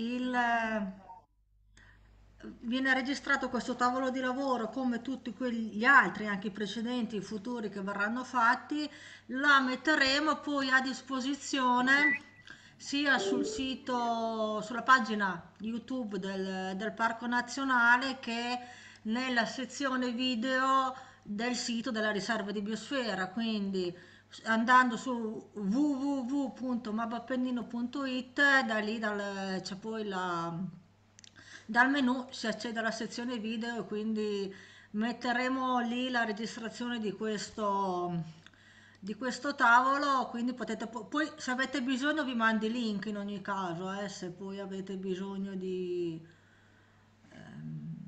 il, eh, viene registrato questo tavolo di lavoro come tutti gli altri, anche i precedenti, i futuri che verranno fatti, la metteremo poi a disposizione sia sul sito, sulla pagina YouTube del, del Parco Nazionale che nella sezione video del sito della riserva di biosfera, quindi andando su www.mabappennino.it da lì dal, c'è poi la, dal menu si accede alla sezione video quindi metteremo lì la registrazione di questo di questo tavolo quindi potete poi se avete bisogno vi mandi il link in ogni caso eh, se poi avete bisogno di ehm,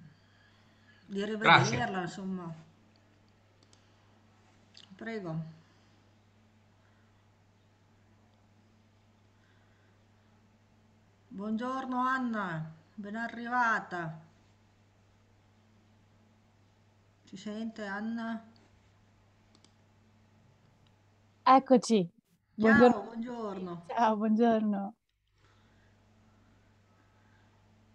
di rivederla Grazie. insomma prego Buongiorno Anna, ben arrivata. Ci sente Anna? Eccoci. Buongiorno. Ciao, buongiorno. Ciao, buongiorno.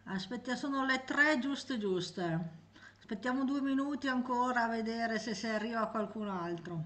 Aspetta, sono le tre giuste giuste. Aspettiamo due minuti ancora a vedere se si arriva qualcun altro.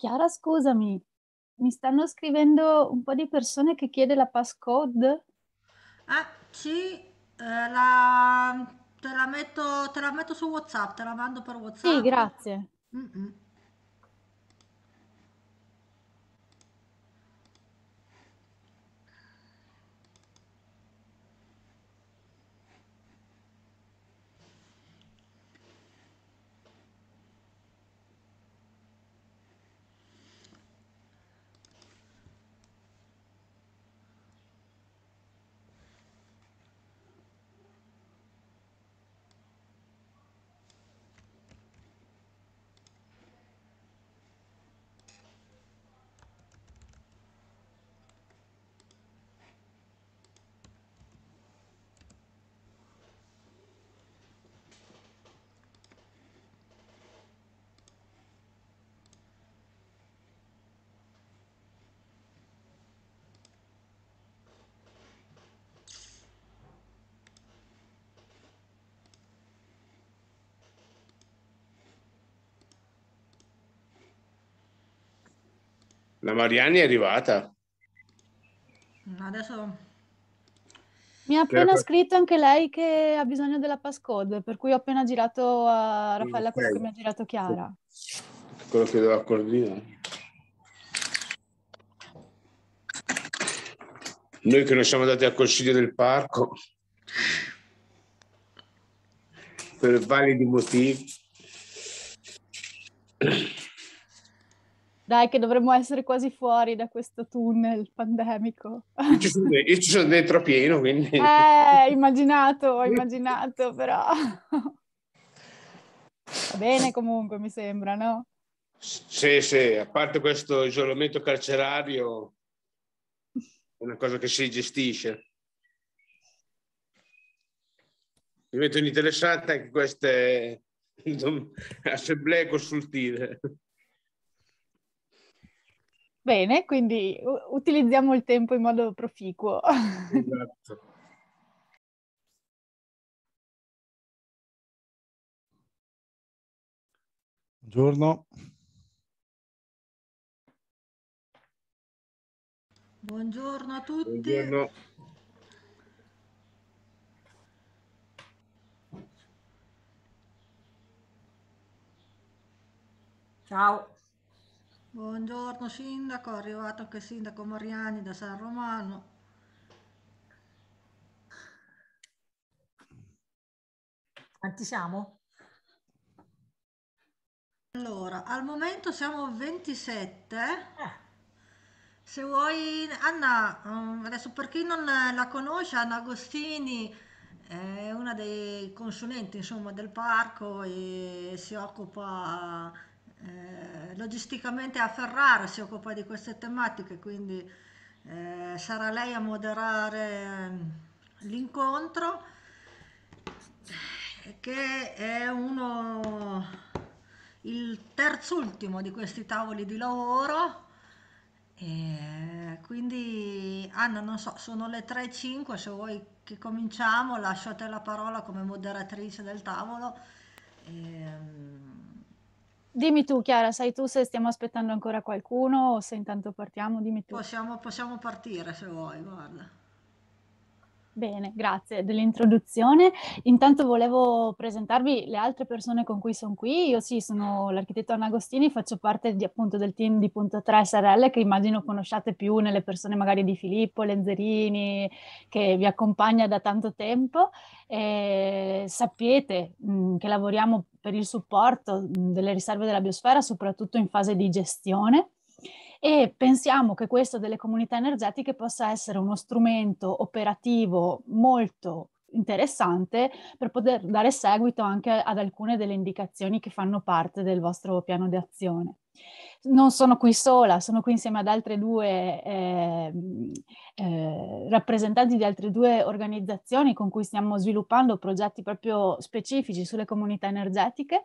Chiara, scusami, mi stanno scrivendo un po' di persone che chiede la passcode. Ah sì, eh, la... Te la, metto, te la metto su WhatsApp, te la mando per WhatsApp. Sì, grazie. Mm-mm. La Mariani è arrivata. Adesso... Mi ha appena scritto anche lei che ha bisogno della passcode, per cui ho appena girato a Raffaella okay. quello che mi ha girato Chiara. Quello che doveva coordinare. Noi che non siamo andati al consiglio del parco per validi motivi. Dai, che dovremmo essere quasi fuori da questo tunnel pandemico. Io ci sono, io ci dentro pieno, quindi... Eh, immaginato, immaginato, però... Va bene comunque, mi sembra, no? Sì, sì, a parte questo isolamento carcerario, è una cosa che si gestisce. Mi vedo interessante anche queste assemblee consultive. Bene, quindi utilizziamo il tempo in modo proficuo. Esatto. Buongiorno. Buongiorno a tutti. Buongiorno. Ciao. Buongiorno Sindaco, è arrivato anche il Sindaco Mariani da San Romano. Quanti siamo? Allora, al momento siamo 27. Eh. Se vuoi, Anna, um, adesso per chi non la conosce, Anna Agostini è una dei consulenti insomma, del parco e si occupa eh, logisticamente a Ferrara si occupa di queste tematiche, quindi eh, sarà lei a moderare ehm, l'incontro, che è uno, il terzultimo di questi tavoli di lavoro. E quindi Anna, non so, sono le 3.05, se vuoi che cominciamo lascio a te la parola come moderatrice del tavolo. E, ehm, Dimmi tu, Chiara, sai tu se stiamo aspettando ancora qualcuno o se intanto partiamo? Dimmi tu. Possiamo, possiamo partire se vuoi, guarda. Bene, grazie dell'introduzione. Intanto volevo presentarvi le altre persone con cui sono qui. Io sì, sono l'architetto Anna Agostini, faccio parte di, appunto del team di Punto 3 SRL che immagino conosciate più nelle persone magari di Filippo, Lenzerini, che vi accompagna da tanto tempo. E sapete mh, che lavoriamo per il supporto mm, delle riserve della biosfera, soprattutto in fase di gestione e pensiamo che questo delle comunità energetiche possa essere uno strumento operativo molto interessante per poter dare seguito anche ad alcune delle indicazioni che fanno parte del vostro piano di azione non sono qui sola, sono qui insieme ad altre due eh, eh, rappresentanti di altre due organizzazioni con cui stiamo sviluppando progetti proprio specifici sulle comunità energetiche.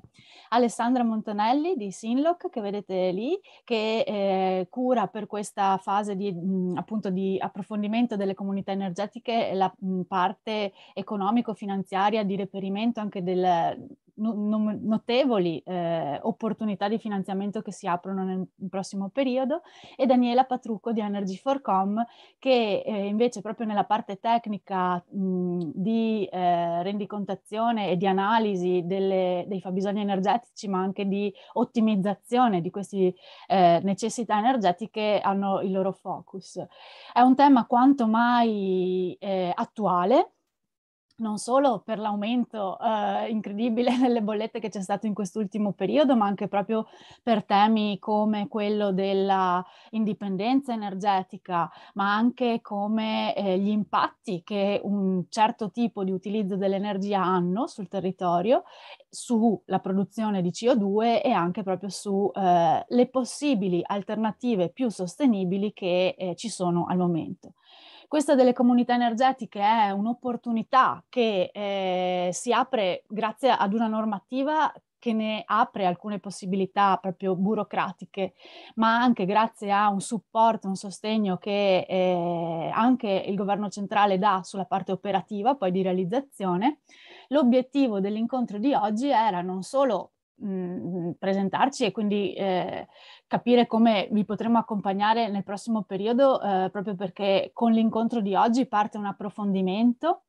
Alessandra Montanelli di Sinloc, che vedete lì, che eh, cura per questa fase di, mh, appunto di approfondimento delle comunità energetiche la mh, parte economico-finanziaria di reperimento anche del, notevoli eh, opportunità di finanziamento che si aprono nel prossimo periodo e Daniela Patrucco di Energy4Com che eh, invece proprio nella parte tecnica mh, di eh, rendicontazione e di analisi delle, dei fabbisogni energetici ma anche di ottimizzazione di queste eh, necessità energetiche hanno il loro focus. È un tema quanto mai eh, attuale non solo per l'aumento eh, incredibile delle bollette che c'è stato in quest'ultimo periodo, ma anche proprio per temi come quello dell'indipendenza energetica, ma anche come eh, gli impatti che un certo tipo di utilizzo dell'energia hanno sul territorio, sulla produzione di CO2 e anche proprio sulle eh, possibili alternative più sostenibili che eh, ci sono al momento. Questa delle comunità energetiche è un'opportunità che eh, si apre grazie ad una normativa che ne apre alcune possibilità proprio burocratiche, ma anche grazie a un supporto, un sostegno che eh, anche il governo centrale dà sulla parte operativa, poi di realizzazione. L'obiettivo dell'incontro di oggi era non solo Mhmm, presentarci e quindi eh, capire come vi potremo accompagnare nel prossimo periodo, eh, proprio perché con l'incontro di oggi parte un approfondimento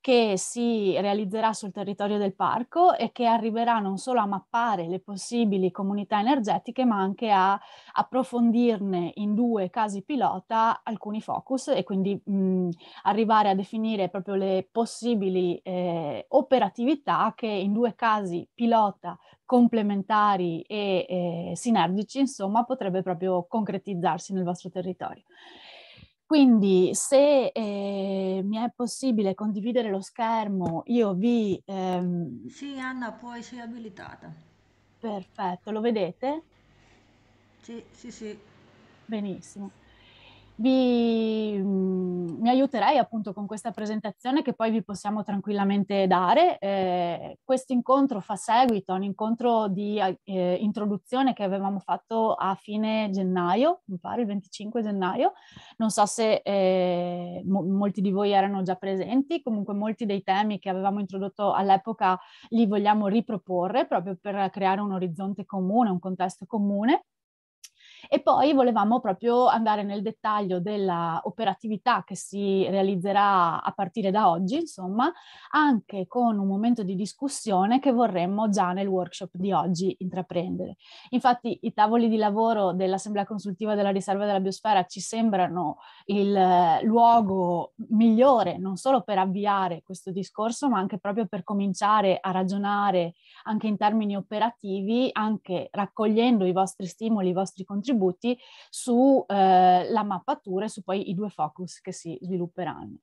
che si realizzerà sul territorio del parco e che arriverà non solo a mappare le possibili comunità energetiche, ma anche a approfondirne in due casi pilota alcuni focus e quindi mh, arrivare a definire proprio le possibili eh, operatività che in due casi pilota complementari e eh, sinergici, insomma, potrebbe proprio concretizzarsi nel vostro territorio. Quindi se eh, mi è possibile condividere lo schermo, io vi... Ehm... Sì, Anna, poi sei abilitata. Perfetto, lo vedete? Sì, sì, sì. Benissimo vi, mm, mi aiuterei appunto con questa presentazione che poi vi possiamo tranquillamente dare. Eh, questo incontro fa seguito a un incontro di eh, introduzione che avevamo fatto a fine gennaio, mi pare il 25 gennaio. Non so se eh, mo molti di voi erano già presenti, comunque molti dei temi che avevamo introdotto all'epoca li vogliamo riproporre proprio per creare un orizzonte comune, un contesto comune. E poi volevamo proprio andare nel dettaglio dell'operatività che si realizzerà a partire da oggi, insomma, anche con un momento di discussione che vorremmo già nel workshop di oggi intraprendere. Infatti i tavoli di lavoro dell'Assemblea Consultiva della Riserva della Biosfera ci sembrano il eh, luogo migliore non solo per avviare questo discorso, ma anche proprio per cominciare a ragionare anche in termini operativi, anche raccogliendo i vostri stimoli, i vostri contributi contributi sulla eh, mappatura e su poi i due focus che si svilupperanno.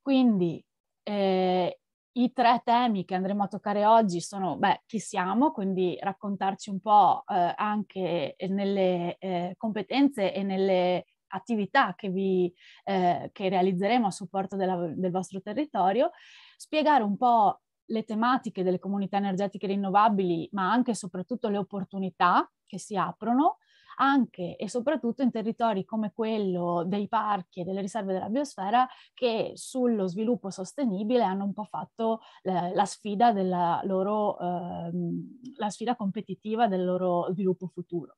Quindi eh, i tre temi che andremo a toccare oggi sono, beh, chi siamo, quindi raccontarci un po' eh, anche nelle eh, competenze e nelle attività che, vi, eh, che realizzeremo a supporto della, del vostro territorio, spiegare un po' le tematiche delle comunità energetiche rinnovabili, ma anche e soprattutto le opportunità che si aprono anche e soprattutto in territori come quello dei parchi e delle riserve della biosfera che sullo sviluppo sostenibile hanno un po' fatto la, eh, la sfida, della loro, eh, la sfida competitiva del loro sviluppo futuro.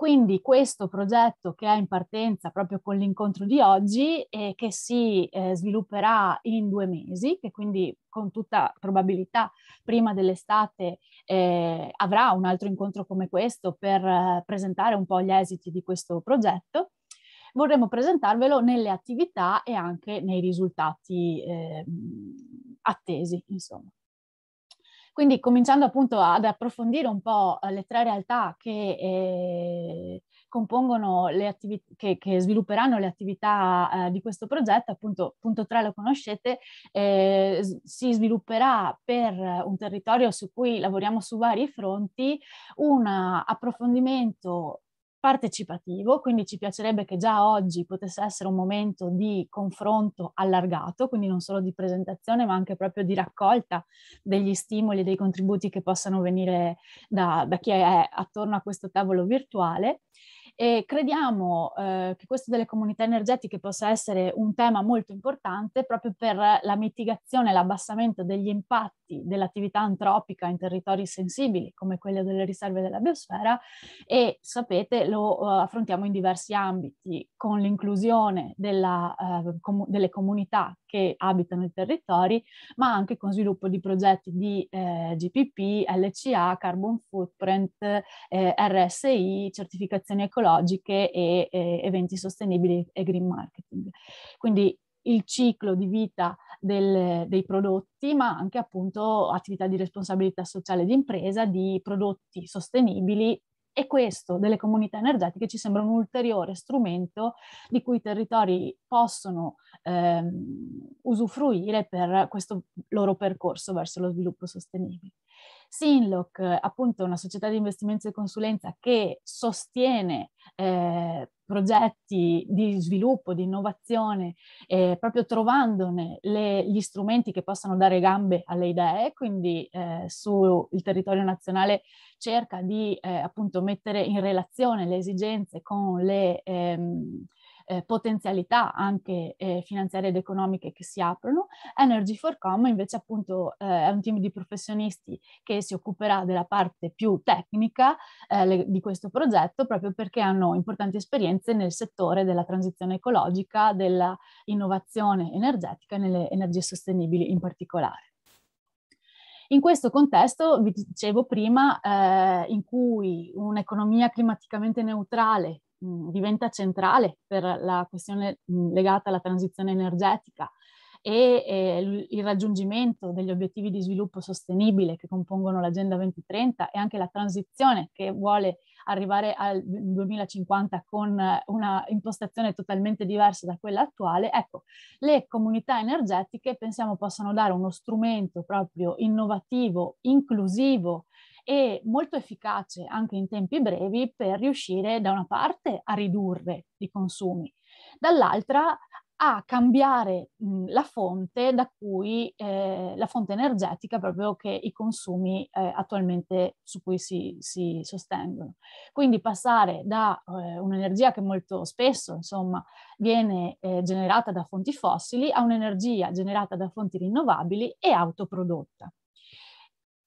Quindi questo progetto che è in partenza proprio con l'incontro di oggi e eh, che si eh, svilupperà in due mesi, che quindi con tutta probabilità prima dell'estate eh, avrà un altro incontro come questo per eh, presentare un po' gli esiti di questo progetto, vorremmo presentarvelo nelle attività e anche nei risultati ehm, attesi, insomma. Quindi cominciando appunto ad approfondire un po' eh, le tre realtà che eh, compongono le attività, che, che svilupperanno le attività eh, di questo progetto, appunto punto 3 lo conoscete, eh, si svilupperà per un territorio su cui lavoriamo su vari fronti un approfondimento partecipativo, quindi ci piacerebbe che già oggi potesse essere un momento di confronto allargato, quindi non solo di presentazione ma anche proprio di raccolta degli stimoli e dei contributi che possano venire da, da chi è attorno a questo tavolo virtuale e crediamo eh, che questo delle comunità energetiche possa essere un tema molto importante proprio per la mitigazione e l'abbassamento degli impatti dell'attività antropica in territori sensibili come quello delle riserve della biosfera e sapete lo eh, affrontiamo in diversi ambiti con l'inclusione della, eh, com- delle comunità che abitano i territori, ma anche con sviluppo di progetti di eh, GPP, LCA, carbon footprint, eh, RSI, certificazioni ecologiche e eh, eventi sostenibili e green marketing. Quindi il ciclo di vita del, dei prodotti, ma anche appunto attività di responsabilità sociale di impresa, di prodotti sostenibili e questo delle comunità energetiche ci sembra un ulteriore strumento di cui i territori possono ehm, usufruire per questo loro percorso verso lo sviluppo sostenibile. Sinloc, eh, appunto una società di investimento e consulenza che sostiene eh, progetti di sviluppo, di innovazione, eh, proprio trovandone le, gli strumenti che possano dare gambe alle idee, quindi eh, sul territorio nazionale cerca di eh, appunto mettere in relazione le esigenze con le... Ehm, eh, potenzialità anche eh, finanziarie ed economiche che si aprono. Energy for Com invece appunto eh, è un team di professionisti che si occuperà della parte più tecnica eh, le, di questo progetto proprio perché hanno importanti esperienze nel settore della transizione ecologica, dell'innovazione energetica e nelle energie sostenibili in particolare. In questo contesto, vi dicevo prima, eh, in cui un'economia climaticamente neutrale Mm, diventa centrale per la questione mm, legata alla transizione energetica e eh, il raggiungimento degli obiettivi di sviluppo sostenibile che compongono l'Agenda 2030 e anche la transizione che vuole arrivare al 2050 con una impostazione totalmente diversa da quella attuale, ecco, le comunità energetiche pensiamo possano dare uno strumento proprio innovativo, inclusivo, e molto efficace anche in tempi brevi per riuscire da una parte a ridurre i consumi, dall'altra a cambiare mh, mhmm, la fonte da cui eh, la fonte energetica proprio che i consumi eh, attualmente su cui si, si, sostengono. Quindi passare da eh, un'energia che molto spesso insomma, viene eh, generata da fonti fossili a un'energia generata da fonti rinnovabili e autoprodotta.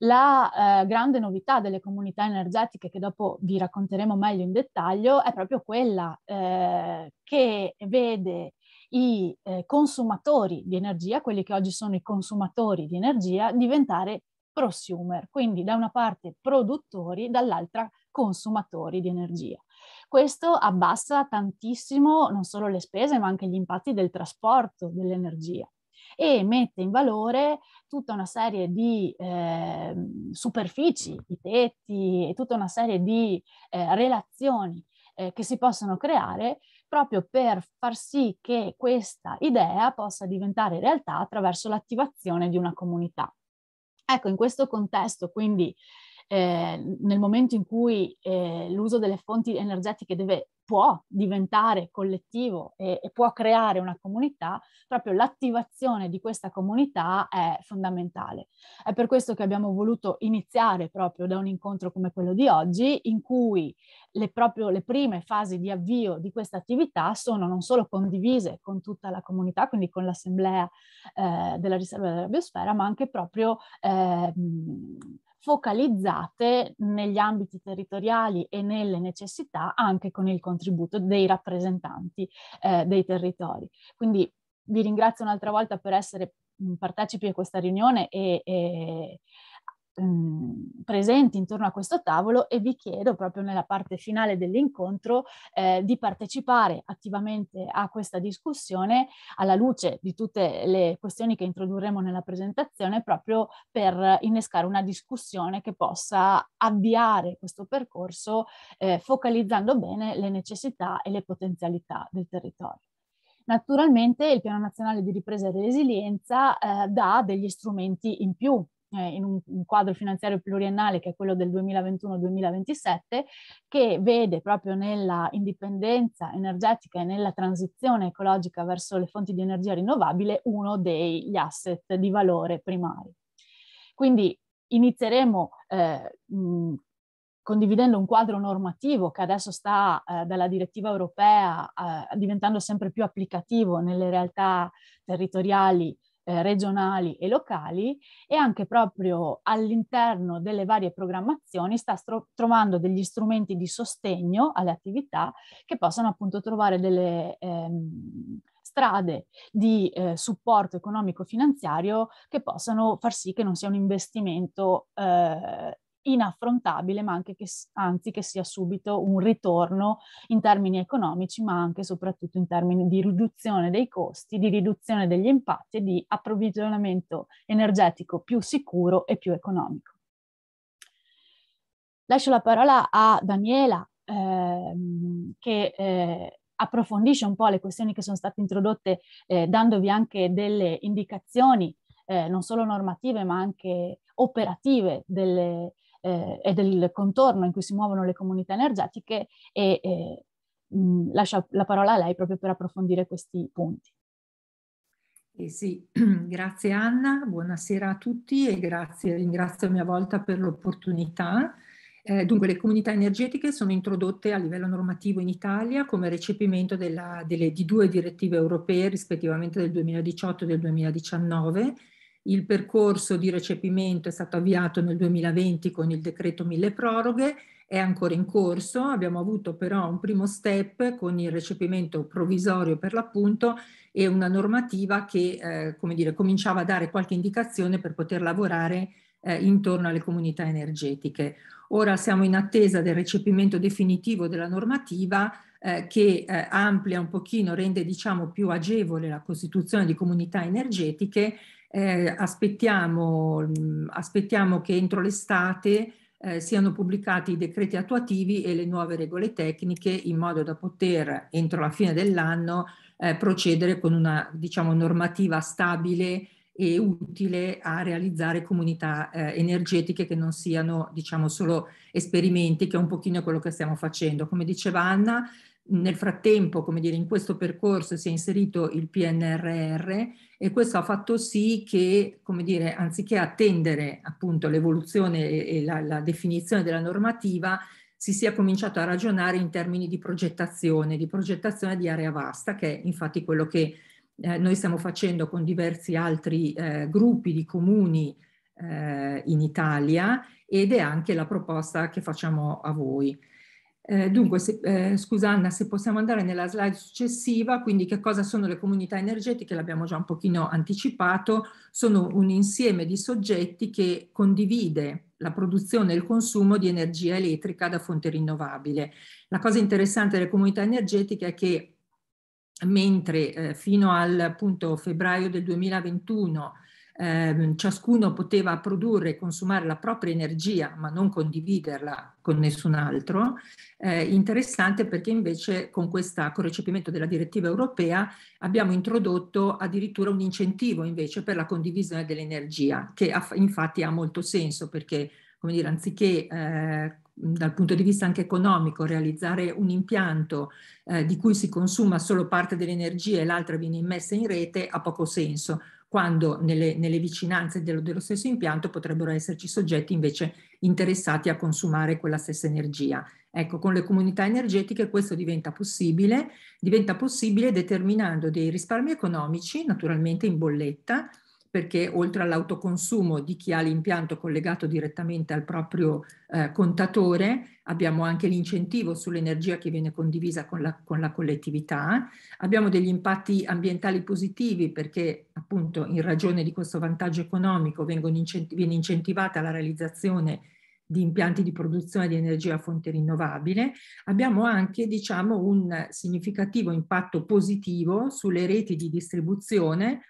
La eh, grande novità delle comunità energetiche, che dopo vi racconteremo meglio in dettaglio, è proprio quella eh, che vede i eh, consumatori di energia, quelli che oggi sono i consumatori di energia, diventare prosumer, quindi da una parte produttori, dall'altra consumatori di energia. Questo abbassa tantissimo non solo le spese, ma anche gli impatti del trasporto dell'energia e mette in valore tutta una serie di eh, superfici, i tetti e tutta una serie di eh, relazioni eh, che si possono creare proprio per far sì che questa idea possa diventare realtà attraverso l'attivazione di una comunità. Ecco, in questo contesto, quindi eh, nel momento in cui eh, l'uso delle fonti energetiche deve può diventare collettivo e, e, può creare una comunità, proprio l'attivazione di questa comunità è fondamentale. È per questo che abbiamo voluto iniziare proprio da un incontro come quello di oggi, in cui le, proprio, le prime fasi di avvio di questa attività sono non solo condivise con tutta la comunità, quindi con l'Assemblea eh, della Riserva della Biosfera, ma anche proprio eh, focalizzate negli ambiti territoriali e nelle necessità anche con il contributo dei rappresentanti eh, dei territori. Quindi vi ringrazio un'altra volta per essere partecipi a questa riunione e, e Mhmm, presenti intorno a questo tavolo e vi chiedo proprio nella parte finale dell'incontro eh, di partecipare attivamente a questa discussione alla luce di tutte le questioni che introdurremo nella presentazione proprio per innescare una discussione che possa avviare questo percorso eh, focalizzando bene le necessità e le potenzialità del territorio. Naturalmente il Piano Nazionale di Ripresa e Resilienza eh, dà degli strumenti in più eh, in un, un, quadro finanziario pluriennale che è quello del 2021-2027, che vede proprio nella indipendenza energetica e nella transizione ecologica verso le fonti di energia rinnovabile uno degli asset di valore primari. Quindi inizieremo eh, mh, mm, condividendo un quadro normativo che adesso sta eh, dalla direttiva europea eh, diventando sempre più applicativo nelle realtà territoriali eh, regionali e locali e anche proprio all'interno delle varie programmazioni sta stro- trovando degli strumenti di sostegno alle attività che possano appunto trovare delle ehm, strade di eh, supporto economico-finanziario che possano far sì che non sia un investimento eh, inaffrontabile, ma anche che, anzi che sia subito un ritorno in termini economici, ma anche e soprattutto in termini di riduzione dei costi, di riduzione degli impatti e di approvvigionamento energetico più sicuro e più economico. Lascio la parola a Daniela ehm, che eh, approfondisce un po' le questioni che sono state introdotte eh, dandovi anche delle indicazioni eh, non solo normative ma anche operative delle, eh, e del contorno in cui si muovono le comunità energetiche e eh, mh, mm, lascio la parola a lei proprio per approfondire questi punti. Eh sì, grazie Anna, buonasera a tutti e grazie, ringrazio a mia volta per l'opportunità. Eh, dunque, le comunità energetiche sono introdotte a livello normativo in Italia come recepimento della, delle, di due direttive europee, rispettivamente del 2018 e del 2019, il percorso di recepimento è stato avviato nel 2020 con il decreto mille proroghe, è ancora in corso, abbiamo avuto però un primo step con il recepimento provvisorio per l'appunto e una normativa che eh, come dire, cominciava a dare qualche indicazione per poter lavorare eh, intorno alle comunità energetiche. Ora siamo in attesa del recepimento definitivo della normativa eh, che eh, amplia un pochino, rende diciamo più agevole la costituzione di comunità energetiche eh, aspettiamo, mm, aspettiamo, che entro l'estate eh, siano pubblicati i decreti attuativi e le nuove regole tecniche in modo da poter entro la fine dell'anno eh, procedere con una diciamo, normativa stabile e utile a realizzare comunità eh, energetiche che non siano diciamo, solo esperimenti, che è un pochino quello che stiamo facendo. Come diceva Anna, nel frattempo, come dire, in questo percorso si è inserito il PNRR e questo ha fatto sì che, come dire, anziché attendere appunto l'evoluzione e la, la definizione della normativa, si sia cominciato a ragionare in termini di progettazione, di progettazione di area vasta, che è infatti quello che eh, noi stiamo facendo con diversi altri eh, gruppi di comuni eh, in Italia ed è anche la proposta che facciamo a voi. Eh, dunque, se, eh, scusa Anna, se possiamo andare nella slide successiva, quindi che cosa sono le comunità energetiche, l'abbiamo già un pochino anticipato, sono un insieme di soggetti che condivide la produzione e il consumo di energia elettrica da fonte rinnovabile. La cosa interessante delle comunità energetiche è che mentre eh, fino al appunto, febbraio del 2021 Ehm, ciascuno poteva produrre e consumare la propria energia ma non condividerla con nessun altro, eh, interessante perché invece con, questa, il recepimento della direttiva europea abbiamo introdotto addirittura un incentivo invece per la condivisione dell'energia che ha, infatti ha molto senso perché come dire, anziché eh, dal punto di vista anche economico realizzare un impianto eh, di cui si consuma solo parte dell'energia e l'altra viene immessa in rete ha poco senso quando nelle, nelle vicinanze dello, dello, stesso impianto potrebbero esserci soggetti invece interessati a consumare quella stessa energia. Ecco, con le comunità energetiche questo diventa possibile, diventa possibile determinando dei risparmi economici, naturalmente in bolletta, perché oltre all'autoconsumo di chi ha l'impianto collegato direttamente al proprio eh, contatore, abbiamo anche l'incentivo sull'energia che viene condivisa con la, con la, collettività, abbiamo degli impatti ambientali positivi perché appunto in ragione di questo vantaggio economico incenti viene incentivata la realizzazione di impianti di produzione di energia a fonte rinnovabile, abbiamo anche diciamo, un significativo impatto positivo sulle reti di distribuzione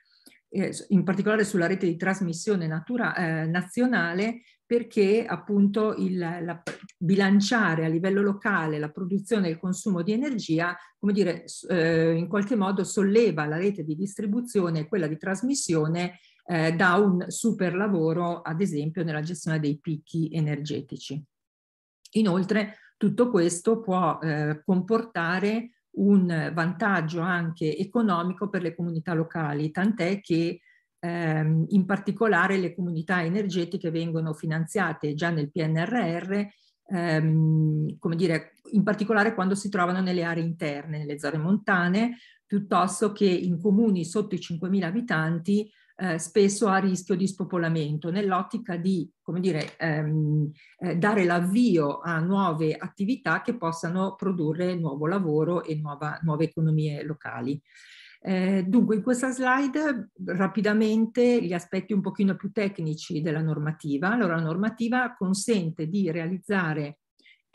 eh, in particolare sulla rete di trasmissione natura, eh, nazionale, perché appunto il, la, bilanciare a livello locale la produzione e il consumo di energia, come dire, eh, in qualche modo solleva la rete di distribuzione e quella di trasmissione eh, da un super lavoro, ad esempio, nella gestione dei picchi energetici. Inoltre, tutto questo può eh, comportare un vantaggio anche economico per le comunità locali, tant'è che ehm, in particolare le comunità energetiche vengono finanziate già nel PNRR, ehm, come dire, in particolare quando si trovano nelle aree interne, nelle zone montane, piuttosto che in comuni sotto i 5.000 abitanti eh, spesso a rischio di spopolamento, nell'ottica di come dire, ehm, eh, dare l'avvio a nuove attività che possano produrre nuovo lavoro e nuova, nuove economie locali. Eh, dunque, in questa slide rapidamente gli aspetti un pochino più tecnici della normativa. Allora, la normativa consente di realizzare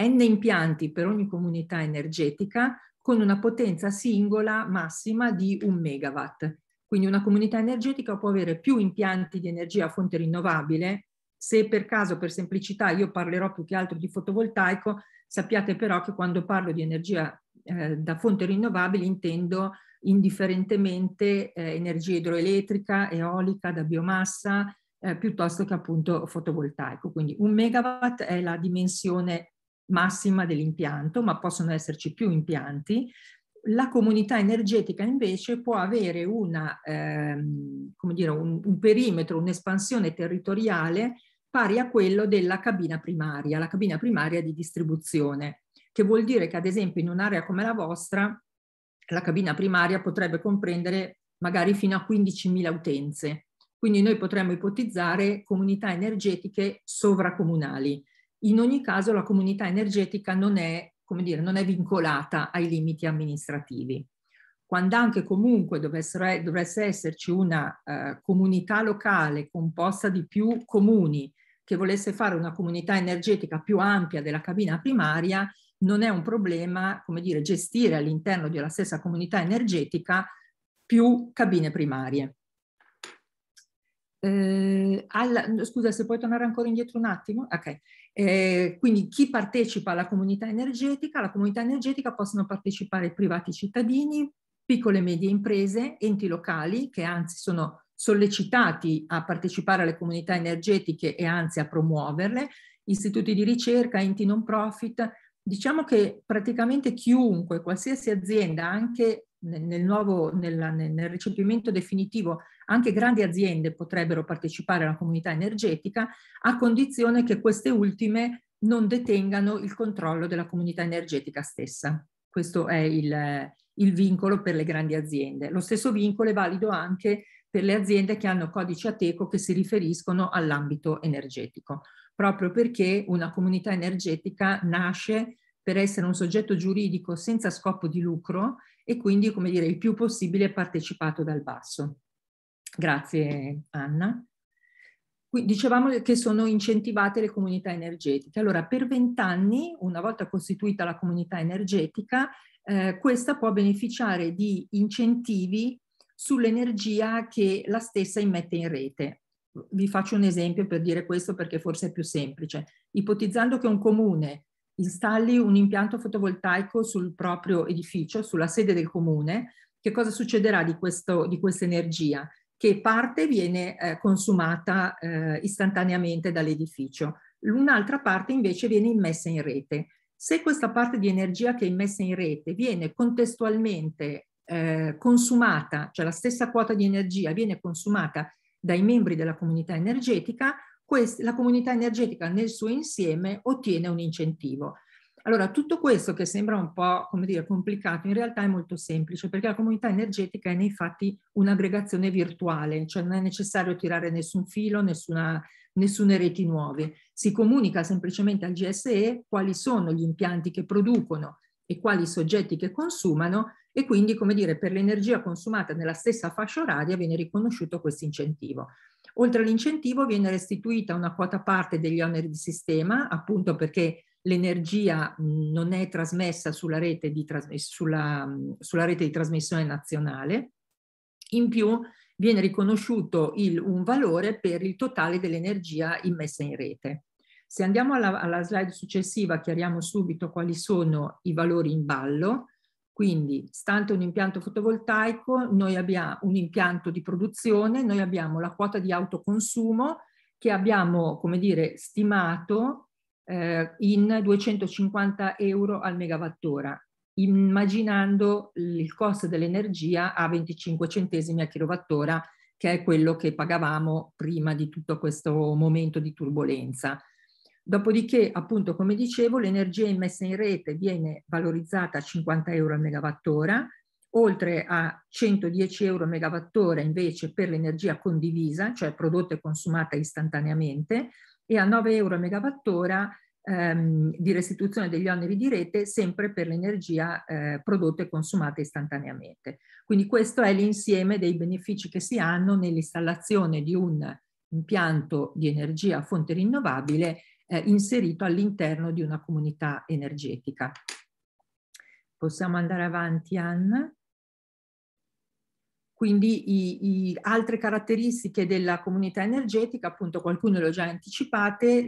n impianti per ogni comunità energetica con una potenza singola massima di un megawatt quindi una comunità energetica può avere più impianti di energia a fonte rinnovabile. Se per caso, per semplicità, io parlerò più che altro di fotovoltaico, sappiate però che quando parlo di energia eh, da fonte rinnovabile intendo indifferentemente eh, energia idroelettrica, eolica, da biomassa, eh, piuttosto che appunto fotovoltaico. Quindi un megawatt è la dimensione massima dell'impianto, ma possono esserci più impianti la comunità energetica invece può avere una, ehm, dire, un, un, perimetro, un'espansione territoriale pari a quello della cabina primaria, la cabina primaria di distribuzione, che vuol dire che ad esempio in un'area come la vostra la cabina primaria potrebbe comprendere magari fino a 15.000 utenze. Quindi noi potremmo ipotizzare comunità energetiche sovracomunali. In ogni caso la comunità energetica non è come dire, non è vincolata ai limiti amministrativi. Quando anche comunque dovesse esserci una eh, comunità locale composta di più comuni che volesse fare una comunità energetica più ampia della cabina primaria, non è un problema, come dire, gestire all'interno della stessa comunità energetica più cabine primarie. Eh, alla, scusa, se puoi tornare ancora indietro un attimo? Okay. Eh, quindi chi partecipa alla comunità energetica, alla comunità energetica possono partecipare privati cittadini, piccole e medie imprese, enti locali che anzi sono sollecitati a partecipare alle comunità energetiche e anzi a promuoverle, istituti di ricerca, enti non profit. Diciamo che praticamente chiunque, qualsiasi azienda, anche nel, nuovo, nel, nel recepimento definitivo anche grandi aziende potrebbero partecipare alla comunità energetica a condizione che queste ultime non detengano il controllo della comunità energetica stessa. Questo è il, il vincolo per le grandi aziende. Lo stesso vincolo è valido anche per le aziende che hanno codici ateco che si riferiscono all'ambito energetico, proprio perché una comunità energetica nasce per essere un soggetto giuridico senza scopo di lucro e quindi, come dire, il più possibile partecipato dal basso. Grazie Anna. Qui, dicevamo che sono incentivate le comunità energetiche. Allora, per vent'anni, una volta costituita la comunità energetica, eh, questa può beneficiare di incentivi sull'energia che la stessa immette in rete. Vi faccio un esempio per dire questo perché forse è più semplice. Ipotizzando che un comune installi un impianto fotovoltaico sul proprio edificio, sulla sede del comune, che cosa succederà di, questo, di questa energia? che parte viene eh, consumata eh, istantaneamente dall'edificio, un'altra parte invece viene immessa in rete. Se questa parte di energia che è immessa in rete viene contestualmente eh, consumata, cioè la stessa quota di energia viene consumata dai membri della comunità energetica, questa, la comunità energetica nel suo insieme ottiene un incentivo. Allora, tutto questo che sembra un po', come dire, complicato, in realtà è molto semplice, perché la comunità energetica è nei fatti un'aggregazione virtuale, cioè non è necessario tirare nessun filo, nessuna, nessune reti nuove. Si comunica semplicemente al GSE quali sono gli impianti che producono e quali soggetti che consumano e quindi, come dire, per l'energia consumata nella stessa fascia oraria viene riconosciuto questo incentivo. Oltre all'incentivo viene restituita una quota parte degli oneri di sistema, appunto perché l'energia non è trasmessa sulla rete di, sulla, sulla rete di trasmissione nazionale, in più viene riconosciuto il, un valore per il totale dell'energia immessa in rete. Se andiamo alla, alla, slide successiva chiariamo subito quali sono i valori in ballo. Quindi, stante un impianto fotovoltaico, noi abbiamo un impianto di produzione, noi abbiamo la quota di autoconsumo che abbiamo, come dire, stimato eh, in 250 euro al megawattora, immaginando il costo dell'energia a 25 centesimi a kilowattora, che è quello che pagavamo prima di tutto questo momento di turbolenza. Dopodiché, appunto, come dicevo, l'energia immessa in rete viene valorizzata a 50 euro al megawattora, oltre a 110 euro al megawattora invece per l'energia condivisa, cioè prodotta e consumata istantaneamente, e a 9 euro a megawattora ehm, di restituzione degli oneri di rete sempre per l'energia eh, prodotta e consumata istantaneamente. Quindi questo è l'insieme dei benefici che si hanno nell'installazione di un impianto di energia a fonte rinnovabile eh, inserito all'interno di una comunità energetica. Possiamo andare avanti, Anna? Quindi i, i altre caratteristiche della comunità energetica, appunto qualcuno le ho già anticipate,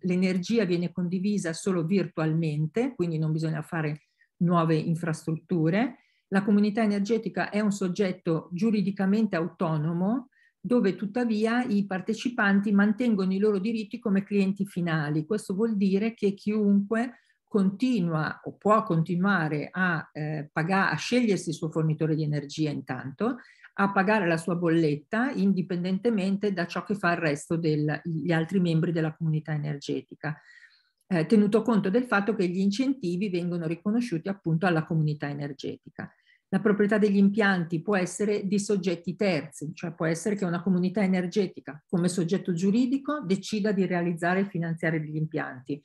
l'energia viene condivisa solo virtualmente, quindi non bisogna fare nuove infrastrutture. La comunità energetica è un soggetto giuridicamente autonomo, dove tuttavia i partecipanti mantengono i loro diritti come clienti finali. Questo vuol dire che chiunque continua o può continuare a, eh, pagare, a scegliersi il suo fornitore di energia intanto, a pagare la sua bolletta indipendentemente da ciò che fa il resto degli altri membri della comunità energetica, eh, tenuto conto del fatto che gli incentivi vengono riconosciuti appunto alla comunità energetica. La proprietà degli impianti può essere di soggetti terzi, cioè può essere che una comunità energetica come soggetto giuridico decida di realizzare e finanziare degli impianti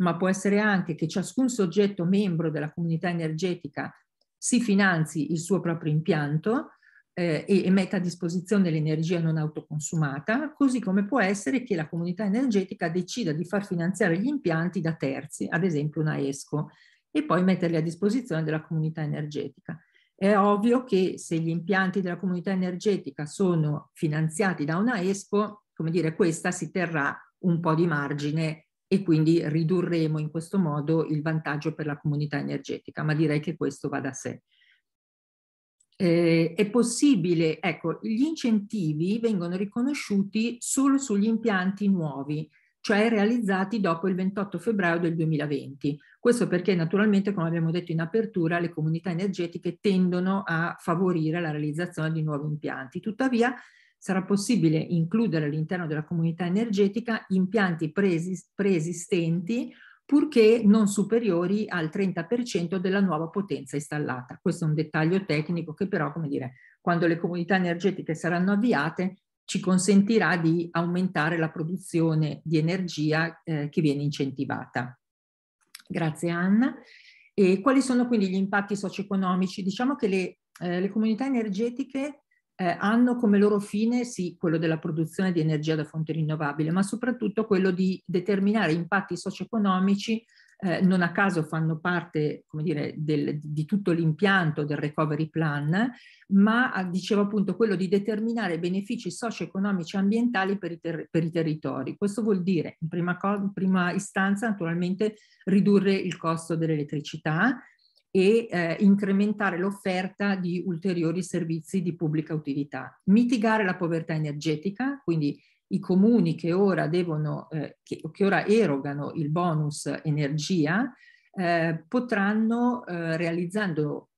ma può essere anche che ciascun soggetto membro della comunità energetica si finanzi il suo proprio impianto eh, e, e metta a disposizione l'energia non autoconsumata, così come può essere che la comunità energetica decida di far finanziare gli impianti da terzi, ad esempio una ESCO, e poi metterli a disposizione della comunità energetica. È ovvio che se gli impianti della comunità energetica sono finanziati da una ESCO, come dire, questa si terrà un po' di margine e quindi ridurremo in questo modo il vantaggio per la comunità energetica, ma direi che questo va da sé. Eh, è possibile, ecco, gli incentivi vengono riconosciuti solo sugli impianti nuovi, cioè realizzati dopo il 28 febbraio del 2020. Questo perché naturalmente, come abbiamo detto in apertura, le comunità energetiche tendono a favorire la realizzazione di nuovi impianti. Tuttavia, sarà possibile includere all'interno della comunità energetica impianti preesistenti purché non superiori al 30% della nuova potenza installata. Questo è un dettaglio tecnico che però, come dire, quando le comunità energetiche saranno avviate, ci consentirà di aumentare la produzione di energia eh, che viene incentivata. Grazie Anna. E quali sono quindi gli impatti socio-economici? Diciamo che le, eh, le comunità energetiche eh, hanno come loro fine sì quello della produzione di energia da fonte rinnovabile, ma soprattutto quello di determinare impatti socio-economici eh, non a caso fanno parte come dire, del, di tutto l'impianto del recovery plan, ma ah, dicevo appunto quello di determinare benefici socio-economici e ambientali per i, ter- per i, territori. Questo vuol dire in prima, co- in prima istanza naturalmente ridurre il costo dell'elettricità, e eh, incrementare l'offerta di ulteriori servizi di pubblica utilità. Mitigare la povertà energetica, quindi i comuni che ora, devono, eh, che, che ora erogano il bonus energia eh, potranno, eh,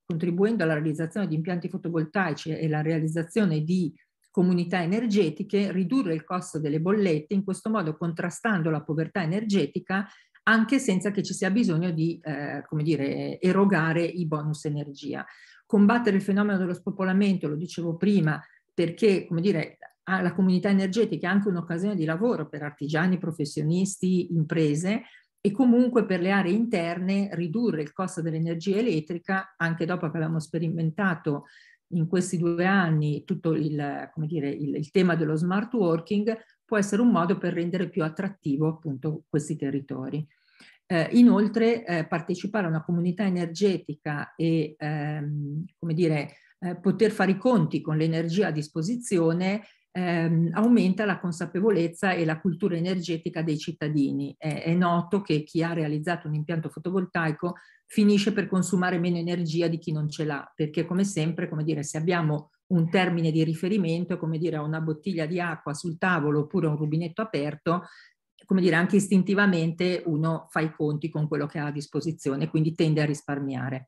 contribuendo alla realizzazione di impianti fotovoltaici e la realizzazione di comunità energetiche, ridurre il costo delle bollette, in questo modo contrastando la povertà energetica anche senza che ci sia bisogno di eh, come dire, erogare i bonus energia. Combattere il fenomeno dello spopolamento, lo dicevo prima, perché come dire, la comunità energetica è anche un'occasione di lavoro per artigiani, professionisti, imprese e comunque per le aree interne ridurre il costo dell'energia elettrica, anche dopo che abbiamo sperimentato in questi due anni tutto il, dire, il, il tema dello smart working, può essere un modo per rendere più attrattivo appunto questi territori. Eh, inoltre eh, partecipare a una comunità energetica e ehm, come dire, eh, poter fare i conti con l'energia a disposizione ehm, aumenta la consapevolezza e la cultura energetica dei cittadini. È, è noto che chi ha realizzato un impianto fotovoltaico finisce per consumare meno energia di chi non ce l'ha, perché come sempre, come dire, se abbiamo un termine di riferimento, come dire a una bottiglia di acqua sul tavolo oppure un rubinetto aperto, come dire, anche istintivamente uno fa i conti con quello che ha a disposizione, quindi tende a risparmiare.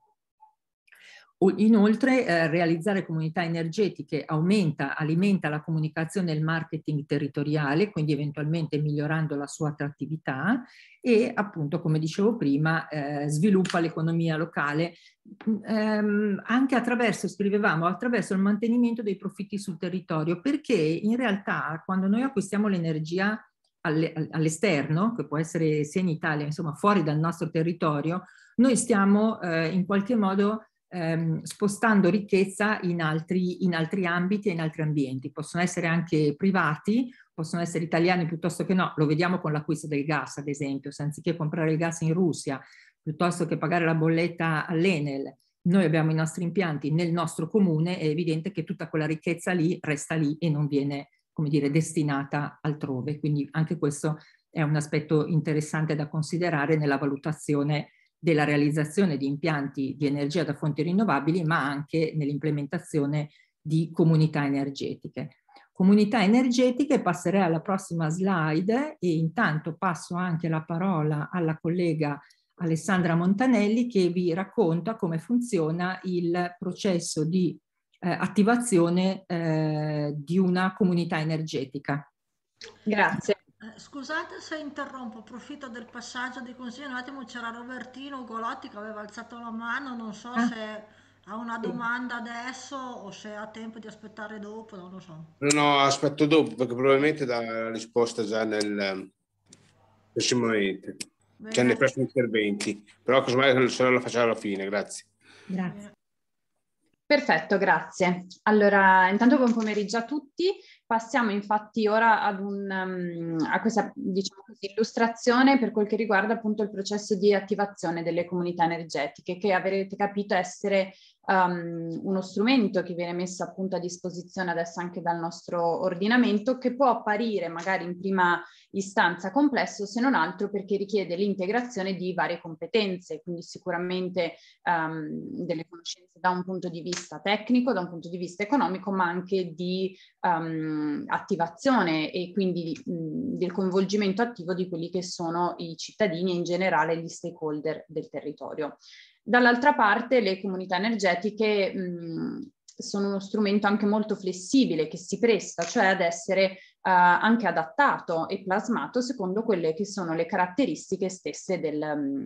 Inoltre eh, realizzare comunità energetiche aumenta, alimenta la comunicazione e il marketing territoriale, quindi eventualmente migliorando la sua attrattività e appunto, come dicevo prima, eh, sviluppa l'economia locale mm, ehm, anche attraverso, scrivevamo, attraverso il mantenimento dei profitti sul territorio, perché in realtà quando noi acquistiamo l'energia all'esterno, che può essere sia in Italia, insomma fuori dal nostro territorio, noi stiamo eh, in qualche modo ehm, spostando ricchezza in altri, in altri ambiti e in altri ambienti. Possono essere anche privati, possono essere italiani piuttosto che no. Lo vediamo con l'acquisto del gas, ad esempio, se anziché comprare il gas in Russia, piuttosto che pagare la bolletta all'Enel, noi abbiamo i nostri impianti nel nostro comune, è evidente che tutta quella ricchezza lì resta lì e non viene, come dire, destinata altrove. Quindi anche questo è un aspetto interessante da considerare nella valutazione della realizzazione di impianti di energia da fonti rinnovabili, ma anche nell'implementazione di comunità energetiche. Comunità energetiche passerei alla prossima slide e intanto passo anche la parola alla collega Alessandra Montanelli che vi racconta come funziona il processo di eh, attivazione eh, di una comunità energetica. Grazie. Eh, scusate se interrompo, approfitto del passaggio di consiglio. Un attimo c'era Robertino Golotti che aveva alzato la mano, non so eh? se ha una domanda adesso o se ha tempo di aspettare dopo, non lo so. No, no aspetto dopo perché probabilmente dà la risposta già nel ehm, prossimo momento, Cioè nei prossimi interventi, però casomai se lo facciamo alla fine, grazie. Grazie. Perfetto, grazie. Allora, intanto buon pomeriggio a tutti. Passiamo infatti ora ad un, um, a questa diciamo così, illustrazione per quel che riguarda appunto il processo di attivazione delle comunità energetiche, che avrete capito essere um, uno strumento che viene messo appunto a disposizione adesso anche dal nostro ordinamento che può apparire magari in prima istanza complesso se non altro perché richiede l'integrazione di varie competenze, quindi sicuramente um, delle conoscenze da un punto di vista tecnico, da un punto di vista economico, ma anche di um, attivazione e quindi mh, del coinvolgimento attivo di quelli che sono i cittadini e in generale gli stakeholder del territorio. Dall'altra parte le comunità energetiche mh, mm, sono uno strumento anche molto flessibile che si presta, cioè ad essere eh, anche adattato e plasmato secondo quelle che sono le caratteristiche stesse del, mm,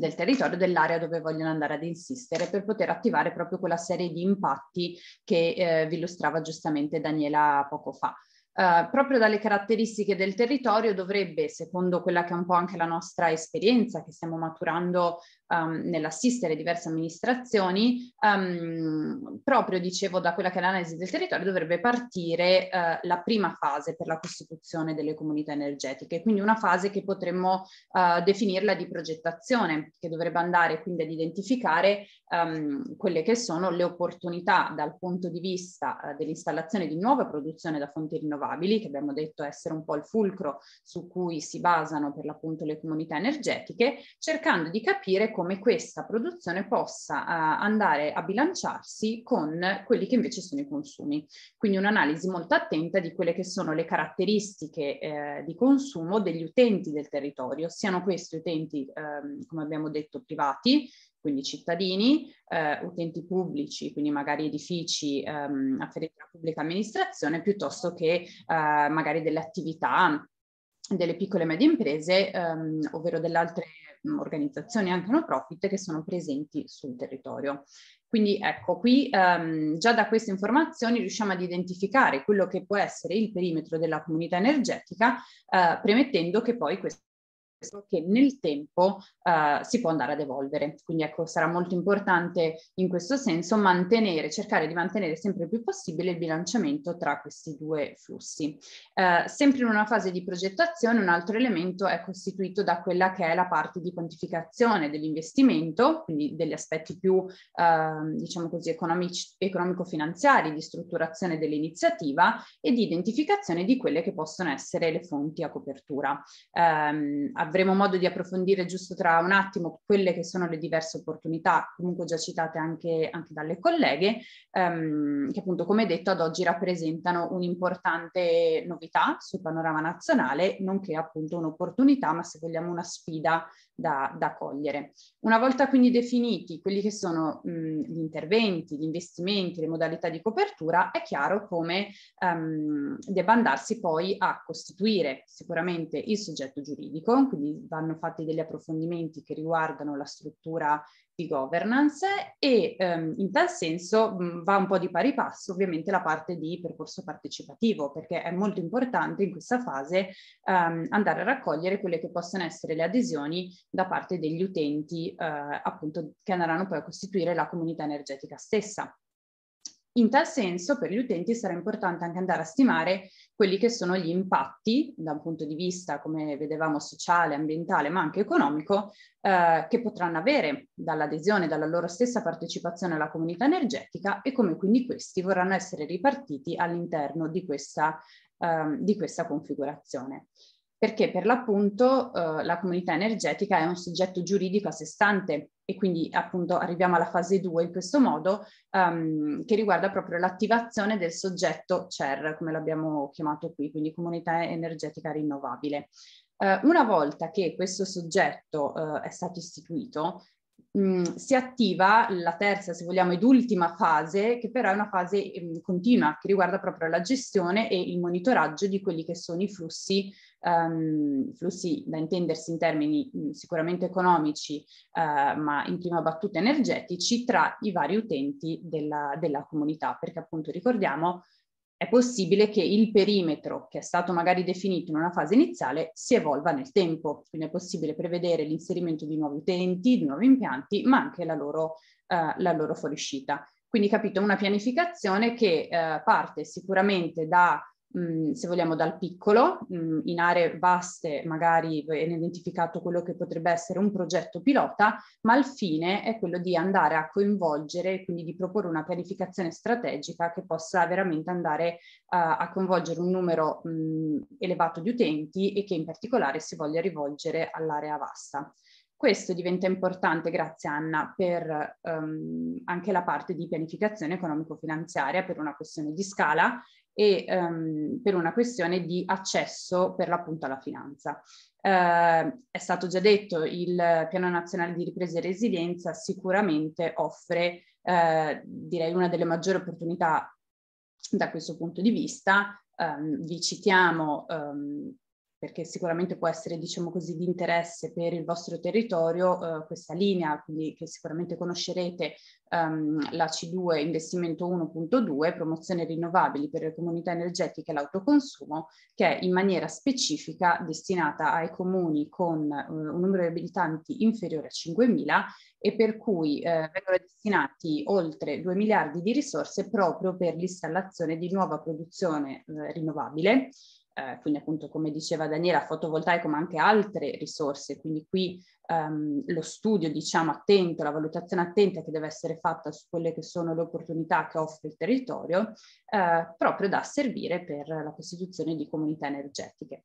del territorio, dell'area dove vogliono andare ad insistere per poter attivare proprio quella serie di impatti che eh, vi illustrava giustamente Daniela poco fa. Uh, proprio dalle caratteristiche del territorio dovrebbe, secondo quella che è un po' anche la nostra esperienza che stiamo maturando um, nell'assistere diverse amministrazioni, um, proprio dicevo da quella che è l'analisi del territorio dovrebbe partire uh, la prima fase per la costituzione delle comunità energetiche, quindi una fase che potremmo uh, definirla di progettazione, che dovrebbe andare quindi ad identificare um, quelle che sono le opportunità dal punto di vista uh, dell'installazione di nuova produzione da fonti rinnovabili, che abbiamo detto essere un po' il fulcro su cui si basano per l'appunto le comunità energetiche, cercando di capire come come questa produzione possa uh, andare a bilanciarsi con quelli che invece sono i consumi. Quindi un'analisi molto attenta di quelle che sono le caratteristiche eh, di consumo degli utenti del territorio, siano questi utenti, ehm, come abbiamo detto, privati, quindi cittadini, eh, utenti pubblici, quindi magari edifici ehm, afferenti alla pubblica amministrazione, piuttosto che eh, magari delle attività, delle piccole e medie imprese, ehm, ovvero delle altre Mm, organizzazioni anche no profit che sono presenti sul territorio. Quindi ecco, qui ehm, già da queste informazioni riusciamo ad identificare quello che può essere il perimetro della comunità energetica, eh, premettendo che poi questo che nel tempo uh, si può andare ad evolvere. Quindi ecco, sarà molto importante in questo senso mantenere, cercare di mantenere sempre più possibile il bilanciamento tra questi due flussi. Uh, sempre in una fase di progettazione, un altro elemento è costituito da quella che è la parte di quantificazione dell'investimento, quindi degli aspetti più, uh, diciamo così, economico-finanziari, di strutturazione dell'iniziativa e di identificazione di quelle che possono essere le fonti a copertura. Um, avremo modo di approfondire giusto tra un attimo quelle che sono le diverse opportunità, comunque già citate anche, anche dalle colleghe, ehm, che appunto come detto ad oggi rappresentano un'importante novità sul panorama nazionale, nonché appunto un'opportunità, ma se vogliamo una sfida da, da cogliere. Una volta quindi definiti quelli che sono mh, gli interventi, gli investimenti, le modalità di copertura, è chiaro come um, ehm, debba andarsi poi a costituire sicuramente il soggetto giuridico, quindi vanno fatti degli approfondimenti che riguardano la struttura di governance e ehm, in tal senso mh, va un po' di pari passo ovviamente la parte di percorso partecipativo perché è molto importante in questa fase ehm, andare a raccogliere quelle che possono essere le adesioni da parte degli utenti eh, appunto che andranno poi a costituire la comunità energetica stessa. In tal senso, per gli utenti sarà importante anche andare a stimare quelli che sono gli impatti, da un punto di vista, come vedevamo, sociale, ambientale, ma anche economico, eh, che potranno avere dall'adesione, dalla loro stessa partecipazione alla comunità energetica e come quindi questi vorranno essere ripartiti all'interno di eh, di questa configurazione perché per l'appunto eh, la comunità energetica è un soggetto giuridico a sé stante e quindi appunto arriviamo alla fase 2 in questo modo um, che riguarda proprio l'attivazione del soggetto CER come l'abbiamo chiamato qui, quindi comunità energetica rinnovabile. Uh, una volta che questo soggetto uh, è stato istituito mm, si attiva la terza, se vogliamo, ed ultima fase, che però è una fase mm, continua, che riguarda proprio la gestione e il monitoraggio di quelli che sono i flussi um, flussi da intendersi in termini mm, sicuramente economici, uh, ma in prima battuta energetici, tra i vari utenti della, della comunità, perché appunto ricordiamo è possibile che il perimetro che è stato magari definito in una fase iniziale si evolva nel tempo, quindi è possibile prevedere l'inserimento di nuovi utenti, di nuovi impianti, ma anche la loro, uh, la loro fuoriuscita. Quindi capito, una pianificazione che uh, parte sicuramente da Mm, se vogliamo, dal piccolo, mm, in aree vaste magari viene identificato quello che potrebbe essere un progetto pilota, ma il fine è quello di andare a coinvolgere quindi di proporre una pianificazione strategica che possa veramente andare eh, a, coinvolgere un numero mm, elevato di utenti e che in particolare si voglia rivolgere all'area vasta. Questo diventa importante, grazie Anna, per um, anche la parte di pianificazione economico-finanziaria per una questione di scala e ehm, per una questione di accesso per l'appunto alla finanza. Eh, è stato già detto, il Piano Nazionale di Ripresa e Resilienza sicuramente offre, eh, direi, una delle maggiori opportunità da questo punto di vista. Eh, vi citiamo ehm, perché sicuramente può essere, diciamo così, di interesse per il vostro territorio eh, questa linea, quindi che sicuramente conoscerete um, la C2 investimento 1.2, promozione rinnovabili per le comunità energetiche e l'autoconsumo, che è in maniera specifica destinata ai comuni con uh, un numero di abitanti inferiore a 5.000 e per cui eh, vengono destinati oltre 2 miliardi di risorse proprio per l'installazione di nuova produzione eh, rinnovabile eh, quindi appunto come diceva Daniela, fotovoltaico ma anche altre risorse, quindi qui ehm, lo studio diciamo attento, la valutazione attenta che deve essere fatta su quelle che sono le opportunità che offre il territorio, eh, proprio da servire per la costituzione di comunità energetiche.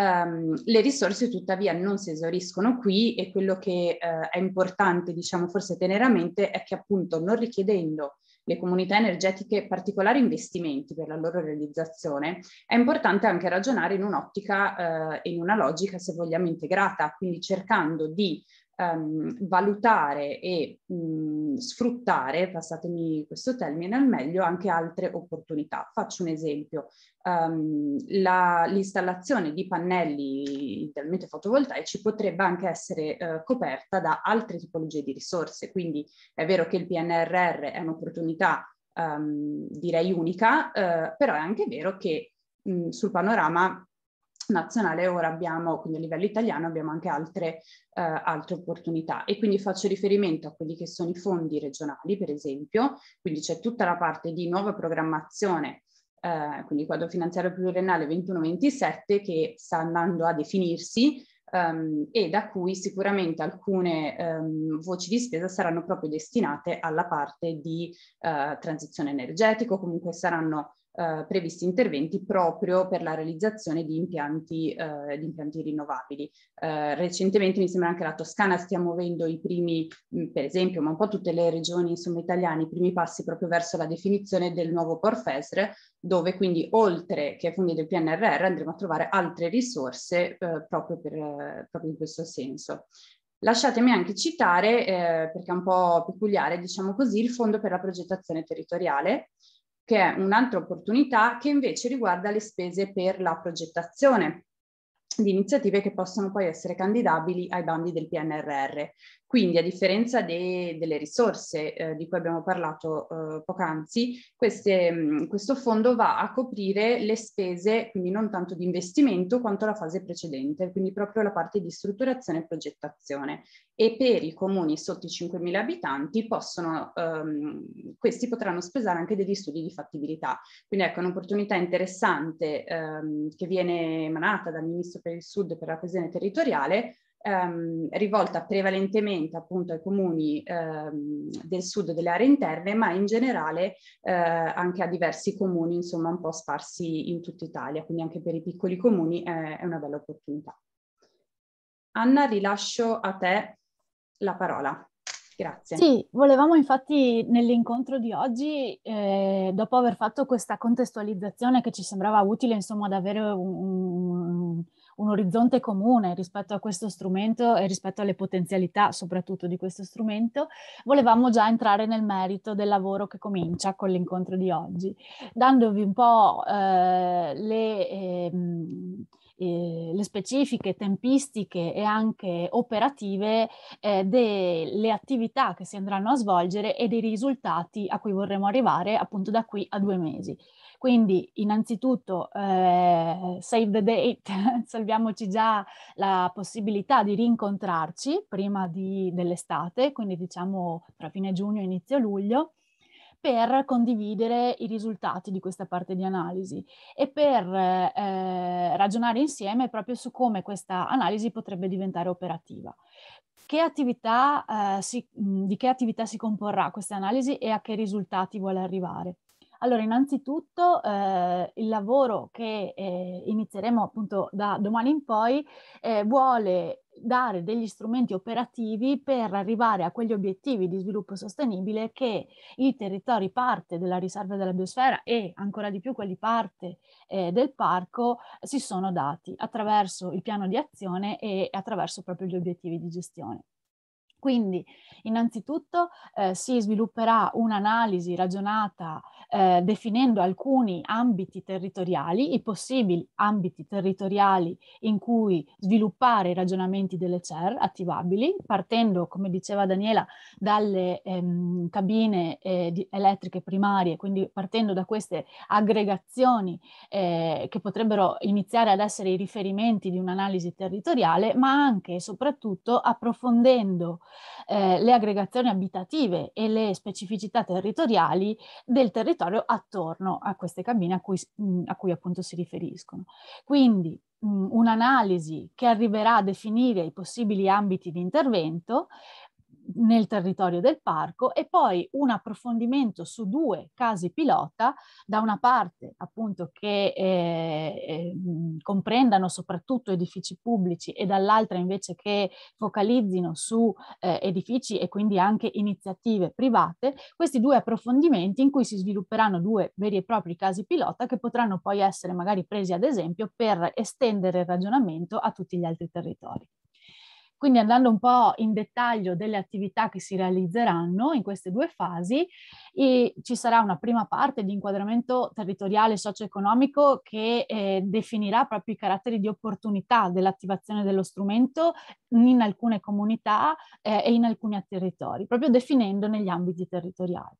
Um, le risorse tuttavia non si esauriscono qui e quello che uh, è importante diciamo forse tenere a mente è che appunto non richiedendo le comunità energetiche particolari investimenti per la loro realizzazione, è importante anche ragionare in un'ottica eh, e eh, in una logica, se vogliamo, integrata, quindi cercando di ehm, valutare e mh, mhmm, sfruttare, passatemi questo termine al meglio, anche altre opportunità. Faccio un esempio, um, la, l'installazione di pannelli idealmente fotovoltaici potrebbe anche essere eh, coperta da altre tipologie di risorse, quindi è vero che il PNRR è un'opportunità um, direi unica, eh, però è anche vero che mh, mhmm, sul panorama nazionale ora abbiamo, quindi a livello italiano, abbiamo anche altre, eh, altre, opportunità e quindi faccio riferimento a quelli che sono i fondi regionali, per esempio, quindi c'è tutta la parte di nuova programmazione, eh, quindi quadro finanziario pluriennale 21-27 che sta andando a definirsi um, e da cui sicuramente alcune um, voci di spesa saranno proprio destinate alla parte di uh, transizione energetica comunque saranno eh, previsti interventi proprio per la realizzazione di impianti, eh, di impianti rinnovabili. Eh, recentemente mi sembra anche la Toscana stia muovendo i primi, mm, per esempio, ma un po' tutte le regioni insomma, italiane, i primi passi proprio verso la definizione del nuovo Porfesre, dove quindi oltre che ai fondi del PNRR andremo a trovare altre risorse eh, proprio, per, eh, proprio in questo senso. Lasciatemi anche citare, eh, perché è un po' peculiare, diciamo così, il Fondo per la progettazione territoriale, che è un'altra opportunità che invece riguarda le spese per la progettazione di iniziative che possono poi essere candidabili ai bandi del PNRR. Quindi, a differenza de- delle risorse eh, di cui abbiamo parlato eh, poc'anzi, queste, questo fondo va a coprire le spese, quindi non tanto di investimento quanto la fase precedente, quindi proprio la parte di strutturazione e progettazione. E per i comuni sotto i 5.000 abitanti possono, ehm, questi potranno spesare anche degli studi di fattibilità. Quindi ecco un'opportunità interessante ehm, che viene emanata dal Ministro per il Sud per la coesione territoriale ehm, rivolta prevalentemente appunto ai comuni ehm, del sud delle aree interne, ma in generale eh, anche a diversi comuni, insomma un po' sparsi in tutta Italia, quindi anche per i piccoli comuni è, è una bella opportunità. Anna, rilascio a te la parola. Grazie. Sì, volevamo infatti nell'incontro di oggi, eh, dopo aver fatto questa contestualizzazione che ci sembrava utile, insomma, ad avere un, un un orizzonte comune rispetto a questo strumento e rispetto alle potenzialità soprattutto di questo strumento, volevamo già entrare nel merito del lavoro che comincia con l'incontro di oggi, dandovi un po' eh, le... Ehm, eh, le specifiche tempistiche e anche operative eh, delle attività che si andranno a svolgere e dei risultati a cui vorremmo arrivare appunto da qui a due mesi. Quindi innanzitutto eh, save the date, salviamoci già la possibilità di rincontrarci prima di, dell'estate, quindi diciamo tra fine giugno e inizio luglio per condividere i risultati di questa parte di analisi e per eh, ragionare insieme proprio su come questa analisi potrebbe diventare operativa. Che attività, eh, si, di che attività si comporrà questa analisi e a che risultati vuole arrivare. Allora, innanzitutto eh, il lavoro che eh, inizieremo appunto da domani in poi eh, vuole dare degli strumenti operativi per arrivare a quegli obiettivi di sviluppo sostenibile che i territori parte della riserva della biosfera e ancora di più quelli parte eh, del parco si sono dati attraverso il piano di azione e attraverso proprio gli obiettivi di gestione. Quindi, innanzitutto, eh, si svilupperà un'analisi ragionata eh, definendo alcuni ambiti territoriali, i possibili ambiti territoriali in cui sviluppare i ragionamenti delle CER attivabili, partendo, come diceva Daniela, dalle ehm, cabine eh, elettriche primarie, quindi partendo da queste aggregazioni eh, che potrebbero iniziare ad essere i riferimenti di un'analisi territoriale, ma anche e soprattutto approfondendo eh, le aggregazioni abitative e le specificità territoriali del territorio attorno a queste cabine a cui, mh, mm, a cui appunto si riferiscono. Quindi mm, un'analisi che arriverà a definire i possibili ambiti di intervento nel territorio del parco e poi un approfondimento su due casi pilota, da una parte appunto che eh, eh comprendano soprattutto edifici pubblici e dall'altra invece che focalizzino su eh, edifici e quindi anche iniziative private, questi due approfondimenti in cui si svilupperanno due veri e propri casi pilota che potranno poi essere magari presi ad esempio per estendere il ragionamento a tutti gli altri territori. Quindi andando un po' in dettaglio delle attività che si realizzeranno in queste due fasi, ci sarà una prima parte di inquadramento territoriale socio-economico che eh, definirà proprio i caratteri di opportunità dell'attivazione dello strumento in alcune comunità eh, e in alcuni territori, proprio definendone gli ambiti territoriali.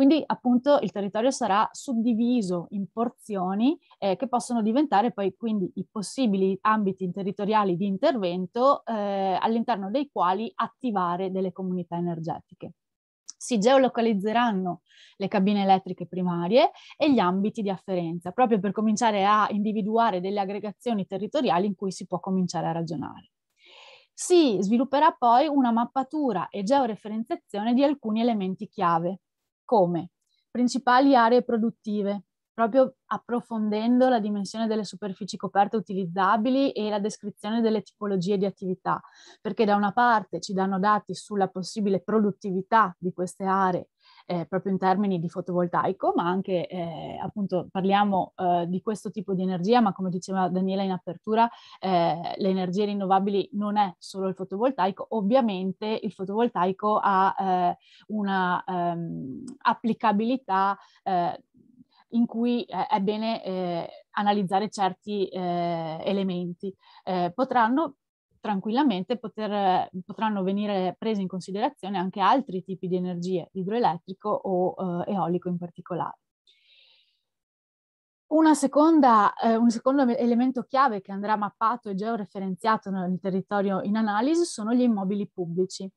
Quindi appunto il territorio sarà suddiviso in porzioni eh, che possono diventare poi quindi i possibili ambiti territoriali di intervento eh, all'interno dei quali attivare delle comunità energetiche si geolocalizzeranno le cabine elettriche primarie e gli ambiti di afferenza, proprio per cominciare a individuare delle aggregazioni territoriali in cui si può cominciare a ragionare. Si svilupperà poi una mappatura e georeferenziazione di alcuni elementi chiave, come principali aree produttive, proprio approfondendo la dimensione delle superfici coperte utilizzabili e la descrizione delle tipologie di attività, perché da una parte ci danno dati sulla possibile produttività di queste aree eh, proprio in termini di fotovoltaico, ma anche eh, appunto parliamo eh, di questo tipo di energia, ma come diceva Daniela in apertura, eh, le energie rinnovabili non è solo il fotovoltaico, ovviamente il fotovoltaico ha eh, una ehm, applicabilità eh, in cui è bene analizzare certi elementi. potranno tranquillamente poter, eh, potranno venire prese in considerazione anche altri tipi di energie, idroelettrico o eh, eolico in particolare. Seconda, eh, un secondo elemento chiave che andrà mappato e georeferenziato nel territorio in analisi sono gli immobili pubblici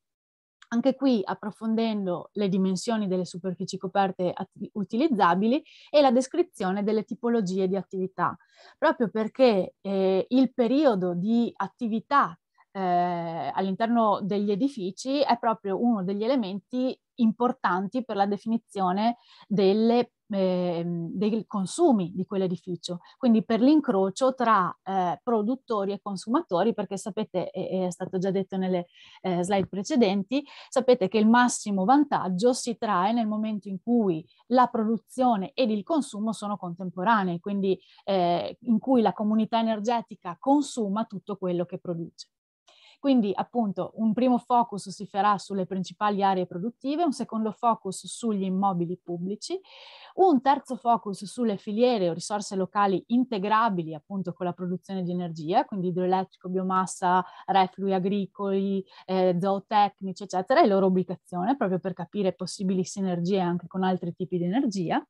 anche qui approfondendo le dimensioni delle superfici coperte atti- utilizzabili e la descrizione delle tipologie di attività, proprio perché eh, il periodo di attività eh, all'interno degli edifici è proprio uno degli elementi importanti per la definizione delle eh, dei consumi di quell'edificio, quindi per l'incrocio tra eh, produttori e consumatori, perché sapete, è, è stato già detto nelle eh, slide precedenti, sapete che il massimo vantaggio si trae nel momento in cui la produzione ed il consumo sono contemporanei, quindi eh, in cui la comunità energetica consuma tutto quello che produce. Quindi appunto un primo focus si farà sulle principali aree produttive, un secondo focus sugli immobili pubblici, un terzo focus sulle filiere o risorse locali integrabili appunto con la produzione di energia, quindi idroelettrico, biomassa, reflui agricoli, eh, zootecnici, eccetera, e loro ubicazione proprio per capire possibili sinergie anche con altri tipi di energia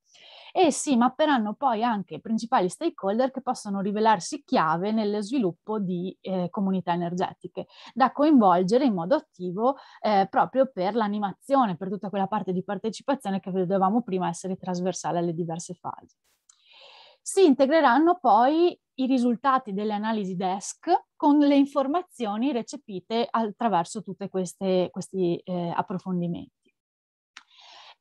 e eh si mapperanno poi anche i principali stakeholder che possono rivelarsi chiave nello sviluppo di eh, comunità energetiche, da coinvolgere in modo attivo eh, proprio per l'animazione, per tutta quella parte di partecipazione che vedevamo prima essere trasversale alle diverse fasi. Si integreranno poi i risultati delle analisi desk con le informazioni recepite attraverso tutti questi eh, approfondimenti.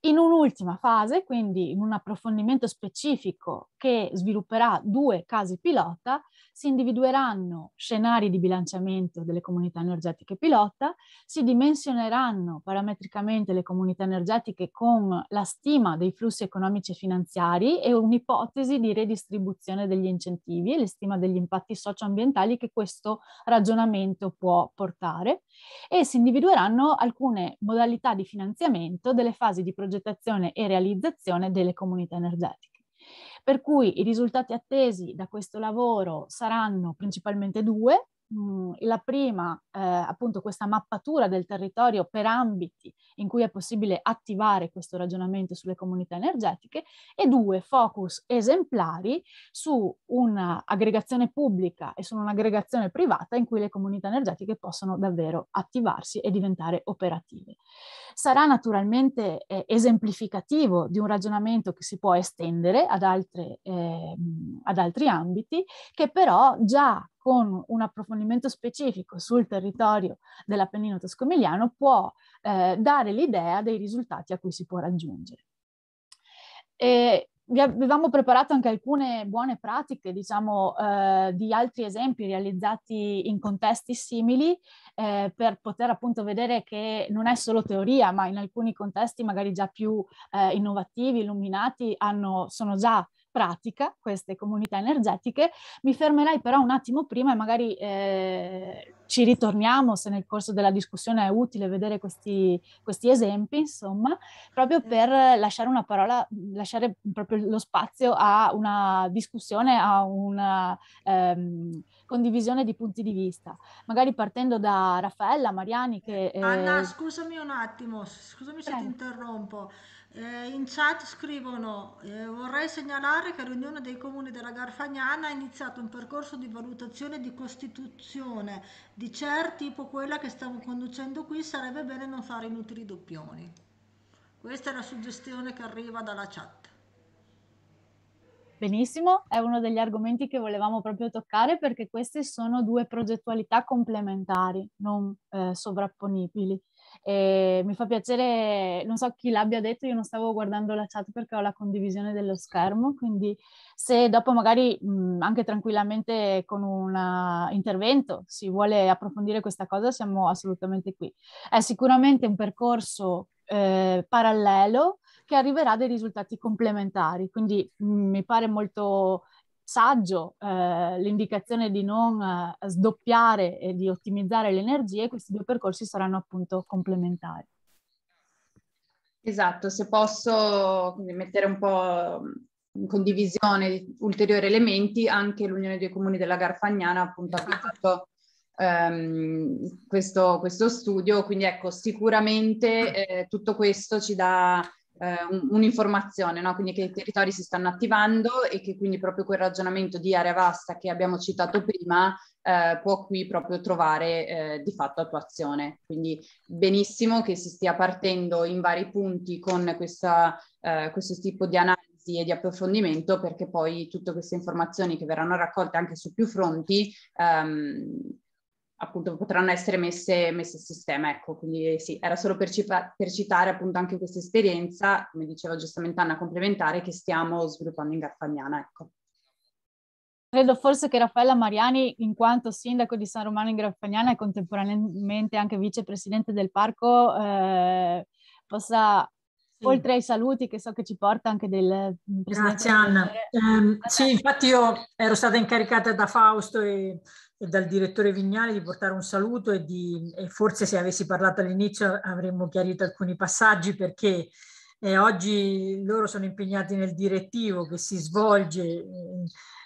In un'ultima fase, quindi in un approfondimento specifico che svilupperà due casi pilota, si individueranno scenari di bilanciamento delle comunità energetiche pilota, si dimensioneranno parametricamente le comunità energetiche con la stima dei flussi economici e finanziari e un'ipotesi di redistribuzione degli incentivi e la stima degli impatti socioambientali che questo ragionamento può portare e si individueranno alcune modalità di finanziamento delle fasi di progettazione progettazione e realizzazione delle comunità energetiche. Per cui i risultati attesi da questo lavoro saranno principalmente due, mh, mm, la prima, eh, appunto, questa mappatura del territorio per ambiti in cui è possibile attivare questo ragionamento sulle comunità energetiche e due, focus esemplari su un'aggregazione pubblica e su un'aggregazione privata in cui le comunità energetiche possono davvero attivarsi e diventare operative. Sarà naturalmente eh, esemplificativo di un ragionamento che si può estendere ad, altre, eh, ad altri ambiti, che però già con un approfondimento specifico sul territorio dell'Appennino toscomigliano può eh, dare l'idea dei risultati a cui si può raggiungere. E vi avevamo preparato anche alcune buone pratiche, diciamo, eh, di altri esempi realizzati in contesti simili eh, per poter appunto vedere che non è solo teoria, ma in alcuni contesti magari già più eh, innovativi, illuminati, hanno, sono già pratica queste comunità energetiche. Mi fermerei però un attimo prima e magari eh, ci ritorniamo se nel corso della discussione è utile vedere questi, questi esempi, insomma, proprio per lasciare una parola, lasciare proprio lo spazio a una discussione, a una ehm, condivisione di punti di vista. Magari partendo da Raffaella, Mariani che... Eh... Anna, scusami un attimo, scusami se Prego. ti interrompo. Eh, in chat scrivono eh, vorrei segnalare che a riunione dei comuni della Garfagnana ha iniziato un percorso di valutazione di costituzione di CER tipo quella che stiamo conducendo qui, sarebbe bene non fare inutili doppioni. Questa è la suggestione che arriva dalla chat. Benissimo, è uno degli argomenti che volevamo proprio toccare perché queste sono due progettualità complementari, non eh, sovrapponibili. E mi fa piacere, non so chi l'abbia detto, io non stavo guardando la chat perché ho la condivisione dello schermo, quindi se dopo magari mh, anche tranquillamente con un eh, intervento si vuole approfondire questa cosa, siamo assolutamente qui. È sicuramente un percorso eh, parallelo che arriverà a dei risultati complementari, quindi mh, mi pare molto messaggio, eh, l'indicazione di non eh, sdoppiare e di ottimizzare le energie, questi due percorsi saranno appunto complementari. Esatto, se posso mettere un po' in condivisione ulteriori elementi, anche l'Unione dei Comuni della Garfagnana appunto ha fatto ehm, questo, questo, studio, quindi ecco sicuramente eh, tutto questo ci dà eh, un'informazione, no? quindi che i territori si stanno attivando e che quindi proprio quel ragionamento di area vasta che abbiamo citato prima eh, può qui proprio trovare eh, di fatto attuazione. Quindi benissimo che si stia partendo in vari punti con questa, eh, questo tipo di analisi e di approfondimento perché poi tutte queste informazioni che verranno raccolte anche su più fronti ehm, appunto potranno essere messe, messe a sistema. Ecco, quindi sì, era solo per, cipa, per citare appunto anche questa esperienza, come diceva giustamente Anna, complementare che stiamo sviluppando in Garfagnana. Ecco. Credo forse che Raffaella Mariani, in quanto sindaco di San Romano in Garfagnana e contemporaneamente anche vicepresidente del parco, eh, possa oltre ai saluti che so che ci porta anche del Grazie Anna. Eh, sì, infatti io ero stata incaricata da Fausto e e dal direttore Vignali di portare un saluto e, di, e forse se avessi parlato all'inizio avremmo chiarito alcuni passaggi perché eh, oggi loro sono impegnati nel direttivo che si svolge eh,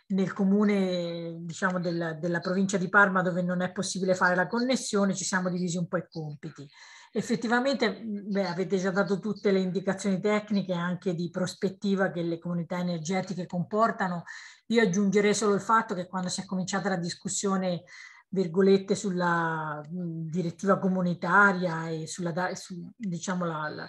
nel comune diciamo, della, della provincia di Parma dove non è possibile fare la connessione, ci siamo divisi un po' i compiti. Effettivamente beh, avete già dato tutte le indicazioni tecniche anche di prospettiva che le comunità energetiche comportano io aggiungerei solo il fatto che quando si è cominciata la discussione virgolette sulla direttiva comunitaria e sulla su, diciamo, la, la,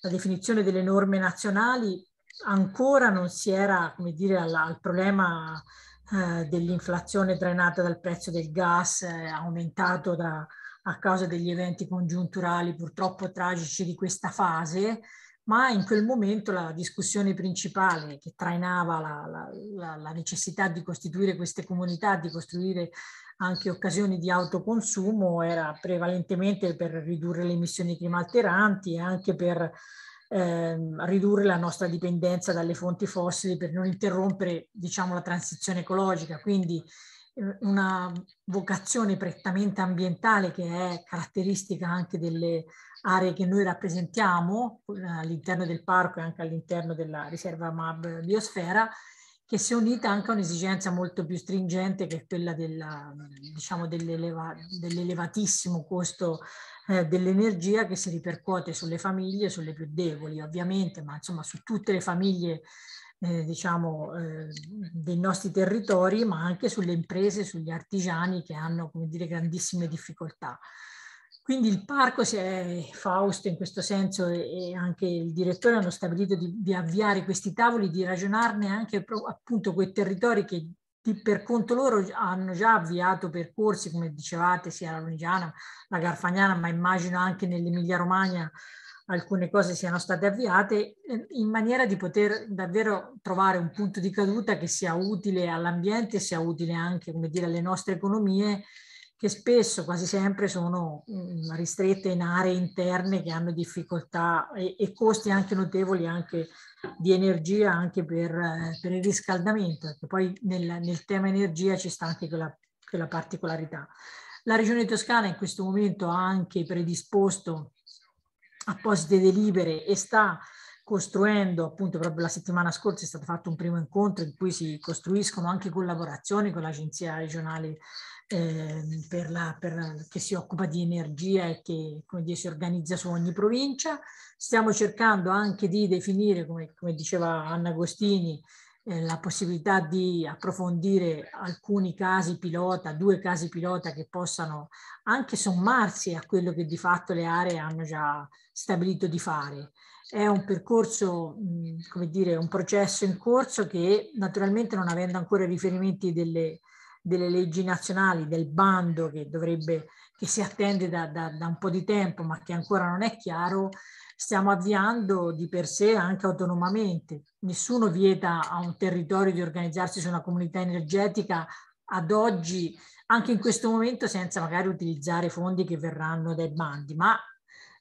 la, definizione delle norme nazionali ancora non si era come dire al, al problema eh, dell'inflazione drenata dal prezzo del gas eh, aumentato da, a causa degli eventi congiunturali purtroppo tragici di questa fase ma in quel momento la discussione principale che trainava la, la, la, necessità di costituire queste comunità, di costruire anche occasioni di autoconsumo, era prevalentemente per ridurre le emissioni climalteranti e anche per ehm, ridurre la nostra dipendenza dalle fonti fossili, per non interrompere diciamo, la transizione ecologica. Quindi una vocazione prettamente ambientale che è caratteristica anche delle aree che noi rappresentiamo eh, all'interno del parco e anche all'interno della riserva MAB Biosfera, che si è unita anche a un'esigenza molto più stringente che è quella della, diciamo, dell'elevatissimo costo eh, dell'energia che si ripercuote sulle famiglie, sulle più deboli ovviamente, ma insomma su tutte le famiglie eh, diciamo, eh, dei nostri territori, ma anche sulle imprese, sugli artigiani che hanno come dire, grandissime difficoltà. Quindi il parco, si è, Fausto in questo senso e anche il direttore hanno stabilito di, di avviare questi tavoli, di ragionarne anche appunto quei territori che per conto loro hanno già avviato percorsi, come dicevate, sia la Lunigiana, la Garfagnana, ma immagino anche nell'Emilia Romagna alcune cose siano state avviate eh, in maniera di poter davvero trovare un punto di caduta che sia utile all'ambiente, sia utile anche come dire, alle nostre economie che spesso, quasi sempre, sono mm, ristrette in aree interne che hanno difficoltà e, e costi anche notevoli anche di energia anche per, eh, per il riscaldamento, perché ecco, poi nel, nel, tema energia ci sta anche quella, quella particolarità. La Regione Toscana in questo momento ha anche predisposto apposite delibere e sta costruendo, appunto proprio la settimana scorsa è stato fatto un primo incontro in cui si costruiscono anche collaborazioni con l'Agenzia regionale eh, per la, per che si occupa di energia e che come dire, si organizza su ogni provincia. Stiamo cercando anche di definire, come, come diceva Anna Agostini, eh, la possibilità di approfondire alcuni casi pilota, due casi pilota che possano anche sommarsi a quello che di fatto le aree hanno già stabilito di fare. È un percorso, come dire, un processo in corso che naturalmente non avendo ancora riferimenti delle, delle leggi nazionali, del bando che dovrebbe, che si attende da, da, da, un po' di tempo ma che ancora non è chiaro, stiamo avviando di per sé anche autonomamente. Nessuno vieta a un territorio di organizzarsi su una comunità energetica ad oggi, anche in questo momento, senza magari utilizzare fondi che verranno dai bandi, ma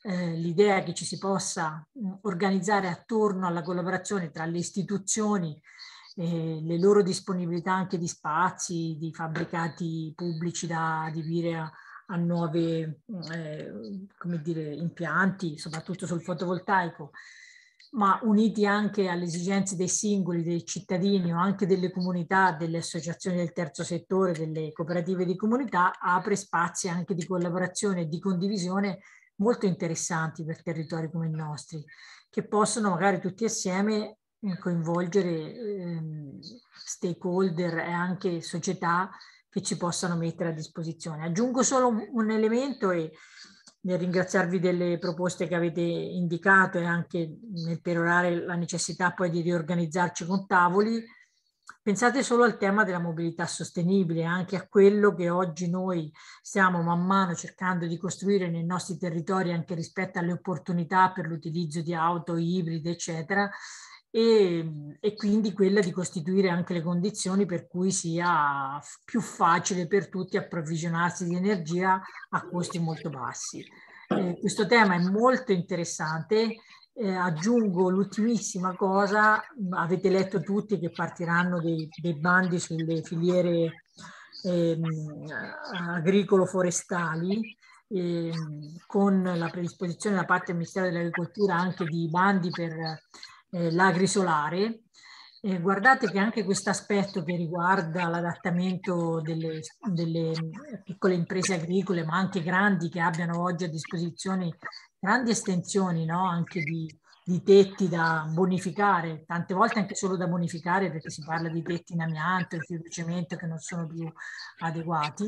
eh, l'idea che ci si possa mm, organizzare attorno alla collaborazione tra le istituzioni eh, le loro disponibilità anche di spazi, di fabbricati pubblici da adibire a, a nuovi eh, dire, impianti, soprattutto sul fotovoltaico, ma uniti anche alle esigenze dei singoli, dei cittadini o anche delle comunità, delle associazioni del terzo settore, delle cooperative di comunità, apre spazi anche di collaborazione e di condivisione molto interessanti per territori come i nostri, che possono magari tutti assieme eh, coinvolgere ehm, stakeholder e anche società che ci possano mettere a disposizione. Aggiungo solo un, elemento e nel ringraziarvi delle proposte che avete indicato e anche nel perorare la necessità poi di riorganizzarci con tavoli, pensate solo al tema della mobilità sostenibile, anche a quello che oggi noi stiamo man mano cercando di costruire nei nostri territori anche rispetto alle opportunità per l'utilizzo di auto ibride, eccetera, e, ehm, e, quindi quella di costituire anche le condizioni per cui sia più facile per tutti approvvigionarsi di energia a costi molto bassi. Eh, questo tema è molto interessante. Eh, aggiungo l'ultimissima cosa, avete letto tutti che partiranno dei, dei bandi sulle filiere eh, agricolo-forestali, ehm, con la predisposizione da parte del Ministero dell'Agricoltura anche di bandi per eh, l'agrisolare. Eh, guardate che anche questo aspetto che riguarda l'adattamento delle, delle, eh, piccole imprese agricole, ma anche grandi che abbiano oggi a disposizione grandi estensioni no? anche di, di tetti da bonificare, tante volte anche solo da bonificare perché si parla di tetti in amianto di fibrocemento che non sono più adeguati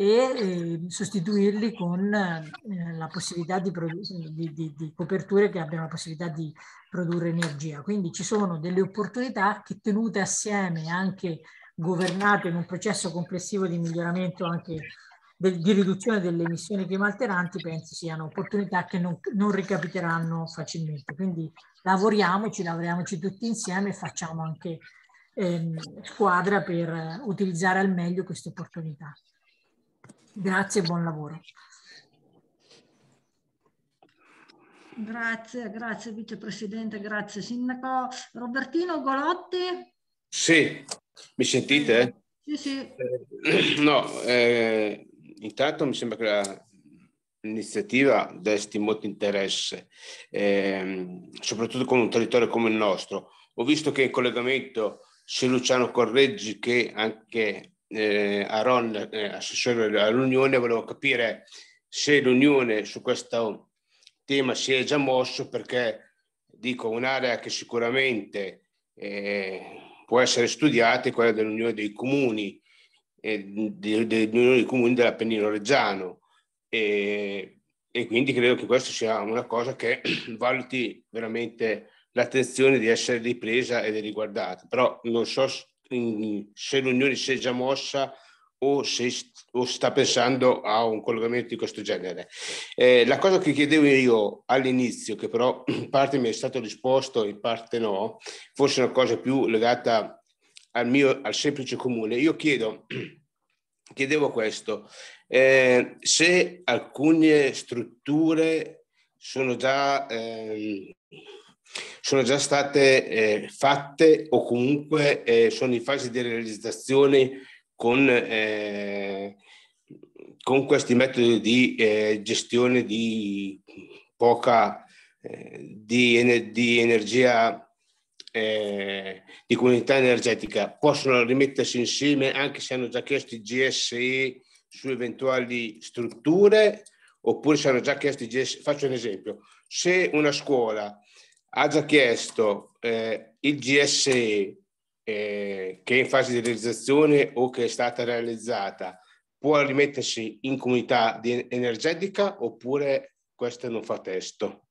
e ehm, sostituirli con eh, la possibilità di, di, di, di, coperture che abbiano la possibilità di produrre energia. Quindi ci sono delle opportunità che tenute assieme, anche governate in un processo complessivo di miglioramento anche del, di riduzione delle emissioni climalteranti, penso siano opportunità che non, non ricapiteranno facilmente. Quindi lavoriamoci, lavoriamoci tutti insieme e facciamo anche ehm, squadra per utilizzare al meglio queste opportunità. Grazie e buon lavoro. Grazie, grazie vicepresidente, grazie sindaco. Robertino Golotti? Sì, mi sentite? Eh, sì, sì. Eh, no, eh, intanto mi sembra che l'iniziativa desti molto interesse, eh, soprattutto con un territorio come il nostro. Ho visto che in collegamento c'è Luciano Correggi che anche eh, Aron, eh, assessore all'Unione, volevo capire se l'Unione su questo tema si è già mosso perché dico un'area che sicuramente eh, può essere studiata è quella dell'Unione dei Comuni, eh, dell'Unione dei Comuni dell'Appennino Reggiano. E, e quindi credo che questa sia una cosa che valuti veramente l'attenzione di essere ripresa e riguardata. Però non so se l'Unione si è già mossa o, se, o sta pensando a un collegamento di questo genere. Eh, la cosa che chiedevo io all'inizio, che però in parte mi è stato risposto, in parte no, forse una cosa più legata al, mio, al semplice comune, io chiedo, chiedevo questo, eh, se alcune strutture sono già... Eh, sono già state eh, fatte o comunque eh, sono in fase di realizzazione con, eh, con questi metodi di eh, gestione di poca eh, di, ener- di, energia eh, di comunità energetica possono rimettersi insieme anche se hanno già chiesto i GSE su eventuali strutture oppure se hanno già chiesto i GSE faccio un esempio se una scuola ha già chiesto eh, il GSE eh, che è in fase di realizzazione o che è stata realizzata può rimettersi in comunità energetica oppure questo non fa testo?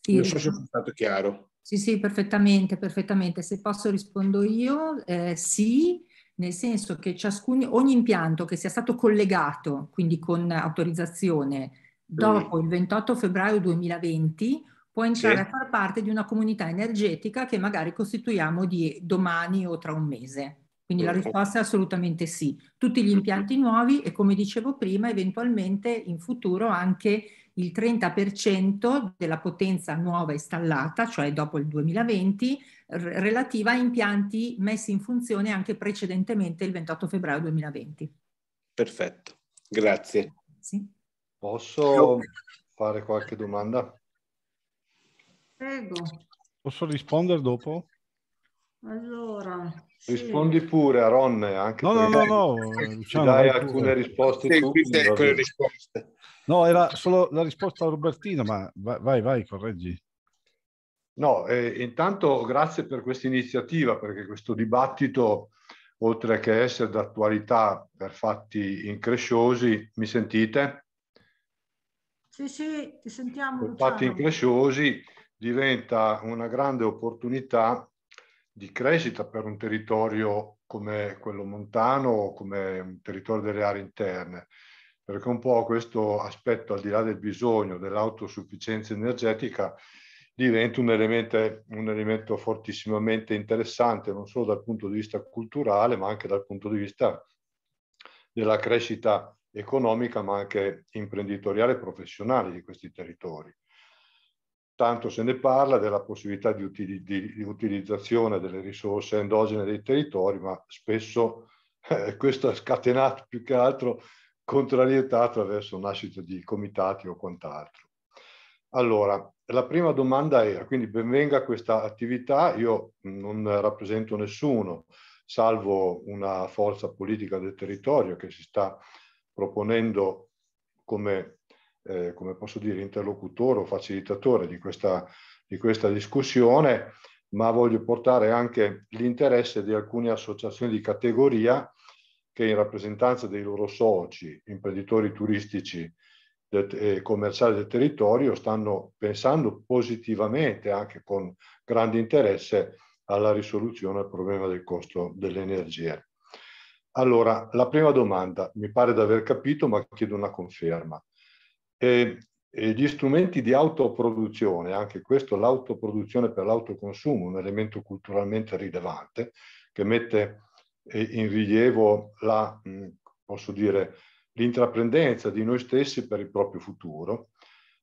Sì. Non so se è stato chiaro. Sì, sì, perfettamente, perfettamente. Se posso rispondo io, eh, sì, nel senso che ciascun, ogni impianto che sia stato collegato, quindi con autorizzazione, dopo mm. il 28 febbraio 2020 può entrare sì. a far parte di una comunità energetica che magari costituiamo di domani o tra un mese. Quindi la risposta è assolutamente sì. Tutti gli mhm. impianti nuovi e come dicevo prima, eventualmente in futuro anche il 30% della potenza nuova installata, cioè dopo il 2020, relativa a impianti messi in funzione anche precedentemente il 28 febbraio 2020. Perfetto, grazie. Sì. Posso fare qualche domanda? Prego. Posso rispondere dopo? Allora, sì. rispondi pure a Ronne. Eh, anche no no no, no. Luciano, dai alcune pure. risposte sì, tu, quelle risposte no era solo la risposta a Robertino ma vai vai correggi no eh, intanto grazie per questa iniziativa perché questo dibattito oltre che essere d'attualità per fatti incresciosi mi sentite? sì sì ti sentiamo per fatti incresciosi diventa una grande opportunità di crescita per un territorio come quello montano o come un territorio delle aree interne, perché un po' questo aspetto al di là del bisogno dell'autosufficienza energetica diventa un elemento, un elemento fortissimamente interessante non solo dal punto di vista culturale ma anche dal punto di vista della crescita economica ma anche imprenditoriale e professionale di questi territori tanto se ne parla della possibilità di, util- di utilizzazione delle risorse endogene dei territori, ma spesso eh, questo ha scatenato più che altro contrarietà attraverso nascita di comitati o quant'altro. Allora, la prima domanda era, quindi benvenga questa attività, io non rappresento nessuno, salvo una forza politica del territorio che si sta proponendo come eh, come posso dire, interlocutore o facilitatore di questa, di questa discussione, ma voglio portare anche l'interesse di alcune associazioni di categoria che in rappresentanza dei loro soci, imprenditori turistici e commerciali del territorio, stanno pensando positivamente, anche con grande interesse, alla risoluzione del problema del costo dell'energia. Allora, la prima domanda, mi pare di aver capito, ma chiedo una conferma. E, e gli strumenti di autoproduzione, anche questo l'autoproduzione per l'autoconsumo, un elemento culturalmente rilevante che mette eh, in rilievo la, posso dire, l'intraprendenza di noi stessi per il proprio futuro,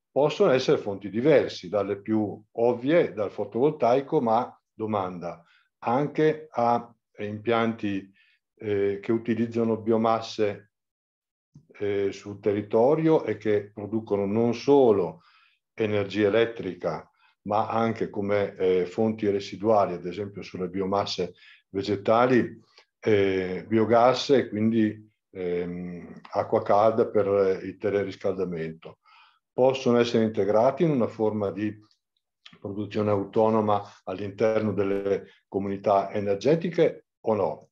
possono essere fonti diverse, dalle più ovvie, dal fotovoltaico, ma domanda, anche a impianti eh, che utilizzano biomasse eh, sul territorio e che producono non solo energia elettrica, ma anche come eh, fonti residuali, ad esempio sulle biomasse vegetali, eh, biogas e quindi ehm, acqua calda per il teleriscaldamento. Possono essere integrati in una forma di produzione autonoma all'interno delle comunità energetiche o no?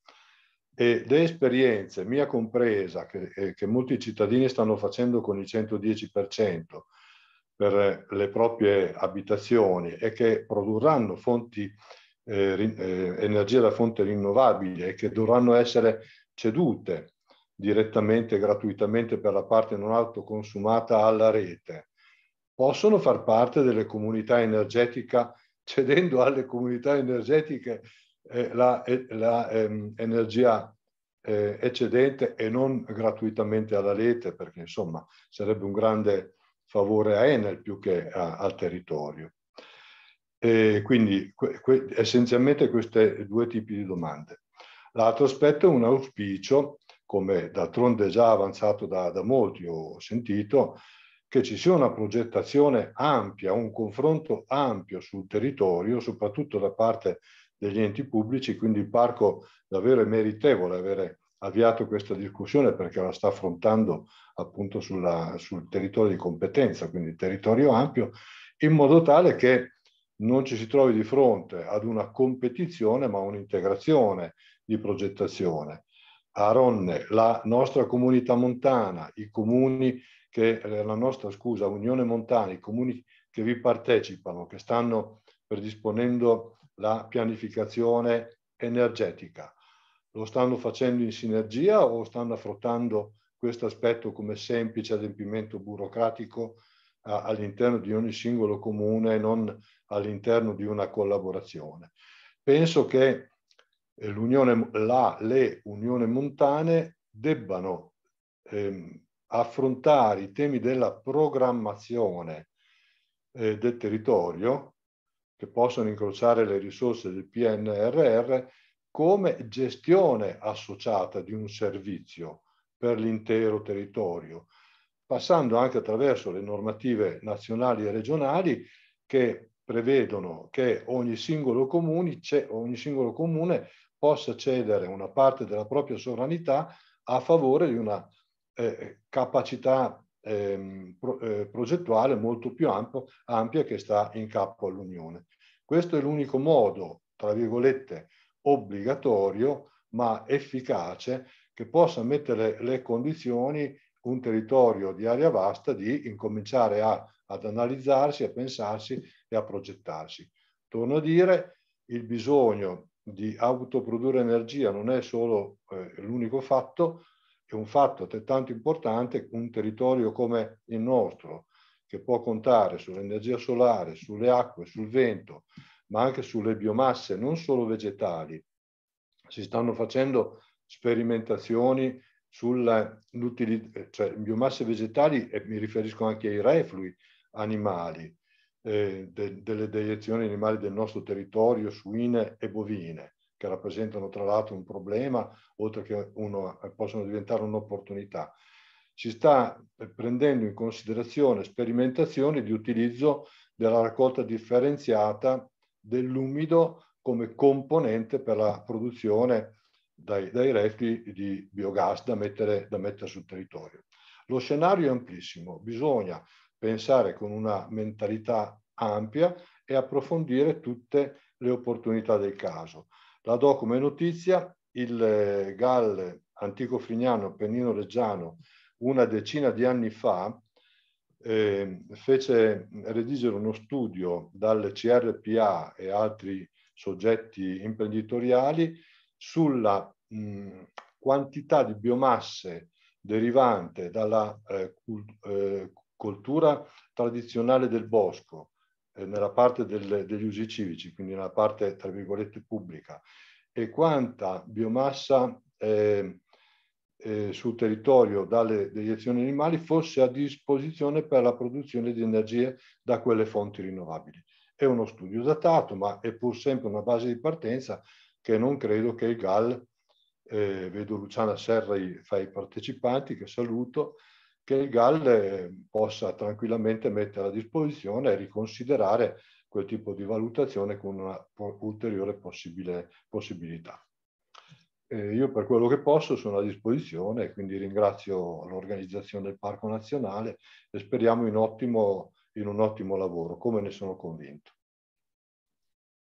e le esperienze, mia compresa, che, eh, che, molti cittadini stanno facendo con il 110% per eh, le proprie abitazioni e che produrranno fonti, eh, eh, energia da fonte rinnovabile e che dovranno essere cedute direttamente, e gratuitamente per la parte non autoconsumata alla rete, possono far parte delle comunità energetiche cedendo alle comunità energetiche eh, l'energia eh, eccedente e non gratuitamente alla rete, perché insomma sarebbe un grande favore a Enel più che a, al territorio. E quindi que, que, essenzialmente questi due tipi di domande. L'altro aspetto è un auspicio, come d'altronde già avanzato da, da molti ho sentito, che ci sia una progettazione ampia, un confronto ampio sul territorio, soprattutto da parte degli enti pubblici, quindi il parco davvero è meritevole avere avviato questa discussione perché la sta affrontando appunto sulla, sul territorio di competenza, quindi territorio ampio, in modo tale che non ci si trovi di fronte ad una competizione ma un'integrazione di progettazione. A Ronne, la nostra comunità montana, i comuni che, eh, la nostra scusa, Unione Montana, i comuni che vi partecipano, che stanno predisponendo la pianificazione energetica. Lo stanno facendo in sinergia o stanno affrontando questo aspetto come semplice adempimento burocratico eh, all'interno di ogni singolo comune e non all'interno di una collaborazione? Penso che eh, l'unione, la, le unioni montane debbano ehm, affrontare i temi della programmazione eh, del territorio che possono incrociare le risorse del PNRR come gestione associata di un servizio per l'intero territorio, passando anche attraverso le normative nazionali e regionali che prevedono che ogni singolo comune, ogni singolo comune possa cedere una parte della propria sovranità a favore di una eh, capacità ehm, pro, eh, progettuale molto più ampio, ampia che sta in capo all'Unione. Questo è l'unico modo, tra virgolette, obbligatorio ma efficace che possa mettere le condizioni un territorio di area vasta di incominciare a, ad analizzarsi, a pensarsi e a progettarsi. Torno a dire, il bisogno di autoprodurre energia non è solo eh, l'unico fatto, è un fatto altrettanto importante che un territorio come il nostro, che può contare sull'energia solare, sulle acque, sul vento, ma anche sulle biomasse, non solo vegetali. Si stanno facendo sperimentazioni sull'utilizzo, cioè biomasse vegetali e mi riferisco anche ai reflui animali, eh, de, delle deiezioni animali del nostro territorio, suine e bovine che rappresentano tra l'altro un problema, oltre che uno, eh, possono diventare un'opportunità. Si sta prendendo in considerazione sperimentazioni di utilizzo della raccolta differenziata dell'umido come componente per la produzione dai, dai reflui di biogas da mettere, da mettere sul territorio. Lo scenario è amplissimo, bisogna pensare con una mentalità ampia e approfondire tutte le opportunità del caso. La do come notizia, il eh, GAL antico frignano, pennino reggiano, una decina di anni fa, eh, fece redigere uno studio dal CRPA e altri soggetti imprenditoriali sulla mh, mm, quantità di biomasse derivante dalla eh, cult eh, coltura tradizionale del bosco eh, nella parte del, degli usi civici, quindi nella parte tra virgolette pubblica, e quanta biomassa eh, eh, sul territorio dalle deiezioni animali fosse a disposizione per la produzione di energie da quelle fonti rinnovabili. È uno studio datato, ma è pur sempre una base di partenza che non credo che il GAL, eh, vedo Luciana Serra fra i partecipanti che saluto, che il GAL eh, possa tranquillamente mettere a disposizione e riconsiderare quel tipo di valutazione con una ulteriore possibile possibilità. Eh, io per quello che posso sono a disposizione, quindi ringrazio l'organizzazione del Parco Nazionale e speriamo in, ottimo, in un ottimo lavoro, come ne sono convinto.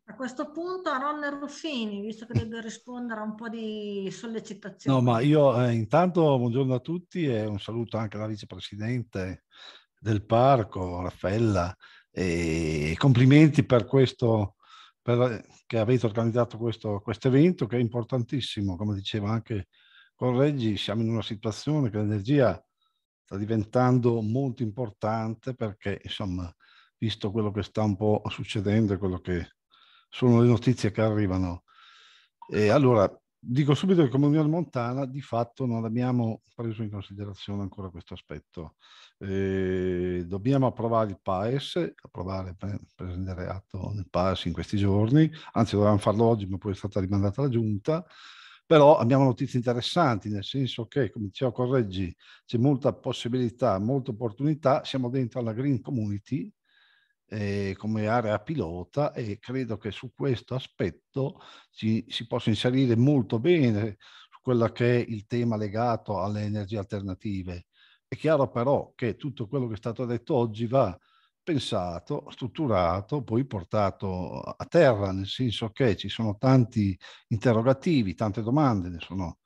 A questo punto a Ron Ruffini, visto che deve rispondere a un po' di sollecitazioni. No, ma io eh, intanto buongiorno a tutti e un saluto anche alla vicepresidente del parco, Raffaella, e complimenti per questo per, che avete organizzato questo evento che è importantissimo, come diceva anche Correggi, siamo in una situazione che l'energia sta diventando molto importante perché insomma, visto quello che sta un po' succedendo e quello che sono le notizie che arrivano. E allora dico subito che come Unione Montana di fatto non abbiamo preso in considerazione ancora questo aspetto. Eh, dobbiamo approvare il PAES, approvare, prendere atto nel PAES in questi giorni, anzi dovevamo farlo oggi ma poi è stata rimandata la giunta, però abbiamo notizie interessanti nel senso che, come diceva Correggi, c'è molta possibilità, molta opportunità, siamo dentro alla Green Community, eh, come area pilota e credo che su questo aspetto si, si possa inserire molto bene su quello che è il tema legato alle energie alternative. È chiaro però che tutto quello che è stato detto oggi va pensato, strutturato, poi portato a terra, nel senso che ci sono tanti interrogativi, tante domande, ne sono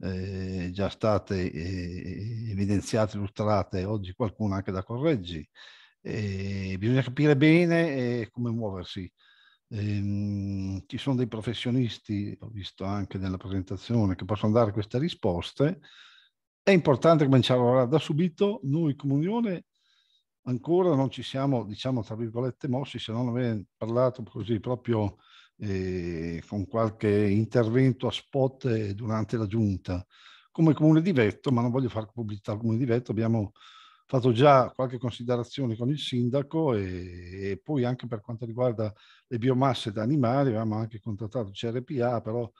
eh, già state eh, evidenziate, illustrate oggi qualcuna anche da Correggi, eh, bisogna capire bene eh, come muoversi. Eh, ci sono dei professionisti, ho visto anche nella presentazione, che possono dare queste risposte. È importante cominciare a lavorare da subito. Noi come Unione ancora non ci siamo, diciamo, tra virgolette, mossi, se non avete parlato così proprio eh, con qualche intervento a spot eh, durante la giunta. Come Comune di Vetto, ma non voglio fare pubblicità al Comune di Vetto, abbiamo fatto già qualche considerazione con il sindaco e, e poi anche per quanto riguarda le biomasse da animali avevamo anche contattato il CRPA, però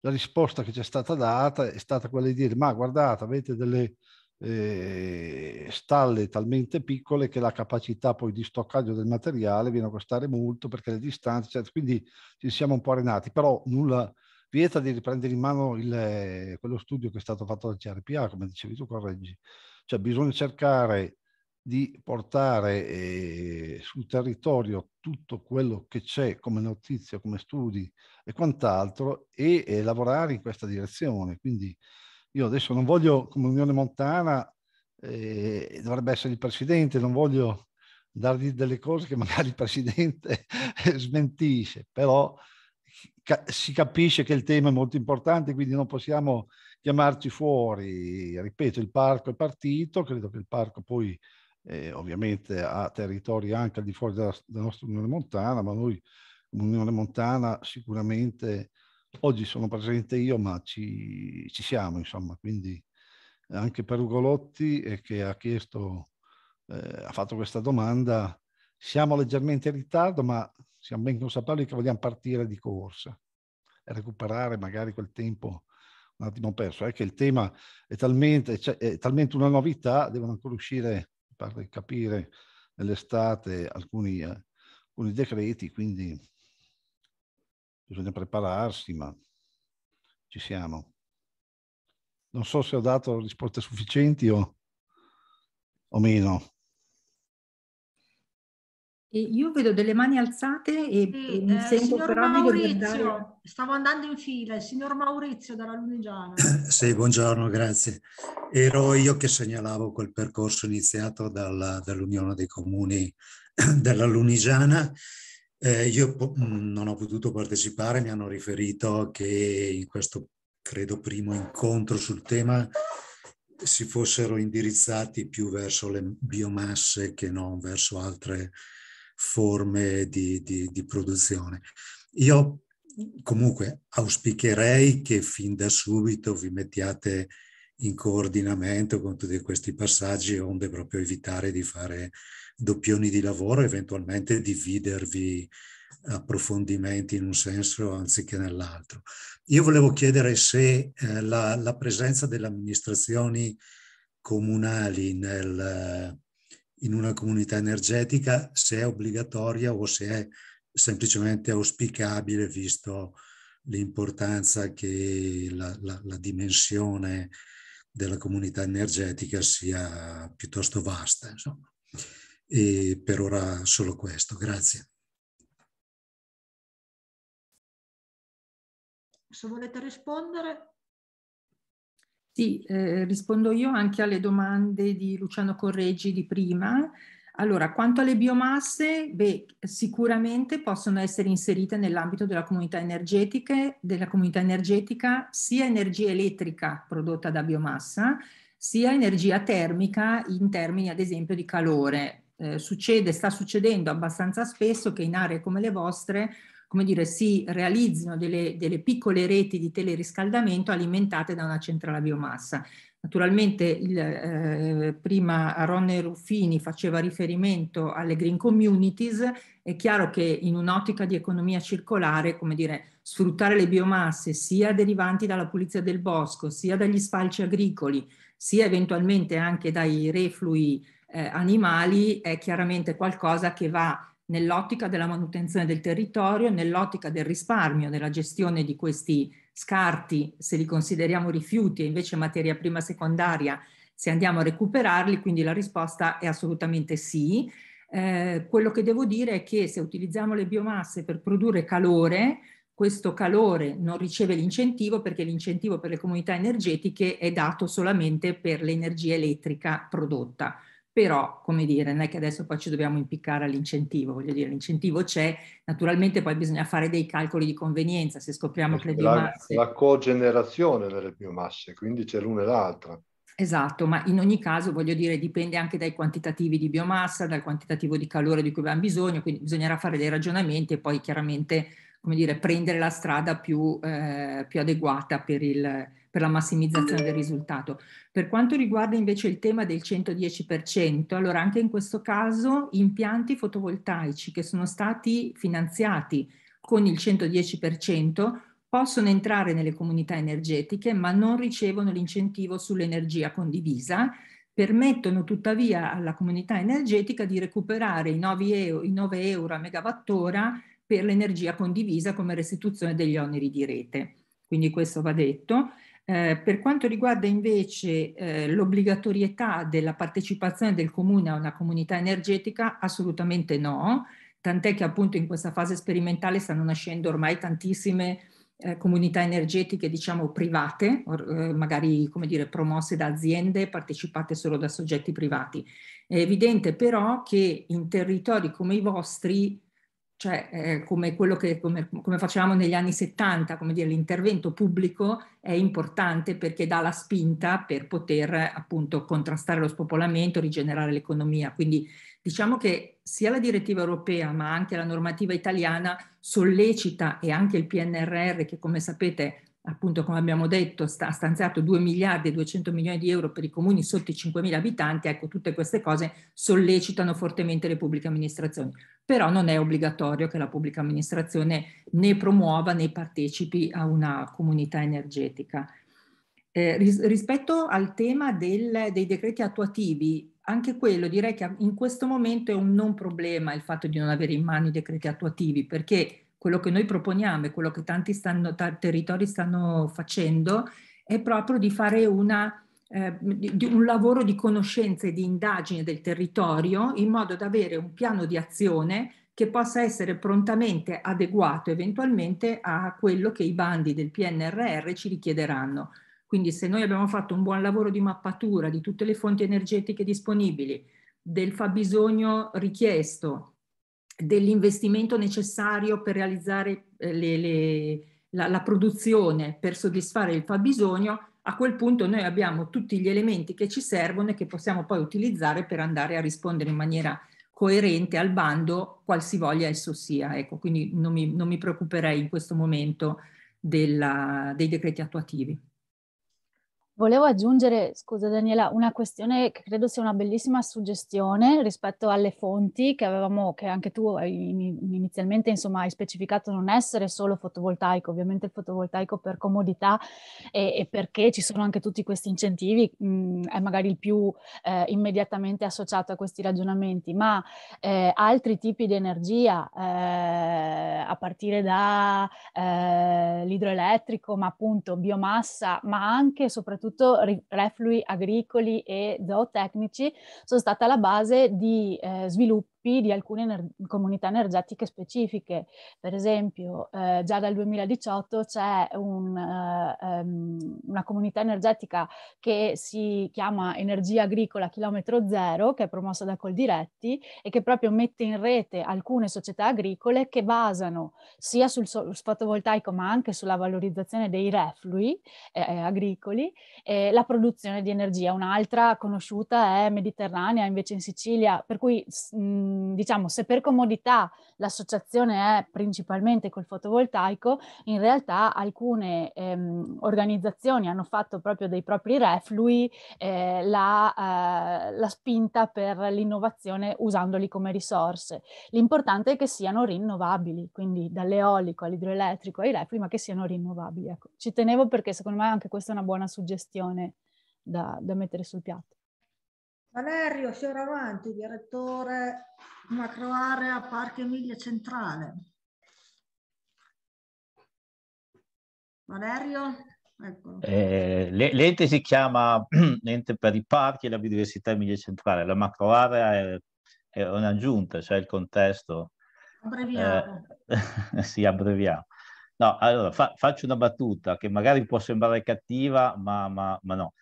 la risposta che ci è stata data è stata quella di dire ma guardate avete delle eh, stalle talmente piccole che la capacità poi di stoccaggio del materiale viene a costare molto perché le distanze, cioè, quindi ci siamo un po' arenati, però nulla vieta di riprendere in mano il, quello studio che è stato fatto dal CRPA, come dicevi tu, correggi. Cioè bisogna cercare di portare eh, sul territorio tutto quello che c'è come notizia, come studi e quant'altro e, e, lavorare in questa direzione. Quindi io adesso non voglio, come Unione Montana, eh, dovrebbe essere il presidente, non voglio dargli delle cose che magari il presidente smentisce, però ca si capisce che il tema è molto importante, quindi non possiamo chiamarci fuori. Ripeto, il parco è partito, credo che il parco poi eh, ovviamente ha territori anche al di fuori della, della nostra Unione Montana, ma noi Unione Montana sicuramente oggi sono presente io, ma ci, ci siamo, insomma, quindi anche per Ugolotti eh, che ha chiesto, eh, ha fatto questa domanda, siamo leggermente in ritardo, ma siamo ben consapevoli che vogliamo partire di corsa e recuperare magari quel tempo un attimo perso, è eh, che il tema è talmente, cioè, è talmente una novità, devono ancora uscire, per capire, nell'estate alcuni, eh, alcuni decreti, quindi bisogna prepararsi, ma ci siamo. Non so se ho dato risposte sufficienti o, o meno. E io vedo delle mani alzate e, sì, e mi eh, sento però Maurizio, dare... stavo andando in fila, il signor Maurizio dalla Lunigiana. sì, buongiorno, grazie. Ero io che segnalavo quel percorso iniziato dalla, dall'Unione dei Comuni della Lunigiana. Eh, io po- mm, non ho potuto partecipare, mi hanno riferito che in questo, credo, primo incontro sul tema si fossero indirizzati più verso le biomasse che non verso altre forme di, di, di produzione. Io comunque auspicherei che fin da subito vi mettiate in coordinamento con tutti questi passaggi onde proprio evitare di fare doppioni di lavoro, eventualmente dividervi approfondimenti in un senso anziché nell'altro. Io volevo chiedere se eh, la, la, presenza delle amministrazioni comunali nel, in una comunità energetica se è obbligatoria o se è semplicemente auspicabile visto l'importanza che la, la, la dimensione della comunità energetica sia piuttosto vasta. Insomma. E per ora solo questo, grazie. Se volete rispondere, sì, eh, rispondo io anche alle domande di Luciano Correggi di prima. Allora, quanto alle biomasse, beh, sicuramente possono essere inserite nell'ambito della comunità, della comunità energetica sia energia elettrica prodotta da biomassa, sia energia termica in termini ad esempio di calore. Eh, succede, sta succedendo abbastanza spesso che in aree come le vostre come dire, si realizzino delle, delle piccole reti di teleriscaldamento alimentate da una centrale biomassa. Naturalmente il, eh, prima Ronne Ruffini faceva riferimento alle green communities, è chiaro che in un'ottica di economia circolare, come dire, sfruttare le biomasse sia derivanti dalla pulizia del bosco, sia dagli spalci agricoli, sia eventualmente anche dai reflui eh, animali, è chiaramente qualcosa che va nell'ottica della manutenzione del territorio, nell'ottica del risparmio, nella gestione di questi scarti, se li consideriamo rifiuti e invece materia prima secondaria, se andiamo a recuperarli, quindi la risposta è assolutamente sì. Eh, quello che devo dire è che se utilizziamo le biomasse per produrre calore, questo calore non riceve l'incentivo perché l'incentivo per le comunità energetiche è dato solamente per l'energia elettrica prodotta però come dire, non è che adesso poi ci dobbiamo impiccare all'incentivo, voglio dire, l'incentivo c'è, naturalmente poi bisogna fare dei calcoli di convenienza se scopriamo che le biomasse... La, cogenerazione delle biomasse, quindi c'è l'una e l'altra. Esatto, ma in ogni caso voglio dire dipende anche dai quantitativi di biomassa, dal quantitativo di calore di cui abbiamo bisogno, quindi bisognerà fare dei ragionamenti e poi chiaramente come dire, prendere la strada più, eh, più adeguata per il, per la massimizzazione del risultato. Per quanto riguarda invece il tema del 110%, allora anche in questo caso impianti fotovoltaici che sono stati finanziati con il 110% possono entrare nelle comunità energetiche ma non ricevono l'incentivo sull'energia condivisa, permettono tuttavia alla comunità energetica di recuperare i 9 euro, i 9 euro a megawattora per l'energia condivisa come restituzione degli oneri di rete. Quindi questo va detto. Eh, per quanto riguarda invece eh, l'obbligatorietà della partecipazione del comune a una comunità energetica, assolutamente no, tant'è che appunto in questa fase sperimentale stanno nascendo ormai tantissime eh, comunità energetiche diciamo private, or, eh, magari come dire promosse da aziende, partecipate solo da soggetti privati. È evidente però che in territori come i vostri cioè eh, come, che, come, come, facevamo negli anni 70, come dire, l'intervento pubblico è importante perché dà la spinta per poter appunto contrastare lo spopolamento, rigenerare l'economia. Quindi diciamo che sia la direttiva europea ma anche la normativa italiana sollecita e anche il PNRR che come sapete appunto come abbiamo detto sta, ha stanziato 2 miliardi e 200 milioni di euro per i comuni sotto i 5 mila abitanti, ecco tutte queste cose sollecitano fortemente le pubbliche amministrazioni, però non è obbligatorio che la pubblica amministrazione ne promuova né partecipi a una comunità energetica. Eh, ris rispetto al tema del, dei decreti attuativi, anche quello direi che in questo momento è un non problema il fatto di non avere in mano i decreti attuativi perché quello che noi proponiamo e quello che tanti stanno, territori stanno facendo è proprio di fare una, eh, di un lavoro di conoscenza e di indagine del territorio in modo da avere un piano di azione che possa essere prontamente adeguato eventualmente a quello che i bandi del PNRR ci richiederanno. Quindi se noi abbiamo fatto un buon lavoro di mappatura di tutte le fonti energetiche disponibili, del fabbisogno richiesto, dell'investimento necessario per realizzare eh, le, le, la, la produzione per soddisfare il fabbisogno, a quel punto noi abbiamo tutti gli elementi che ci servono e che possiamo poi utilizzare per andare a rispondere in maniera coerente al bando, qualsivoglia esso sia. Ecco, quindi non mi, non mi preoccuperei in questo momento della, dei decreti attuativi. Volevo aggiungere, scusa Daniela, una questione che credo sia una bellissima suggestione rispetto alle fonti che avevamo, che anche tu inizialmente insomma, hai specificato non essere solo fotovoltaico, ovviamente il fotovoltaico per comodità e, e perché ci sono anche tutti questi incentivi mh, mm, è magari il più eh, immediatamente associato a questi ragionamenti, ma eh, altri tipi di energia eh, a partire dall'idroelettrico, eh, ma appunto biomassa, ma anche e soprattutto soprattutto reflui agricoli e zootecnici, sono stata la base di eh, sviluppo sviluppi di alcune ener- comunità energetiche specifiche. Per esempio, eh, già dal 2018 c'è un, eh, um, una comunità energetica che si chiama Energia Agricola Chilometro Zero, che è promossa da Coldiretti e che proprio mette in rete alcune società agricole che basano sia sul so- fotovoltaico ma anche sulla valorizzazione dei reflui eh, eh agricoli la produzione di energia. Un'altra conosciuta è Mediterranea, invece in Sicilia, per cui mh, diciamo, se per comodità l'associazione è principalmente col fotovoltaico, in realtà alcune ehm, organizzazioni hanno fatto proprio dei propri reflui eh, la, eh, la, spinta per l'innovazione usandoli come risorse. L'importante è che siano rinnovabili, quindi dall'eolico all'idroelettrico ai reflui, ma che siano rinnovabili. Ecco. Ci tenevo perché secondo me anche questa è una buona suggestione da, da mettere sul piatto. Valerio Fioravanti, direttore macroarea Parco Emilia Centrale. Valerio? Ecco. Eh, l'ente si chiama Ente per i Parchi e la Biodiversità Emilia Centrale. La macroarea è, è un'aggiunta, cioè il contesto. Abbreviamo. Eh, sì, abbreviamo. No, allora fa, faccio una battuta che magari può sembrare cattiva, ma, ma, ma no.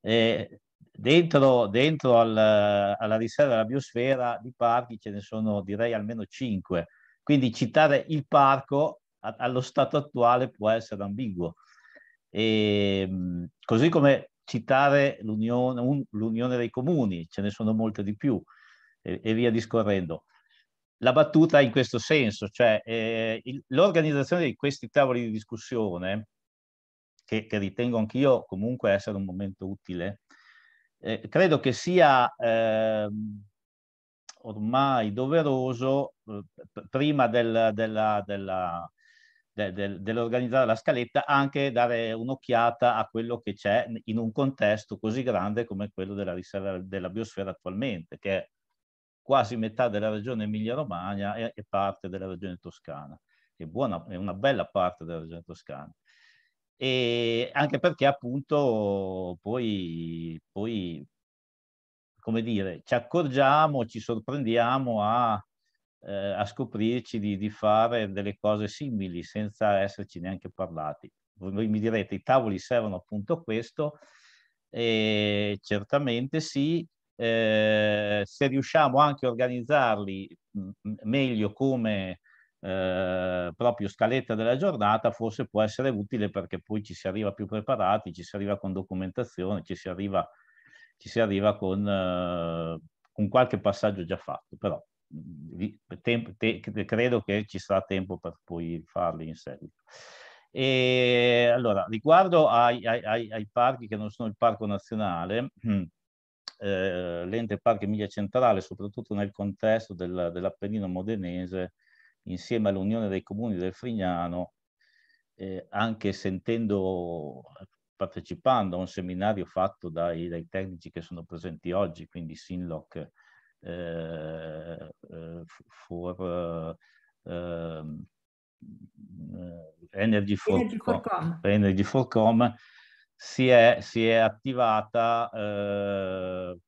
Eh, Dentro, dentro al, alla riserva della biosfera di parchi ce ne sono direi almeno cinque, quindi citare il parco a, allo stato attuale può essere ambiguo. E, ehm, così come citare l'unione, un, l'unione dei comuni, ce ne sono molte di più e, e via discorrendo. La battuta in questo senso, cioè eh, il, l'organizzazione di questi tavoli di discussione, che, che ritengo anch'io comunque essere un momento utile, eh, credo che sia eh, ormai doveroso, eh, prima del, della, della, de, de, dell'organizzare la scaletta, anche dare un'occhiata a quello che c'è in un contesto così grande come quello della riserva della biosfera attualmente, che è quasi metà della regione Emilia-Romagna e, e parte della regione toscana, che buona, è una bella parte della regione toscana e anche perché appunto poi, poi come dire, ci accorgiamo, ci sorprendiamo a, eh, a scoprirci di, di, fare delle cose simili senza esserci neanche parlati. Voi mi direte, i tavoli servono appunto a questo, e certamente sì, eh, se riusciamo anche a organizzarli meglio come eh, proprio scaletta della giornata forse può essere utile perché poi ci si arriva più preparati, ci si arriva con documentazione, ci si arriva, ci si arriva con, eh, con, qualche passaggio già fatto, però mm, te, te, credo che ci sarà tempo per poi farli in seguito. E allora, riguardo ai, ai, ai parchi che non sono il parco nazionale, mm, eh, l'ente Parco Emilia Centrale, soprattutto nel contesto del, dell'Appennino modenese, insieme all'Unione dei Comuni del Frignano, eh, anche sentendo, partecipando a un seminario fatto dai, dai tecnici che sono presenti oggi, quindi Sinloc eh, for eh, eh ehm, Energy for, Energy for Com, Energy for Com si, è, si è attivata eh,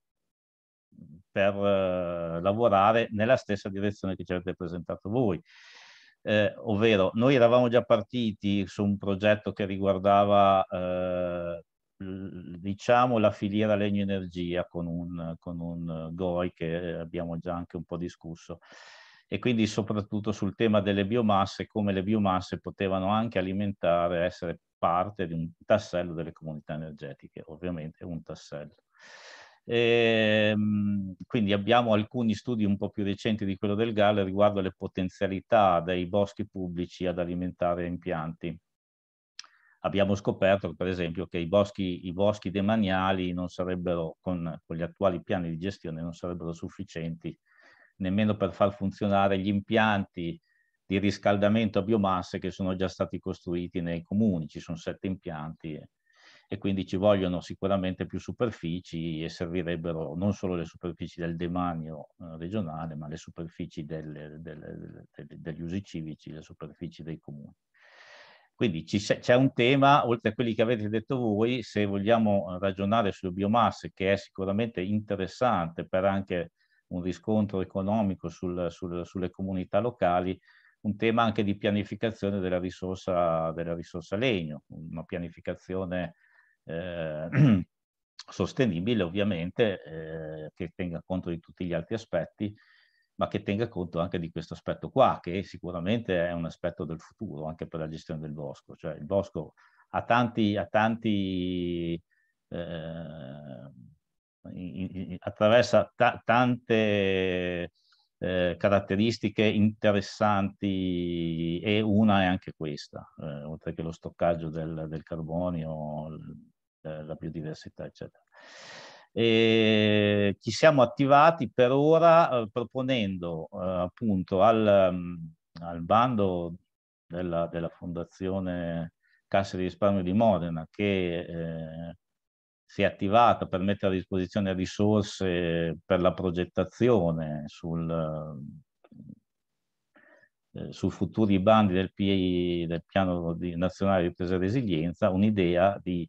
per eh, lavorare nella stessa direzione che ci avete presentato voi. Eh, ovvero, noi eravamo già partiti su un progetto che riguardava eh, diciamo la filiera legno energia con un, con un GOI che abbiamo già anche un po' discusso e quindi soprattutto sul tema delle biomasse, come le biomasse potevano anche alimentare, essere parte di un tassello delle comunità energetiche, ovviamente un tassello. Ehm, quindi abbiamo alcuni studi un po' più recenti di quello del GAL riguardo alle potenzialità dei boschi pubblici ad alimentare impianti. Abbiamo scoperto, per esempio, che i boschi, i boschi demaniali non sarebbero, con, con gli attuali piani di gestione, non sarebbero sufficienti nemmeno per far funzionare gli impianti di riscaldamento a biomasse che sono già stati costruiti nei comuni. Ci sono sette impianti e quindi ci vogliono sicuramente più superfici e servirebbero non solo le superfici del demanio eh, regionale, ma le superfici delle, delle, delle, degli usi civici, le superfici dei comuni. Quindi c'è un tema, oltre a quelli che avete detto voi, se vogliamo ragionare sulle biomasse, che è sicuramente interessante per anche un riscontro economico sul, sul, sulle comunità locali, un tema anche di pianificazione della risorsa, della risorsa legno, una pianificazione eh, sostenibile ovviamente, eh, che tenga conto di tutti gli altri aspetti, ma che tenga conto anche di questo aspetto qua, che sicuramente è un aspetto del futuro anche per la gestione del bosco. Cioè il bosco ha tanti, ha tanti eh, in, in, attraversa ta, tante eh, caratteristiche interessanti e una è anche questa, eh, oltre che lo stoccaggio del, del carbonio, l, eh, la biodiversità, eccetera. E ci siamo attivati per ora eh, proponendo eh, appunto al, mm, al bando della, della, Fondazione Cassa di Risparmio di Modena che eh, si è attivata per mettere a disposizione risorse per la progettazione sul, eh, sui futuri bandi del, PI, del Piano di, Nazionale di Ripresa e Resilienza, un'idea di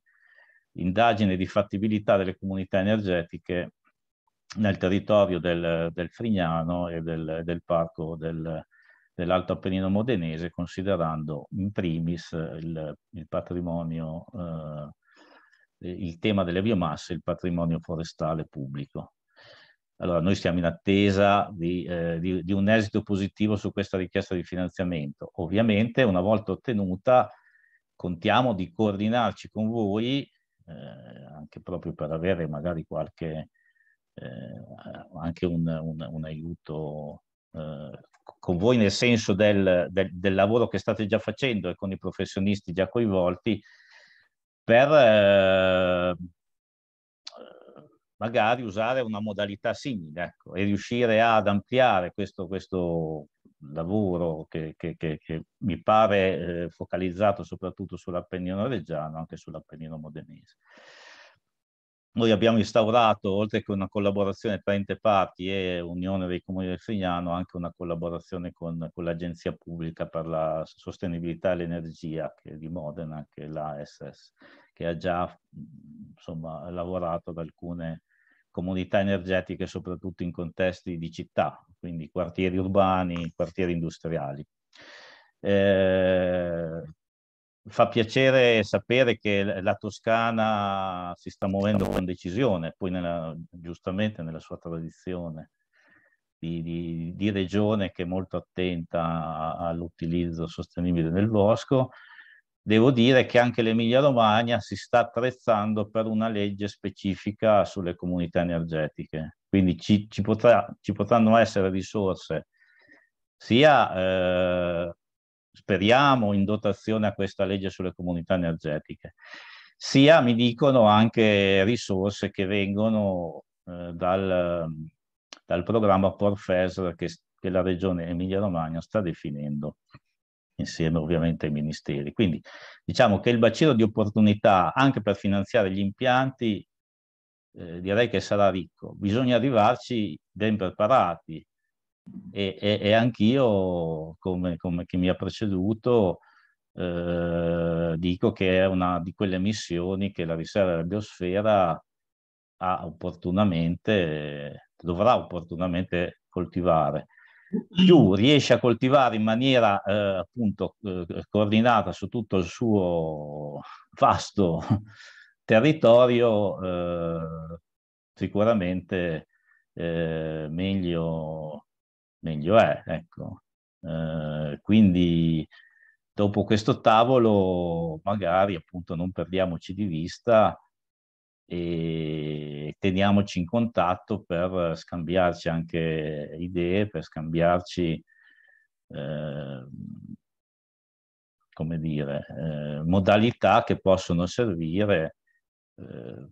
indagine di fattibilità delle comunità energetiche nel territorio del, del Frignano e del, del parco del, dell'Alto Appennino Modenese, considerando in primis il, il patrimonio eh, il tema delle biomasse e il patrimonio forestale pubblico. Allora, noi stiamo in attesa di, eh, di, di, un esito positivo su questa richiesta di finanziamento. Ovviamente, una volta ottenuta, contiamo di coordinarci con voi, eh, anche proprio per avere magari qualche, eh, anche un, un, un aiuto eh, con voi nel senso del, del, del lavoro che state già facendo e con i professionisti già coinvolti, per eh, magari usare una modalità simile ecco, e riuscire ad ampliare questo, questo lavoro che, che, che, che, mi pare eh, focalizzato soprattutto sull'Appennino Reggiano, anche sull'Appennino Modenese. Noi abbiamo instaurato, oltre che una collaborazione tra ente parti e Unione dei Comuni del Frignano, anche una collaborazione con, con l'Agenzia Pubblica per la Sostenibilità e l'Energia, che di Modena, che è l'ASS, che ha già insomma, lavorato ad alcune comunità energetiche, soprattutto in contesti di città, quindi quartieri urbani, quartieri industriali. Eh, fa piacere sapere che la Toscana si sta muovendo con decisione, poi nella, giustamente nella sua tradizione di, di, di, regione che è molto attenta all'utilizzo sostenibile del bosco. Devo dire che anche l'Emilia Romagna si sta attrezzando per una legge specifica sulle comunità energetiche, quindi ci, ci, potrà, ci potranno essere risorse sia eh, speriamo, in dotazione a questa legge sulle comunità energetiche, sia, mi dicono, anche risorse che vengono eh, dal, dal, programma Porfes che, che la regione Emilia-Romagna sta definendo insieme ovviamente ai ministeri. Quindi diciamo che il bacino di opportunità anche per finanziare gli impianti eh, direi che sarà ricco. Bisogna arrivarci ben preparati, e, e, e anch'io, come, come, chi mi ha preceduto, eh, dico che è una di quelle missioni che la riserva della biosfera ha opportunamente, dovrà opportunamente coltivare. Più riesce a coltivare in maniera eh, appunto eh, coordinata su tutto il suo vasto territorio, eh, sicuramente eh, meglio meglio è. Ecco. Eh, quindi dopo questo tavolo magari appunto non perdiamoci di vista e teniamoci in contatto per scambiarci anche idee, per scambiarci, eh, come dire, eh, modalità che possono servire eh,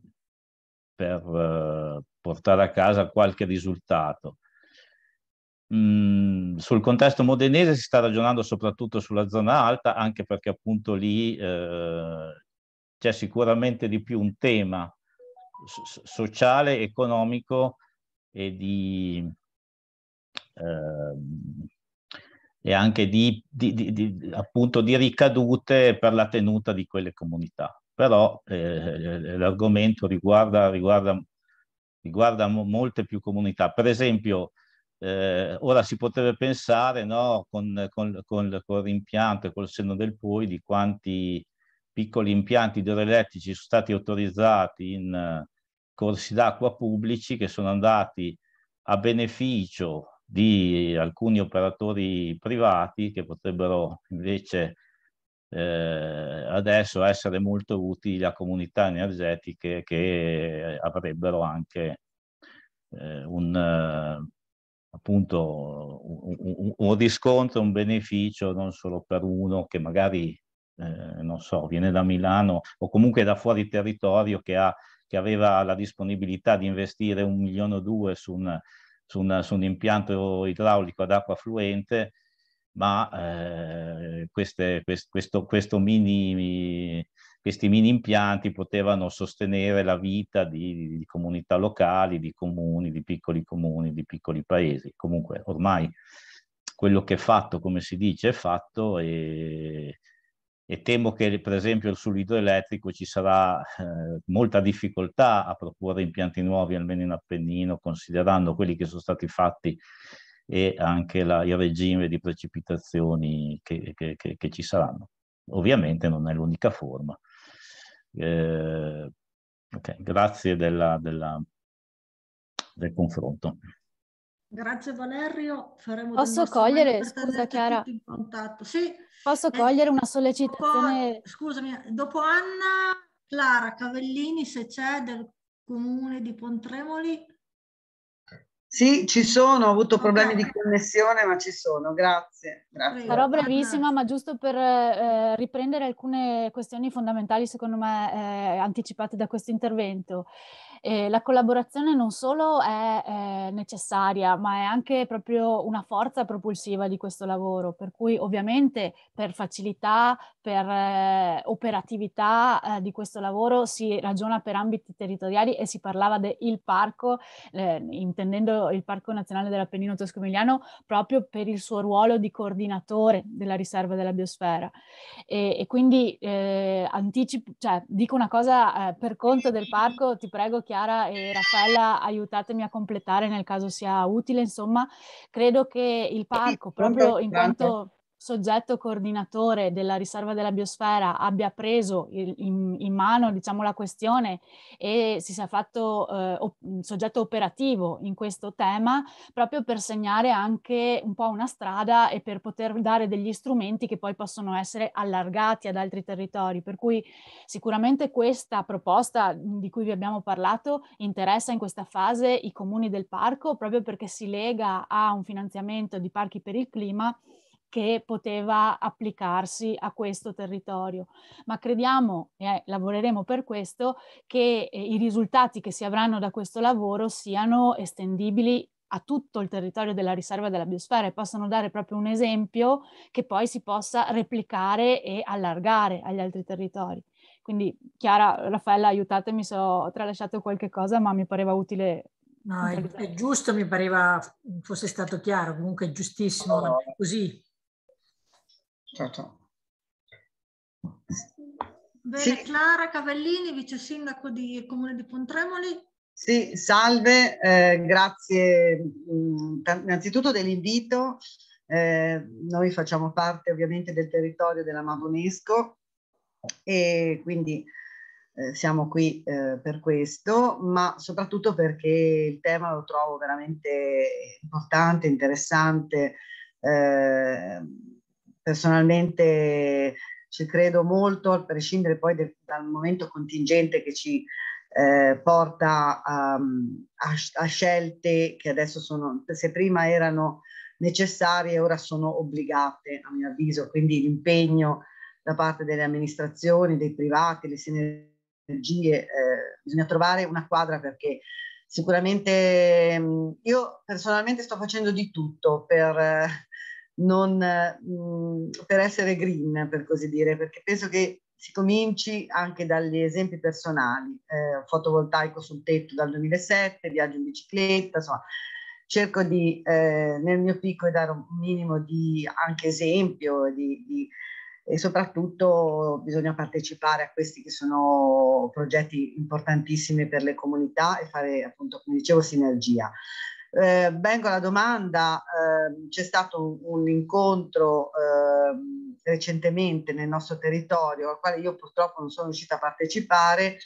per eh, portare a casa qualche risultato. Mhmm, sul contesto modenese si sta ragionando soprattutto sulla zona alta, anche perché appunto lì eh, c'è sicuramente di più un tema so sociale, economico e, di, eh, e anche di, di, appunto, di, ricadute per la tenuta di quelle comunità. Però eh, l'argomento riguarda, riguarda, riguarda molte più comunità. Per esempio, eh, ora si potrebbe pensare no, con, con, con, con, il e col senno del poi di quanti piccoli impianti idroelettrici sono stati autorizzati in eh, corsi d'acqua pubblici che sono andati a beneficio di alcuni operatori privati che potrebbero invece eh, adesso essere molto utili a comunità energetiche che avrebbero anche eh, un eh, appunto un, un, riscontro, un beneficio non solo per uno che magari, eh, non so, viene da Milano o comunque da fuori territorio che, ha, che aveva la disponibilità di investire un milione o due su un, su, una, su un impianto idraulico ad acqua fluente ma eh, queste, quest, questo, questo mini, questi mini impianti potevano sostenere la vita di, di, comunità locali, di comuni, di piccoli comuni, di piccoli paesi. Comunque ormai quello che è fatto, come si dice, è fatto e, e temo che per esempio sull'idroelettrico ci sarà eh, molta difficoltà a proporre impianti nuovi, almeno in Appennino, considerando quelli che sono stati fatti e anche la, il regime di precipitazioni che, che, che, che, ci saranno. Ovviamente non è l'unica forma. Eh, okay, grazie della, della, del confronto. Grazie Valerio. Faremo Posso cogliere, scusa Chiara, sì. Posso eh, cogliere una sollecitazione? Dopo, scusami, dopo Anna, Clara Cavellini, se c'è, del comune di Pontremoli. Sì, ci sono, ho avuto problemi di connessione, ma ci sono, grazie. grazie. Sarò brevissima, ma giusto per eh, riprendere alcune questioni fondamentali, secondo me, eh, anticipate da questo intervento eh, la collaborazione non solo è eh, necessaria, ma è anche proprio una forza propulsiva di questo lavoro, per cui ovviamente per facilità, per eh, operatività eh, di questo lavoro si ragiona per ambiti territoriali e si parlava del parco, eh, intendendo il Parco Nazionale dell'Appennino Tosco-Emiliano, proprio per il suo ruolo di coordinatore della riserva della biosfera. E, e quindi eh, anticipo, cioè, dico una cosa per conto del parco, ti prego, Chiara e Raffaella, aiutatemi a completare nel caso sia utile, insomma, credo che il parco proprio in quanto soggetto coordinatore della riserva della biosfera abbia preso in, in, mano diciamo, la questione e si sia fatto eh, op- soggetto operativo in questo tema, proprio per segnare anche un po' una strada e per poter dare degli strumenti che poi possono essere allargati ad altri territori. Per cui sicuramente questa proposta di cui vi abbiamo parlato interessa in questa fase i comuni del parco, proprio perché si lega a un finanziamento di parchi per il clima che poteva applicarsi a questo territorio. Ma crediamo e eh, lavoreremo per questo che eh, i risultati che si avranno da questo lavoro siano estendibili a tutto il territorio della riserva della biosfera e possano dare proprio un esempio che poi si possa replicare e allargare agli altri territori. Quindi Chiara, Raffaella, aiutatemi se ho tralasciato qualche cosa, ma mi pareva utile No, è, è, giusto, mi pareva fosse stato chiaro, comunque è giustissimo, no, no. così. Ciao, ciao. Bene, sì. Clara Cavellini, vice sindaco di Comune di Pontremoli. Sì, salve, eh, grazie mh, mm, innanzitutto dell'invito. Eh, noi facciamo parte ovviamente del territorio della Mavonesco e quindi eh, siamo qui eh, per questo, ma soprattutto perché il tema lo trovo veramente importante, interessante eh, personalmente ci credo molto, a prescindere poi del, dal momento contingente che ci eh, porta a, a, a, scelte che adesso sono, se prima erano necessarie, ora sono obbligate, a mio avviso. Quindi l'impegno da parte delle amministrazioni, dei privati, le sinergie, eh, bisogna trovare una quadra perché sicuramente mm, io personalmente sto facendo di tutto per eh, non, mh, per essere green, per così dire, perché penso che si cominci anche dagli esempi personali, eh, fotovoltaico sul tetto dal 2007, viaggio in bicicletta, insomma, cerco di eh, nel mio piccolo dare un minimo di anche esempio di, di, e soprattutto bisogna partecipare a questi che sono progetti importantissimi per le comunità e fare appunto come dicevo sinergia. Eh, vengo alla domanda, eh, c'è stato un, un incontro eh, recentemente nel nostro territorio al quale io purtroppo non sono riuscita a partecipare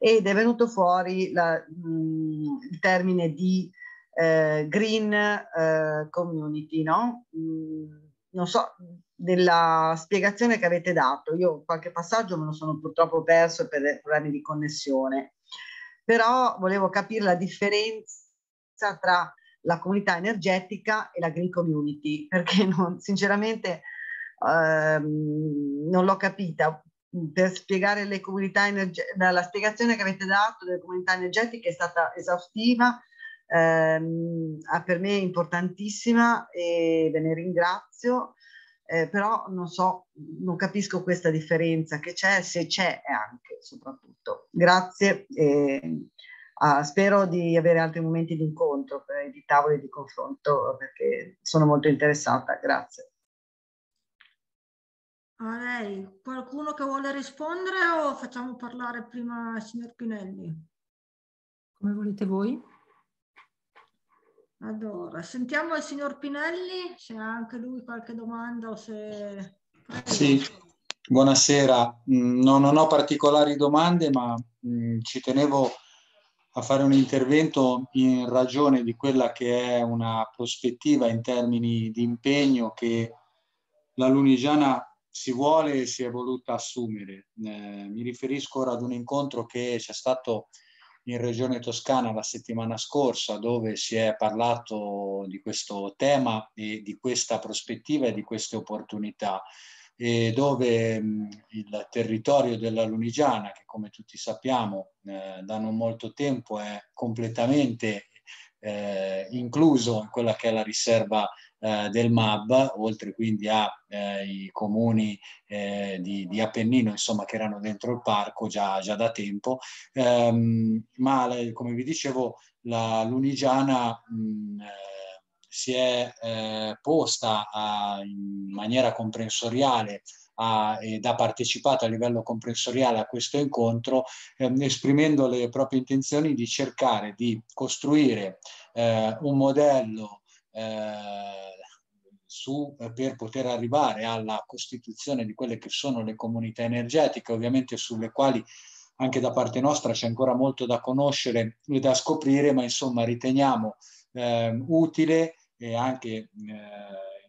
ed è venuto fuori la, mh, mm, il termine di eh, green eh, community, no? Mh, mm, non so, della spiegazione che avete dato. Io qualche passaggio me lo sono purtroppo perso per problemi di connessione, però volevo capire la differenza differenza tra la comunità energetica e la green community, perché non, sinceramente ehm, non l'ho capita. Per spiegare le comunità energetiche, la spiegazione che avete dato delle comunità energetiche è stata esaustiva, ehm, ah, per me è importantissima e ve ne ringrazio. Eh, però non so, non capisco questa differenza che c'è, se c'è anche soprattutto. Grazie. E Uh, spero di avere altri momenti di incontro, eh, di tavoli di confronto, perché sono molto interessata. Grazie. A lei, qualcuno che vuole rispondere o facciamo parlare prima il signor Pinelli? Come volete voi? Allora, sentiamo il signor Pinelli, se ha anche lui qualche domanda o se... Sì, buonasera. Mm, non, non ho particolari domande, ma mh, mm, ci tenevo a fare un intervento in ragione di quella che è una prospettiva in termini di impegno che la Lunigiana si vuole e si è voluta assumere. Eh, mi riferisco ora ad un incontro che c'è stato in Regione Toscana la settimana scorsa dove si è parlato di questo tema e di questa prospettiva e di queste opportunità e dove il territorio della Lunigiana, che come tutti sappiamo eh, da non molto tempo è completamente eh, incluso in quella che è la riserva eh, del MAB, oltre quindi ai eh, comuni eh, di, di, Appennino, insomma, che erano dentro il parco già, già da tempo, ehm, ma come vi dicevo la Lunigiana mh, eh, si è eh, posta a, in maniera comprensoriale a, ed ha partecipato a livello comprensoriale a questo incontro ehm, esprimendo le proprie intenzioni di cercare di costruire eh, un modello eh, su, per poter arrivare alla costituzione di quelle che sono le comunità energetiche, ovviamente sulle quali anche da parte nostra c'è ancora molto da conoscere e da scoprire, ma insomma riteniamo Ehm, utile e anche eh,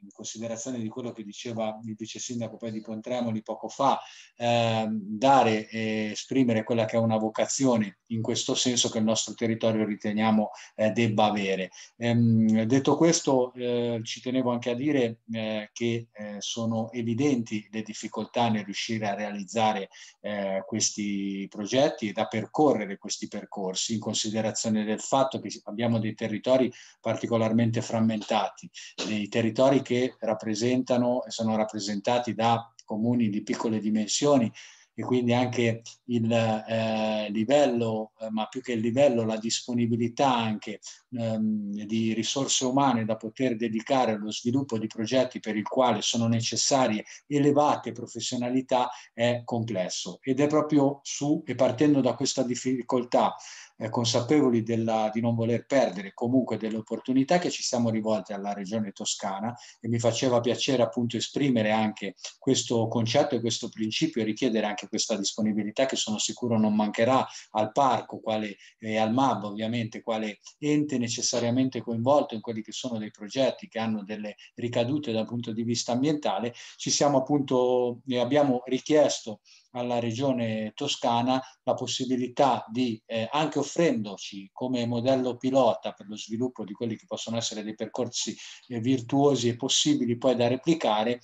in considerazione di quello che diceva il vice sindaco poi di Pontremoli poco fa, eh, dare e esprimere quella che è una vocazione in questo senso che il nostro territorio riteniamo eh, debba avere. Ehm, detto questo, eh, ci tenevo anche a dire eh, che eh, sono evidenti le difficoltà nel riuscire a realizzare eh, questi progetti e da percorrere questi percorsi in considerazione del fatto che abbiamo dei territori particolarmente frammentati, dei territori che che rappresentano e sono rappresentati da comuni di piccole dimensioni e quindi anche il eh, livello, eh, ma più che il livello, la disponibilità anche ehm, di risorse umane da poter dedicare allo sviluppo di progetti per il quale sono necessarie elevate professionalità è complesso ed è proprio su e partendo da questa difficoltà eh, consapevoli della, di non voler perdere comunque delle opportunità che ci siamo rivolte alla regione toscana e mi faceva piacere appunto esprimere anche questo concetto e questo principio e richiedere anche questa disponibilità che sono sicuro non mancherà al parco quale, e eh, al MAB ovviamente quale ente necessariamente coinvolto in quelli che sono dei progetti che hanno delle ricadute dal punto di vista ambientale ci siamo appunto eh, abbiamo richiesto alla regione toscana la possibilità di, eh, anche offrendoci come modello pilota per lo sviluppo di quelli che possono essere dei percorsi eh, virtuosi e possibili poi da replicare,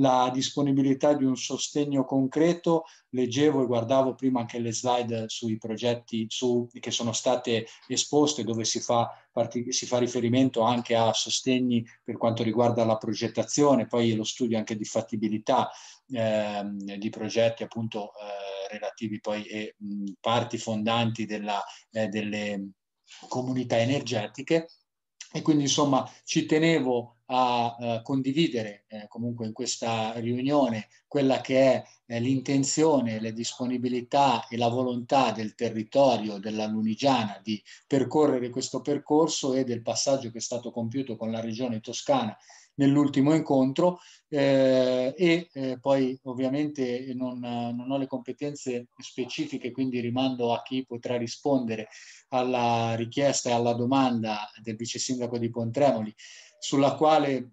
la disponibilità di un sostegno concreto. Leggevo e guardavo prima anche le slide sui progetti su, che sono state esposte dove si fa, parti, si fa riferimento anche a sostegni per quanto riguarda la progettazione, poi lo studio anche di fattibilità eh, di progetti appunto eh, relativi poi e mh, parti fondanti della, eh, delle comunità energetiche. E quindi insomma ci tenevo a eh, condividere eh, comunque in questa riunione quella che è eh, l'intenzione, le disponibilità e la volontà del territorio della Lunigiana di percorrere questo percorso e del passaggio che è stato compiuto con la regione toscana nell'ultimo incontro eh, e eh, poi ovviamente non, non, ho le competenze specifiche quindi rimando a chi potrà rispondere alla richiesta e alla domanda del vice sindaco di Pontremoli sulla quale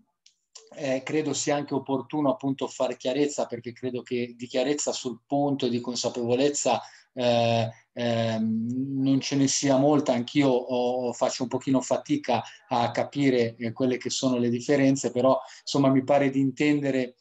eh, credo sia anche opportuno appunto fare chiarezza perché credo che di chiarezza sul punto di consapevolezza eh, eh, non ce ne sia molta, anch'io oh, faccio un pochino fatica a capire eh, quelle che sono le differenze, però insomma mi pare di intendere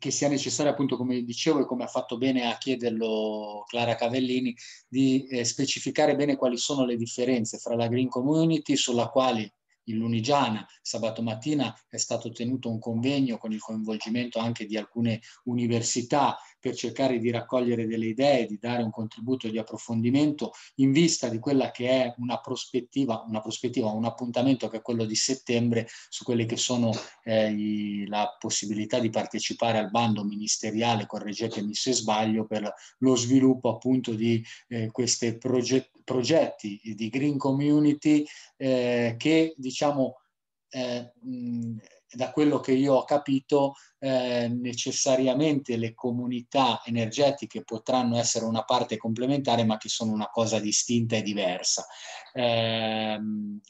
che sia necessario, appunto, come dicevo e come ha fatto bene a chiederlo Clara Cavellini, di eh, specificare bene quali sono le differenze fra la green community, sulla quale in Lunigiana. Sabato mattina è stato tenuto un convegno con il coinvolgimento anche di alcune università per cercare di raccogliere delle idee, di dare un contributo di approfondimento in vista di quella che è una prospettiva, una prospettiva un appuntamento che è quello di settembre su quelle che sono eh, i, la possibilità di partecipare al bando ministeriale, correggetemi se sbaglio, per lo sviluppo appunto di eh, questi proget progetti di green community eh, che diciamo eh, mh, da quello che io ho capito, eh, necessariamente le comunità energetiche potranno essere una parte complementare, ma che sono una cosa distinta e diversa. Eh,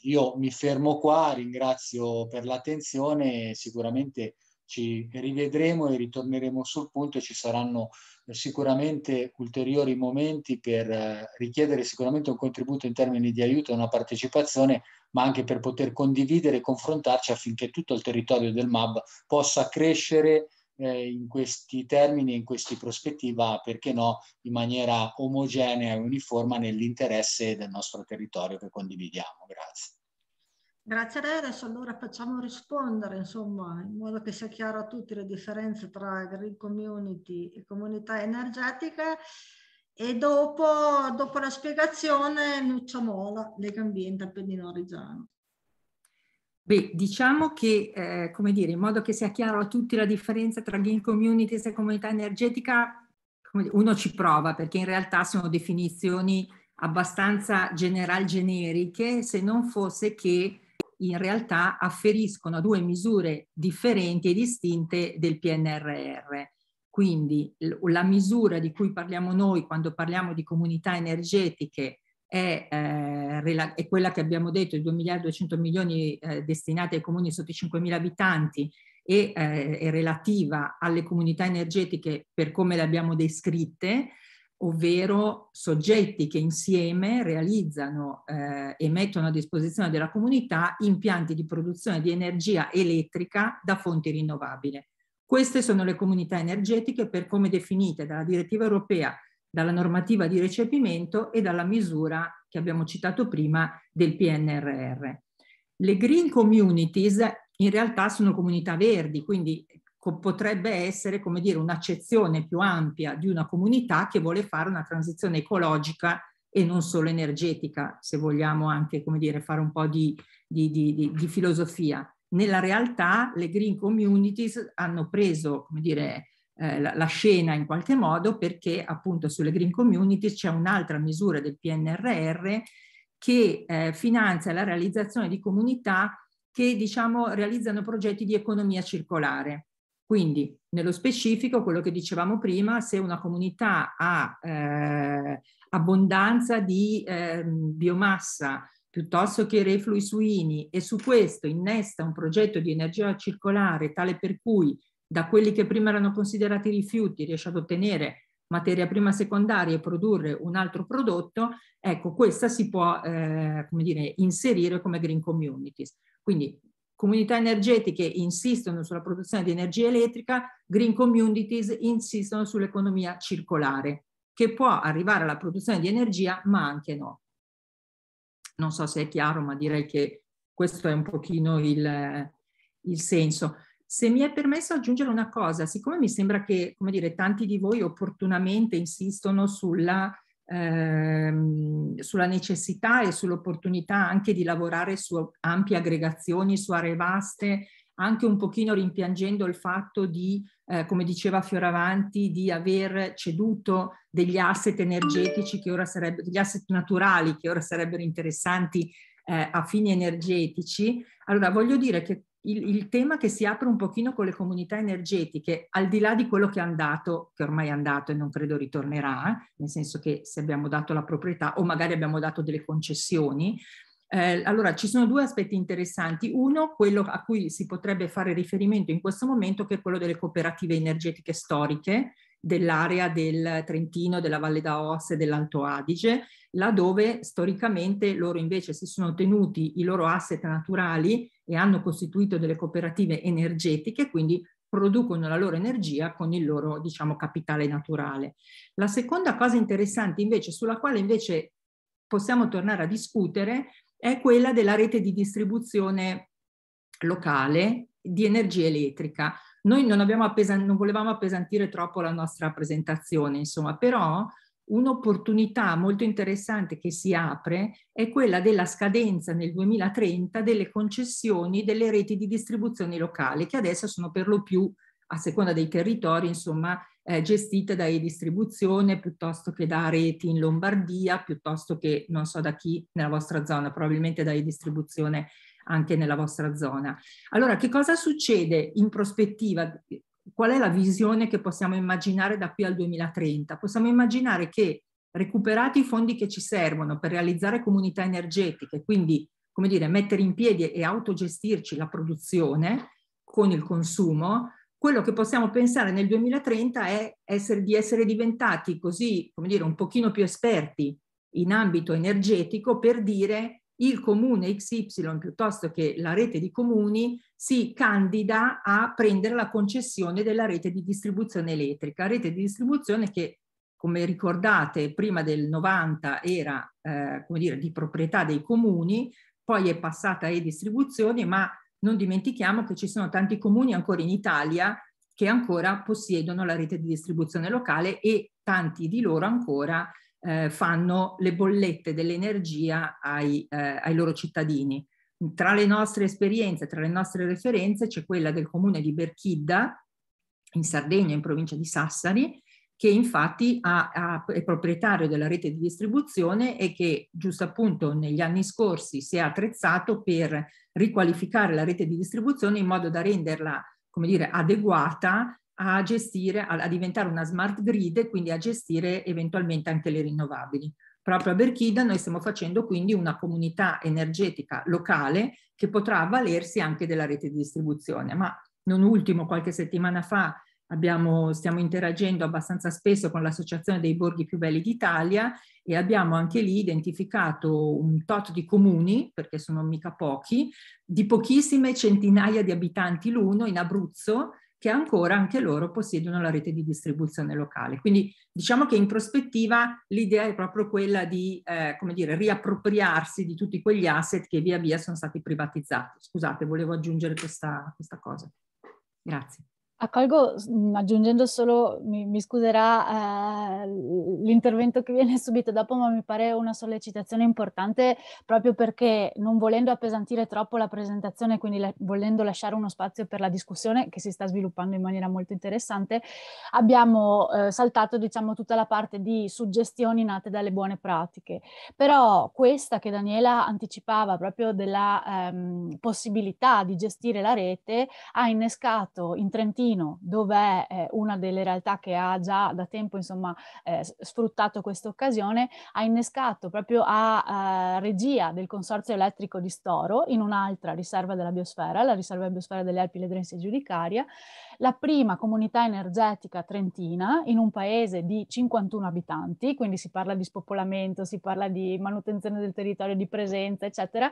io mi fermo qua, ringrazio per l'attenzione, sicuramente ci rivedremo e ritorneremo sul punto e ci saranno sicuramente ulteriori momenti per eh, richiedere sicuramente un contributo in termini di aiuto e una partecipazione, ma anche per poter condividere e confrontarci affinché tutto il territorio del MAB possa crescere eh, in questi termini in questi prospettiva, perché no, in maniera omogenea e uniforme nell'interesse del nostro territorio che condividiamo. Grazie. Grazie a lei, adesso allora facciamo rispondere insomma in modo che sia chiaro a tutti le differenze tra green community e comunità energetica e dopo, dopo la spiegazione Nuccia Mola, Lega Ambiente Appennino Reggiano. Beh, diciamo che, eh, come dire, in modo che sia chiaro a tutti la differenza tra green community e comunità energetica, uno ci prova perché in realtà sono definizioni abbastanza general generiche, se non fosse che in realtà afferiscono a due misure differenti e distinte del PNRR. Quindi la misura di cui parliamo noi quando parliamo di comunità energetiche è, eh, è quella che abbiamo detto, i 2 miliardi 200 milioni eh, destinati ai comuni sotto i 5 mila abitanti e eh, relativa alle comunità energetiche per come le abbiamo descritte, ovvero soggetti che insieme realizzano eh, e mettono a disposizione della comunità impianti di produzione di energia elettrica da fonti rinnovabili. Queste sono le comunità energetiche per come definite dalla direttiva europea, dalla normativa di recepimento e dalla misura che abbiamo citato prima del PNRR. Le green communities in realtà sono comunità verdi, quindi potrebbe essere, come dire, un'accezione più ampia di una comunità che vuole fare una transizione ecologica e non solo energetica, se vogliamo anche, come dire, fare un po' di, di, di, di filosofia. Nella realtà le green communities hanno preso, come dire, eh, la, la scena in qualche modo perché appunto sulle green communities c'è un'altra misura del PNRR che eh, finanzia la realizzazione di comunità che diciamo realizzano progetti di economia circolare quindi, nello specifico, quello che dicevamo prima, se una comunità ha eh, abbondanza di eh, biomassa piuttosto che reflui suini e su questo innesta un progetto di energia circolare tale per cui da quelli che prima erano considerati rifiuti riesce ad ottenere materia prima secondaria e produrre un altro prodotto, ecco, questa si può eh, come dire, inserire come green communities. Quindi comunità energetiche insistono sulla produzione di energia elettrica, green communities insistono sull'economia circolare, che può arrivare alla produzione di energia, ma anche no. Non so se è chiaro, ma direi che questo è un pochino il, il senso. Se mi è permesso aggiungere una cosa, siccome mi sembra che, come dire, tanti di voi opportunamente insistono sulla ehm, sulla necessità e sull'opportunità anche di lavorare su ampie aggregazioni, su aree vaste, anche un pochino rimpiangendo il fatto di, eh, come diceva Fioravanti, di aver ceduto degli asset energetici che ora sarebbero, degli asset naturali che ora sarebbero interessanti eh, a fini energetici. Allora voglio dire che il, il, tema che si apre un pochino con le comunità energetiche, al di là di quello che è andato, che ormai è andato e non credo ritornerà, nel senso che se abbiamo dato la proprietà o magari abbiamo dato delle concessioni, eh, allora ci sono due aspetti interessanti. Uno, quello a cui si potrebbe fare riferimento in questo momento, che è quello delle cooperative energetiche storiche dell'area del Trentino, della Valle d'Aosta e dell'Alto Adige, laddove storicamente loro invece si sono tenuti i loro asset naturali e hanno costituito delle cooperative energetiche, quindi producono la loro energia con il loro diciamo, capitale naturale. La seconda cosa interessante invece, sulla quale invece possiamo tornare a discutere, è quella della rete di distribuzione locale di energia elettrica. Noi non, non volevamo appesantire troppo la nostra presentazione, insomma, però un'opportunità molto interessante che si apre è quella della scadenza nel 2030 delle concessioni delle reti di distribuzione locale, che adesso sono per lo più, a seconda dei territori, insomma, eh, gestite da e-distribuzione piuttosto che da reti in Lombardia, piuttosto che non so da chi nella vostra zona, probabilmente da e-distribuzione anche nella vostra zona. Allora, che cosa succede in prospettiva qual è la visione che possiamo immaginare da qui al 2030? Possiamo immaginare che recuperati i fondi che ci servono per realizzare comunità energetiche, quindi come dire, mettere in piedi e autogestirci la produzione con il consumo, quello che possiamo pensare nel 2030 è essere, di essere diventati così, come dire, un pochino più esperti in ambito energetico per dire il comune XY piuttosto che la rete di comuni si candida a prendere la concessione della rete di distribuzione elettrica, rete di distribuzione che come ricordate prima del 90 era eh, come dire, di proprietà dei comuni, poi è passata a e-distribuzione, ma non dimentichiamo che ci sono tanti comuni ancora in Italia che ancora possiedono la rete di distribuzione locale e tanti di loro ancora eh, fanno le bollette dell'energia ai, eh, ai loro cittadini. Tra le nostre esperienze, tra le nostre referenze c'è quella del comune di Berchidda, in Sardegna, in provincia di Sassari, che infatti ha, ha, è proprietario della rete di distribuzione e che giusto appunto negli anni scorsi si è attrezzato per riqualificare la rete di distribuzione in modo da renderla, come dire, adeguata a gestire, a, diventare una smart grid e quindi a gestire eventualmente anche le rinnovabili. Proprio a Berchida noi stiamo facendo quindi una comunità energetica locale che potrà avvalersi anche della rete di distribuzione. Ma non ultimo, qualche settimana fa Abbiamo, stiamo interagendo abbastanza spesso con l'Associazione dei Borghi più belli d'Italia e abbiamo anche lì identificato un tot di comuni, perché sono mica pochi, di pochissime centinaia di abitanti l'uno in Abruzzo che ancora anche loro possiedono la rete di distribuzione locale. Quindi diciamo che in prospettiva l'idea è proprio quella di, eh, come dire, riappropriarsi di tutti quegli asset che via via sono stati privatizzati. Scusate, volevo aggiungere questa, questa cosa. Grazie. Accolgo, aggiungendo solo, mi, mi scuserà eh, l'intervento che viene subito dopo, ma mi pare una sollecitazione importante proprio perché non volendo appesantire troppo la presentazione, quindi la, volendo lasciare uno spazio per la discussione che si sta sviluppando in maniera molto interessante, abbiamo eh, saltato diciamo tutta la parte di suggestioni nate dalle buone pratiche. Però questa che Daniela anticipava proprio della ehm, possibilità di gestire la rete ha innescato in Trentino Torino, dove è eh, una delle realtà che ha già da tempo insomma, eh, sfruttato questa occasione, ha innescato proprio a eh, regia del Consorzio Elettrico di Storo, in un'altra riserva della biosfera, la riserva biosfera delle Alpi Ledrense e Giudicaria, la prima comunità energetica trentina in un paese di 51 abitanti, quindi si parla di spopolamento, si parla di manutenzione del territorio, di presenza, eccetera,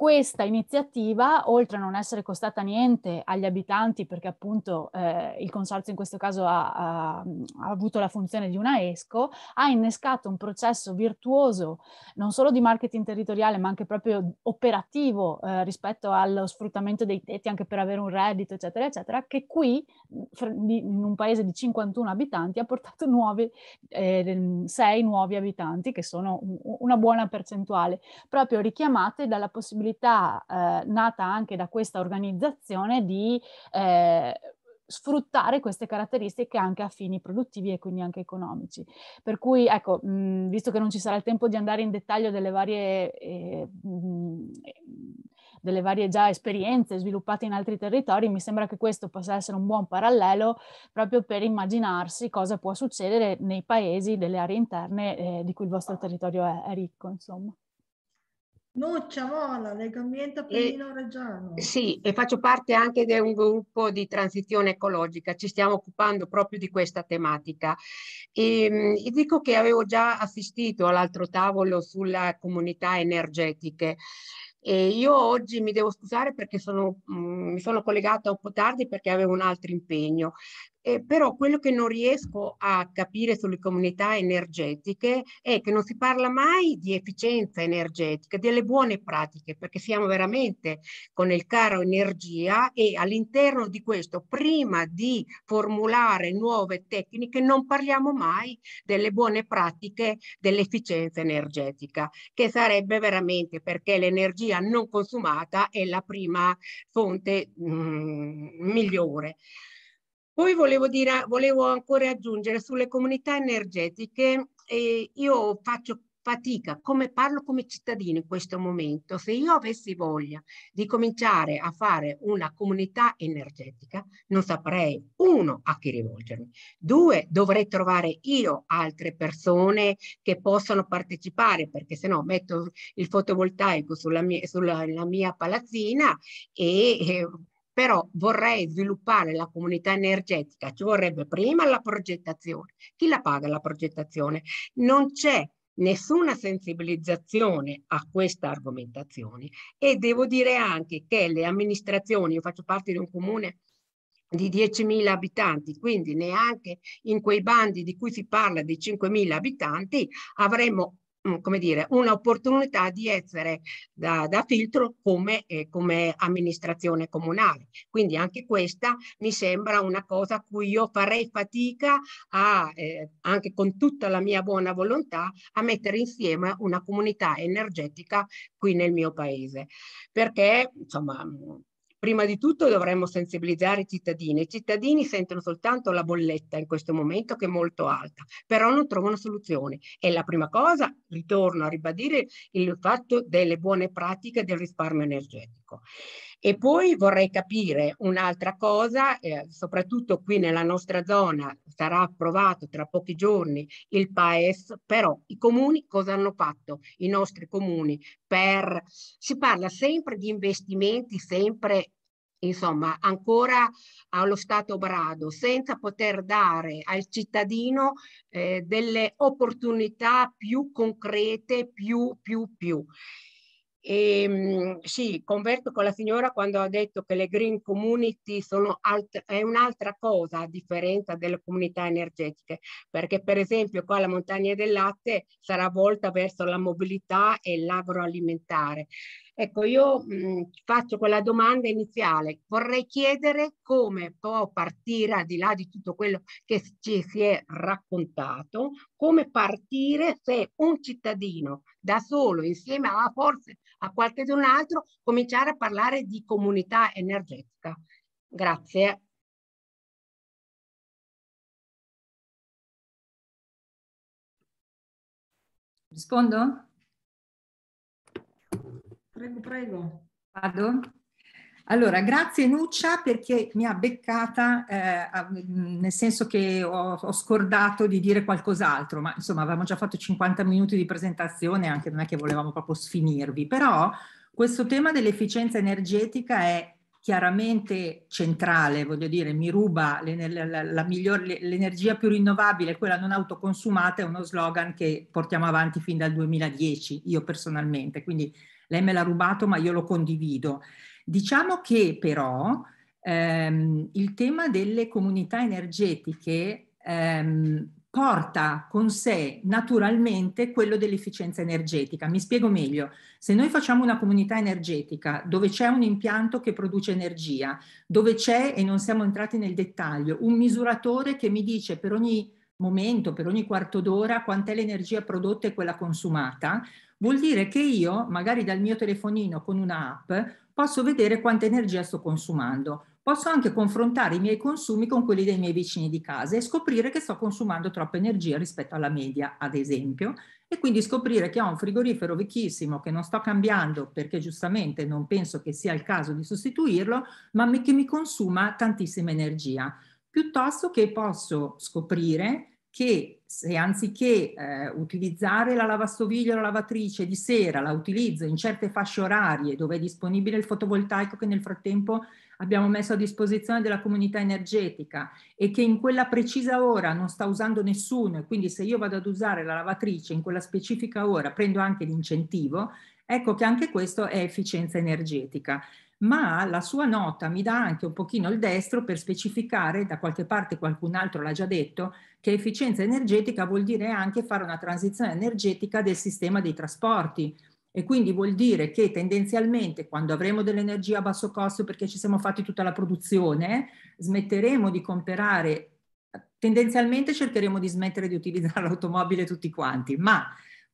questa iniziativa, oltre a non essere costata niente agli abitanti, perché appunto eh, il consorzio in questo caso ha, ha, ha, avuto la funzione di una ESCO, ha innescato un processo virtuoso non solo di marketing territoriale, ma anche proprio operativo eh, rispetto allo sfruttamento dei tetti anche per avere un reddito, eccetera, eccetera, che qui, in un paese di 51 abitanti, ha portato nuovi, eh, 6 nuovi abitanti, che sono una buona percentuale, proprio richiamate dalla possibilità possibilità eh, nata anche da questa organizzazione di eh, sfruttare queste caratteristiche anche a fini produttivi e quindi anche economici. Per cui, ecco, mh, mm, visto che non ci sarà il tempo di andare in dettaglio delle varie, eh, mh, mm, delle varie già esperienze sviluppate in altri territori, mi sembra che questo possa essere un buon parallelo proprio per immaginarsi cosa può succedere nei paesi delle aree interne eh, di cui il vostro territorio è, è ricco, insomma. Nuccia Mola, Legambiente Appennino Reggiano. Sì, e faccio parte anche di un gruppo di transizione ecologica, ci stiamo occupando proprio di questa tematica. E, ehm, e dico che avevo già assistito all'altro tavolo sulla comunità energetiche. E io oggi mi devo scusare perché sono, mh, mm, mi sono collegata un po' tardi perché avevo un altro impegno, eh, però quello che non riesco a capire sulle comunità energetiche è che non si parla mai di efficienza energetica, delle buone pratiche, perché siamo veramente con il caro energia e all'interno di questo, prima di formulare nuove tecniche, non parliamo mai delle buone pratiche dell'efficienza energetica, che sarebbe veramente perché l'energia non consumata è la prima fonte mh, mm, migliore. Poi volevo, dire, volevo ancora aggiungere sulle comunità energetiche, eh, io faccio fatica, come parlo come cittadino in questo momento, se io avessi voglia di cominciare a fare una comunità energetica, non saprei, uno, a chi rivolgermi, due, dovrei trovare io altre persone che possano partecipare, perché se no metto il fotovoltaico sulla mia, sulla, mia palazzina e eh, però vorrei sviluppare la comunità energetica, ci vorrebbe prima la progettazione. Chi la paga la progettazione? Non c'è nessuna sensibilizzazione a questa argomentazione e devo dire anche che le amministrazioni, io faccio parte di un comune di 10.000 abitanti, quindi neanche in quei bandi di cui si parla di 5.000 abitanti avremo Mm, come dire, un'opportunità di essere da, da filtro come, eh, come, amministrazione comunale. Quindi anche questa mi sembra una cosa a cui io farei fatica a, eh, anche con tutta la mia buona volontà, a mettere insieme una comunità energetica qui nel mio paese. Perché, insomma, mm, Prima di tutto dovremmo sensibilizzare i cittadini. I cittadini sentono soltanto la bolletta in questo momento che è molto alta, però non trovano soluzioni. E la prima cosa, ritorno a ribadire il fatto delle buone pratiche del risparmio energetico. E poi vorrei capire un'altra cosa, eh, soprattutto qui nella nostra zona sarà approvato tra pochi giorni il PAES, però i comuni cosa hanno fatto? I nostri comuni per... Si parla sempre di investimenti, sempre insomma ancora allo stato brado senza poter dare al cittadino eh, delle opportunità più concrete più più più e, ehm, sì, converto con la signora quando ha detto che le green community sono alt- è un'altra cosa a differenza delle comunità energetiche, perché per esempio qua la montagna del latte sarà volta verso la mobilità e l'agroalimentare. Ecco, io mh, mm, faccio quella domanda iniziale. Vorrei chiedere come può partire, al di là di tutto quello che ci si è raccontato, come partire se un cittadino da solo, insieme a forse a qualche un altro, cominciare a parlare di comunità energetica. Grazie. Rispondo? Prego, prego. Vado? Allora, grazie Nuccia perché mi ha beccata, eh, nel senso che ho, ho, scordato di dire qualcos'altro, ma insomma avevamo già fatto 50 minuti di presentazione, anche non è che volevamo proprio sfinirvi, però questo tema dell'efficienza energetica è chiaramente centrale, voglio dire, mi ruba l'energia più rinnovabile, quella non autoconsumata, è uno slogan che portiamo avanti fin dal 2010, io personalmente, quindi lei me l'ha rubato ma io lo condivido. Diciamo che però ehm, il tema delle comunità energetiche ehm, porta con sé naturalmente quello dell'efficienza energetica. Mi spiego meglio, se noi facciamo una comunità energetica dove c'è un impianto che produce energia, dove c'è, e non siamo entrati nel dettaglio, un misuratore che mi dice per ogni momento, per ogni quarto d'ora, quant'è l'energia prodotta e quella consumata, Vuol dire che io, magari dal mio telefonino con un'app, posso vedere quanta energia sto consumando. Posso anche confrontare i miei consumi con quelli dei miei vicini di casa e scoprire che sto consumando troppa energia rispetto alla media, ad esempio, e quindi scoprire che ho un frigorifero vecchissimo che non sto cambiando perché giustamente non penso che sia il caso di sostituirlo, ma che mi consuma tantissima energia. Piuttosto che posso scoprire che se anziché eh, utilizzare la lavastoviglie o la lavatrice di sera, la utilizzo in certe fasce orarie dove è disponibile il fotovoltaico che nel frattempo abbiamo messo a disposizione della comunità energetica e che in quella precisa ora non sta usando nessuno e quindi se io vado ad usare la lavatrice in quella specifica ora prendo anche l'incentivo, ecco che anche questo è efficienza energetica ma la sua nota mi dà anche un pochino il destro per specificare, da qualche parte qualcun altro l'ha già detto, che efficienza energetica vuol dire anche fare una transizione energetica del sistema dei trasporti, e quindi vuol dire che tendenzialmente quando avremo dell'energia a basso costo perché ci siamo fatti tutta la produzione, smetteremo di comprare, tendenzialmente cercheremo di smettere di utilizzare l'automobile tutti quanti, ma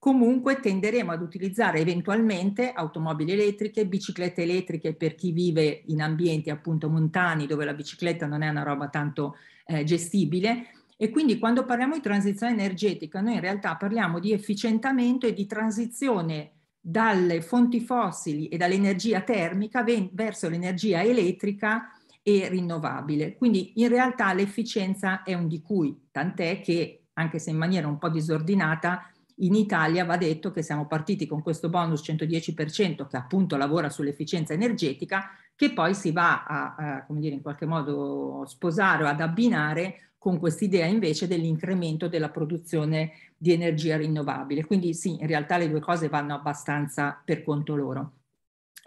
comunque tenderemo ad utilizzare eventualmente automobili elettriche, biciclette elettriche per chi vive in ambienti appunto montani dove la bicicletta non è una roba tanto eh, gestibile e quindi quando parliamo di transizione energetica noi in realtà parliamo di efficientamento e di transizione dalle fonti fossili e dall'energia termica verso l'energia elettrica e rinnovabile. Quindi in realtà l'efficienza è un di cui, tant'è che anche se in maniera un po' disordinata in Italia va detto che siamo partiti con questo bonus 110% che appunto lavora sull'efficienza energetica, che poi si va a, a come dire, in qualche modo sposare o ad abbinare con quest'idea invece dell'incremento della produzione di energia rinnovabile. Quindi sì, in realtà le due cose vanno abbastanza per conto loro,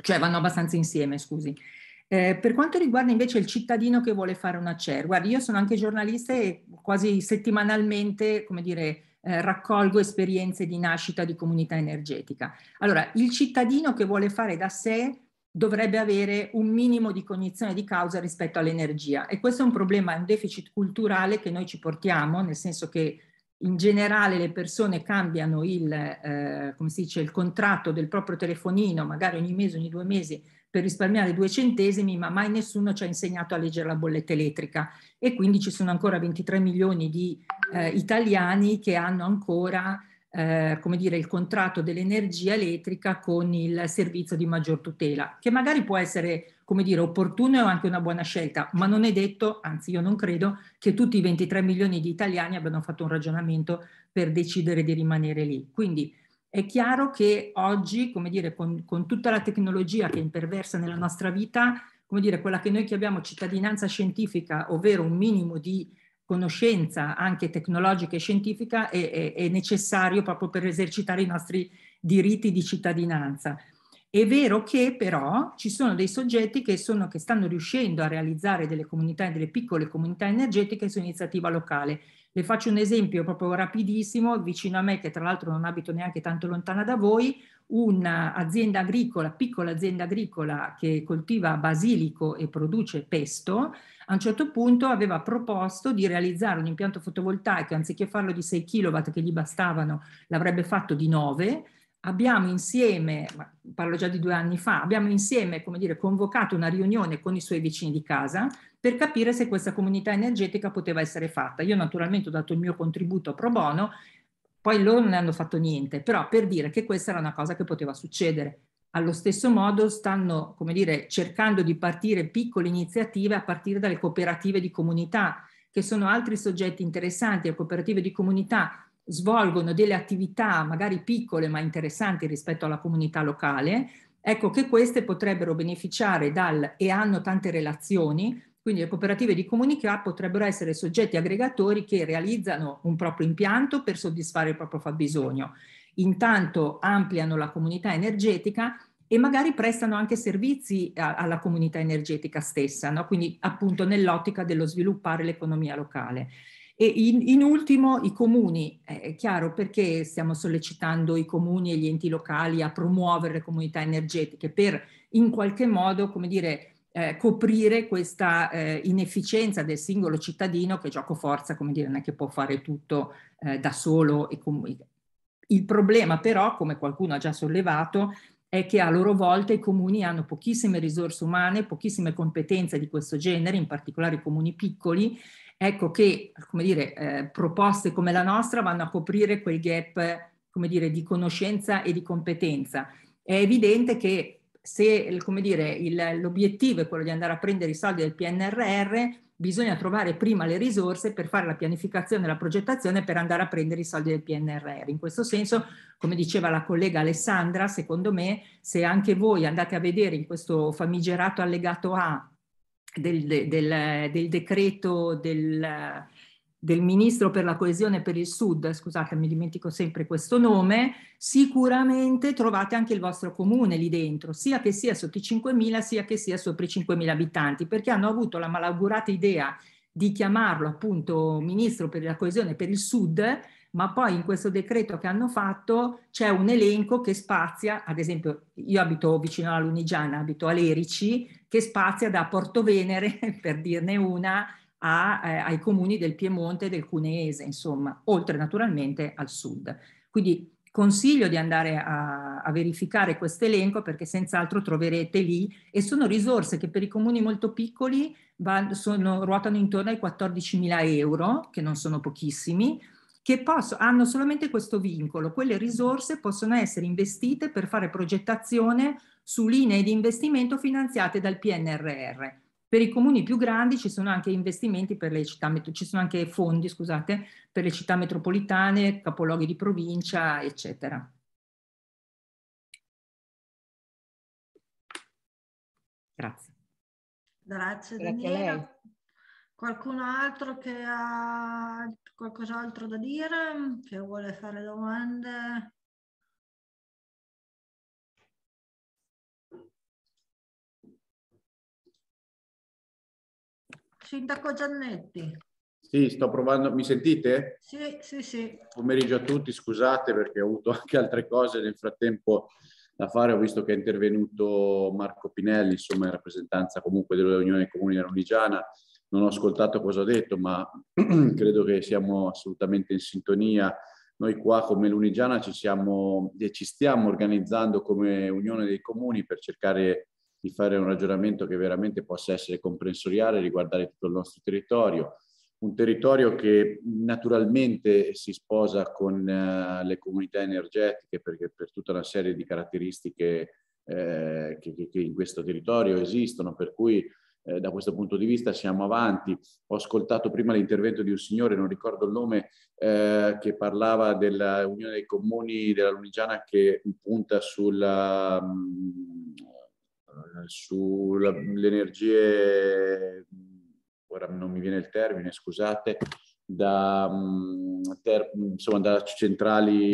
cioè vanno abbastanza insieme, scusi. Eh, per quanto riguarda invece il cittadino che vuole fare una CER, guarda, io sono anche giornalista e quasi settimanalmente, come dire, eh, raccolgo esperienze di nascita di comunità energetica. Allora, il cittadino che vuole fare da sé dovrebbe avere un minimo di cognizione di causa rispetto all'energia e questo è un problema, è un deficit culturale che noi ci portiamo, nel senso che in generale le persone cambiano il, eh, come si dice, il contratto del proprio telefonino, magari ogni mese, ogni due mesi, per risparmiare due centesimi, ma mai nessuno ci ha insegnato a leggere la bolletta elettrica e quindi ci sono ancora 23 milioni di eh, italiani che hanno ancora eh, come dire, il contratto dell'energia elettrica con il servizio di maggior tutela, che magari può essere come dire, opportuno e anche una buona scelta, ma non è detto, anzi io non credo, che tutti i 23 milioni di italiani abbiano fatto un ragionamento per decidere di rimanere lì. Quindi è chiaro che oggi, come dire, con, con tutta la tecnologia che imperversa nella nostra vita, come dire, quella che noi chiamiamo cittadinanza scientifica, ovvero un minimo di conoscenza anche tecnologica e scientifica, è, è, è necessario proprio per esercitare i nostri diritti di cittadinanza. È vero che però ci sono dei soggetti che, sono, che stanno riuscendo a realizzare delle comunità, delle piccole comunità energetiche su iniziativa locale le faccio un esempio proprio rapidissimo, vicino a me, che tra l'altro non abito neanche tanto lontana da voi, un'azienda agricola, piccola azienda agricola che coltiva basilico e produce pesto, a un certo punto aveva proposto di realizzare un impianto fotovoltaico, anziché farlo di 6 kW che gli bastavano, l'avrebbe fatto di 9 abbiamo insieme, parlo già di due anni fa, abbiamo insieme come dire, convocato una riunione con i suoi vicini di casa per capire se questa comunità energetica poteva essere fatta. Io naturalmente ho dato il mio contributo pro bono, poi loro non ne hanno fatto niente, però per dire che questa era una cosa che poteva succedere. Allo stesso modo stanno come dire, cercando di partire piccole iniziative a partire dalle cooperative di comunità, che sono altri soggetti interessanti, le cooperative di comunità svolgono delle attività magari piccole ma interessanti rispetto alla comunità locale, ecco che queste potrebbero beneficiare dal e hanno tante relazioni, quindi le cooperative di comunità potrebbero essere soggetti aggregatori che realizzano un proprio impianto per soddisfare il proprio fabbisogno. Intanto ampliano la comunità energetica e magari prestano anche servizi a, alla comunità energetica stessa, no? quindi appunto nell'ottica dello sviluppare l'economia locale. E in, in ultimo i comuni, è chiaro perché stiamo sollecitando i comuni e gli enti locali a promuovere le comunità energetiche per in qualche modo, come dire, eh, coprire questa eh, inefficienza del singolo cittadino che gioco forza, come dire, non è che può fare tutto eh, da solo. E Il problema però, come qualcuno ha già sollevato, è che a loro volta i comuni hanno pochissime risorse umane, pochissime competenze di questo genere, in particolare i comuni piccoli, Ecco che, come dire, eh, proposte come la nostra vanno a coprire quel gap, come dire, di conoscenza e di competenza. È evidente che se, come dire, l'obiettivo è quello di andare a prendere i soldi del PNRR, bisogna trovare prima le risorse per fare la pianificazione e la progettazione per andare a prendere i soldi del PNRR. In questo senso, come diceva la collega Alessandra, secondo me, se anche voi andate a vedere in questo famigerato allegato A del, del, del decreto del, del ministro per la coesione per il sud, scusate mi dimentico sempre questo nome, sicuramente trovate anche il vostro comune lì dentro, sia che sia sotto i 5.000 sia che sia sopra i 5.000 abitanti, perché hanno avuto la malaugurata idea di chiamarlo appunto ministro per la coesione per il sud ma poi in questo decreto che hanno fatto c'è un elenco che spazia, ad esempio io abito vicino alla Lunigiana, abito a Lerici, che spazia da Porto Venere, per dirne una, a, eh, ai comuni del Piemonte e del Cuneese, insomma, oltre naturalmente al sud. Quindi consiglio di andare a, a verificare questo elenco perché senz'altro troverete lì e sono risorse che per i comuni molto piccoli vanno, sono, ruotano intorno ai 14.000 euro, che non sono pochissimi, che posso, hanno solamente questo vincolo, quelle risorse possono essere investite per fare progettazione su linee di investimento finanziate dal PNRR. Per i comuni più grandi ci sono anche investimenti per le città, ci sono anche fondi, scusate, per le città metropolitane, capoluoghi di provincia, eccetera. Grazie. Grazie, Grazie a Qualcun altro che ha qualcos'altro da dire, che vuole fare domande? Sindaco Giannetti. Sì, sto provando, mi sentite? Sì, sì, sì. Pomeriggio a tutti, scusate perché ho avuto anche altre cose nel frattempo da fare, ho visto che è intervenuto Marco Pinelli, insomma in rappresentanza comunque dell'Unione Comuni della Lunigiana non ho ascoltato cosa ha detto, ma credo che siamo assolutamente in sintonia. Noi qua come Lunigiana ci, siamo, ci stiamo organizzando come Unione dei Comuni per cercare di fare un ragionamento che veramente possa essere comprensoriale, riguardare tutto il nostro territorio. Un territorio che naturalmente si sposa con eh, le comunità energetiche perché per tutta una serie di caratteristiche eh, che, che, che in questo territorio esistono, per cui eh, da questo punto di vista siamo avanti. Ho ascoltato prima l'intervento di un signore, non ricordo il nome, eh, che parlava dell'Unione dei Comuni della Lunigiana che punta mm, sulla, sulle energie, ora non mi viene il termine, scusate, da, mm, ter, insomma, da centrali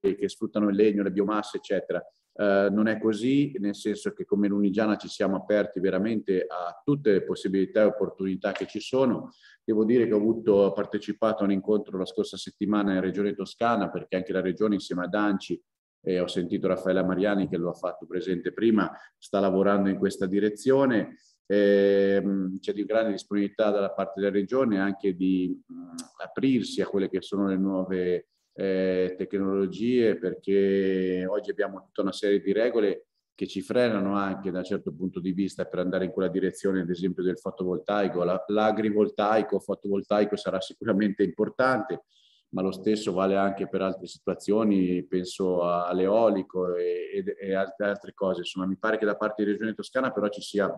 che sfruttano il legno, le biomasse, eccetera. Eh, non è così, nel senso che come Lunigiana ci siamo aperti veramente a tutte le possibilità e opportunità che ci sono. Devo dire che ho avuto, partecipato a un incontro la scorsa settimana in Regione Toscana, perché anche la Regione insieme ad Anci e ho sentito Raffaella Mariani che lo ha fatto presente prima, sta lavorando in questa direzione. Ehm, c'è di grande disponibilità dalla parte della Regione anche di mm, aprirsi a quelle che sono le nuove eh, tecnologie, perché oggi abbiamo tutta una serie di regole che ci frenano anche da un certo punto di vista per andare in quella direzione, ad esempio del fotovoltaico. La, l'agrivoltaico, fotovoltaico sarà sicuramente importante, ma lo stesso vale anche per altre situazioni, penso all'eolico e, e, e altre cose. Insomma, mi pare che da parte di Regione Toscana però ci sia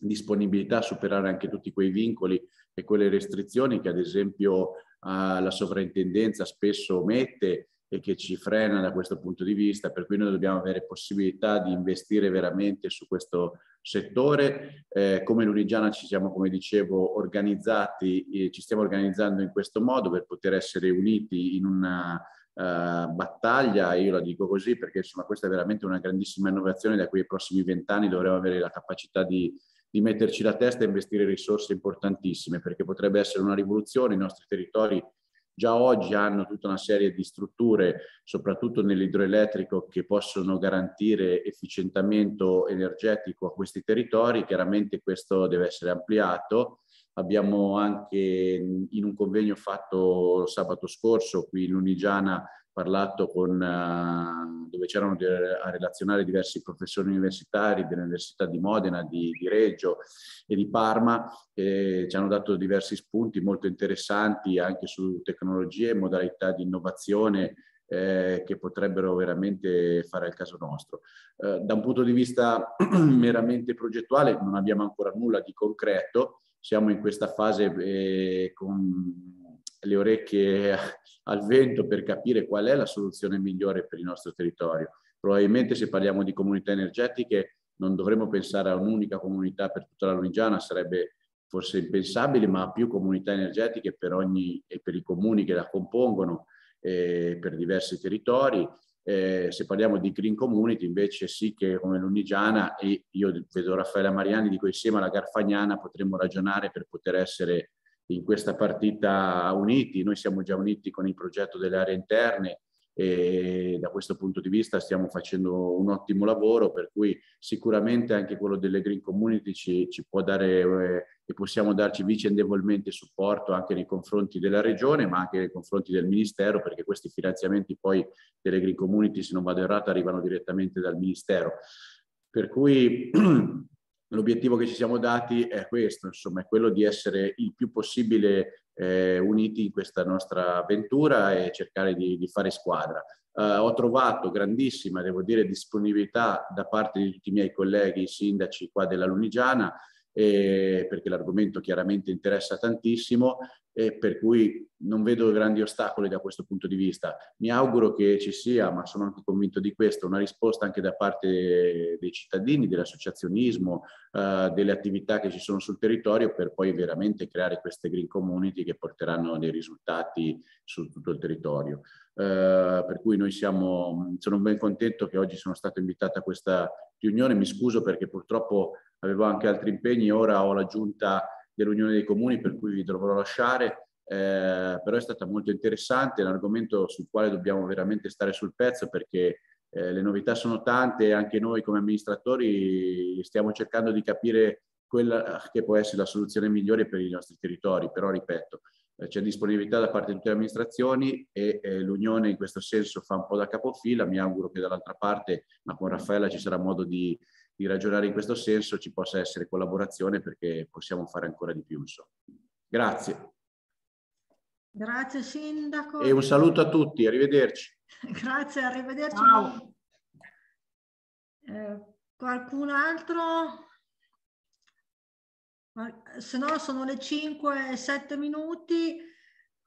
disponibilità a superare anche tutti quei vincoli e quelle restrizioni che ad esempio eh, la sovrintendenza spesso mette e che ci frena da questo punto di vista, per cui noi dobbiamo avere possibilità di investire veramente su questo settore. Eh, come Lunigiana ci siamo, come dicevo, organizzati, e eh, ci stiamo organizzando in questo modo per poter essere uniti in una eh, battaglia, io la dico così perché insomma questa è veramente una grandissima innovazione da cui ai prossimi vent'anni dovremo avere la capacità di di metterci la testa e investire risorse importantissime, perché potrebbe essere una rivoluzione, i nostri territori già oggi hanno tutta una serie di strutture, soprattutto nell'idroelettrico, che possono garantire efficientamento energetico a questi territori. Chiaramente questo deve essere ampliato Abbiamo anche in un convegno fatto sabato scorso qui in Lunigiana parlato con, eh, dove c'erano a relazionare diversi professori universitari dell'Università di Modena, di, di Reggio e di Parma, e ci hanno dato diversi spunti molto interessanti anche su tecnologie e modalità di innovazione eh, che potrebbero veramente fare al caso nostro. Eh, da un punto di vista meramente progettuale non abbiamo ancora nulla di concreto, siamo in questa fase eh, con le orecchie al vento per capire qual è la soluzione migliore per il nostro territorio. Probabilmente se parliamo di comunità energetiche non dovremmo pensare a un'unica comunità per tutta la Lunigiana, sarebbe forse impensabile, ma a più comunità energetiche per ogni e per i comuni che la compongono eh, per diversi territori eh, se parliamo di Green Community, invece sì che come l'Unigiana e io vedo Raffaella Mariani, dico insieme alla Garfagnana potremmo ragionare per poter essere in questa partita uniti. Noi siamo già uniti con il progetto delle aree interne e da questo punto di vista stiamo facendo un ottimo lavoro, per cui sicuramente anche quello delle Green Community ci, ci può dare... Eh, e possiamo darci vicendevolmente supporto anche nei confronti della Regione, ma anche nei confronti del Ministero, perché questi finanziamenti poi delle Green Community, se non vado errato, arrivano direttamente dal Ministero. Per cui l'obiettivo che ci siamo dati è questo, insomma, è quello di essere il più possibile eh, uniti in questa nostra avventura e cercare di, di fare squadra. Eh, ho trovato grandissima, devo dire, disponibilità da parte di tutti i miei colleghi sindaci qua della Lunigiana, eh, perché l'argomento chiaramente interessa tantissimo e per cui non vedo grandi ostacoli da questo punto di vista. Mi auguro che ci sia, ma sono anche convinto di questo, una risposta anche da parte dei cittadini, dell'associazionismo, eh, delle attività che ci sono sul territorio per poi veramente creare queste green community che porteranno dei risultati su tutto il territorio. Uh, per cui noi siamo, sono ben contento che oggi sono stato invitato a questa riunione, mi scuso perché purtroppo avevo anche altri impegni, ora ho la giunta dell'Unione dei Comuni per cui vi dovrò lasciare, eh, però è stata molto interessante, è un argomento sul quale dobbiamo veramente stare sul pezzo perché eh, le novità sono tante e anche noi come amministratori stiamo cercando di capire quella ah, che può essere la soluzione migliore per i nostri territori, però ripeto, eh, c'è disponibilità da parte di tutte le amministrazioni e eh, l'Unione in questo senso fa un po' da capofila, mi auguro che dall'altra parte, ma con Raffaella ci sarà modo di, di ragionare in questo senso ci possa essere collaborazione perché possiamo fare ancora di più. Insomma. Grazie. Grazie Sindaco. E un saluto a tutti, arrivederci. Grazie, arrivederci. Ciao. Eh, qualcun altro? Se no sono le 5 e 7 minuti.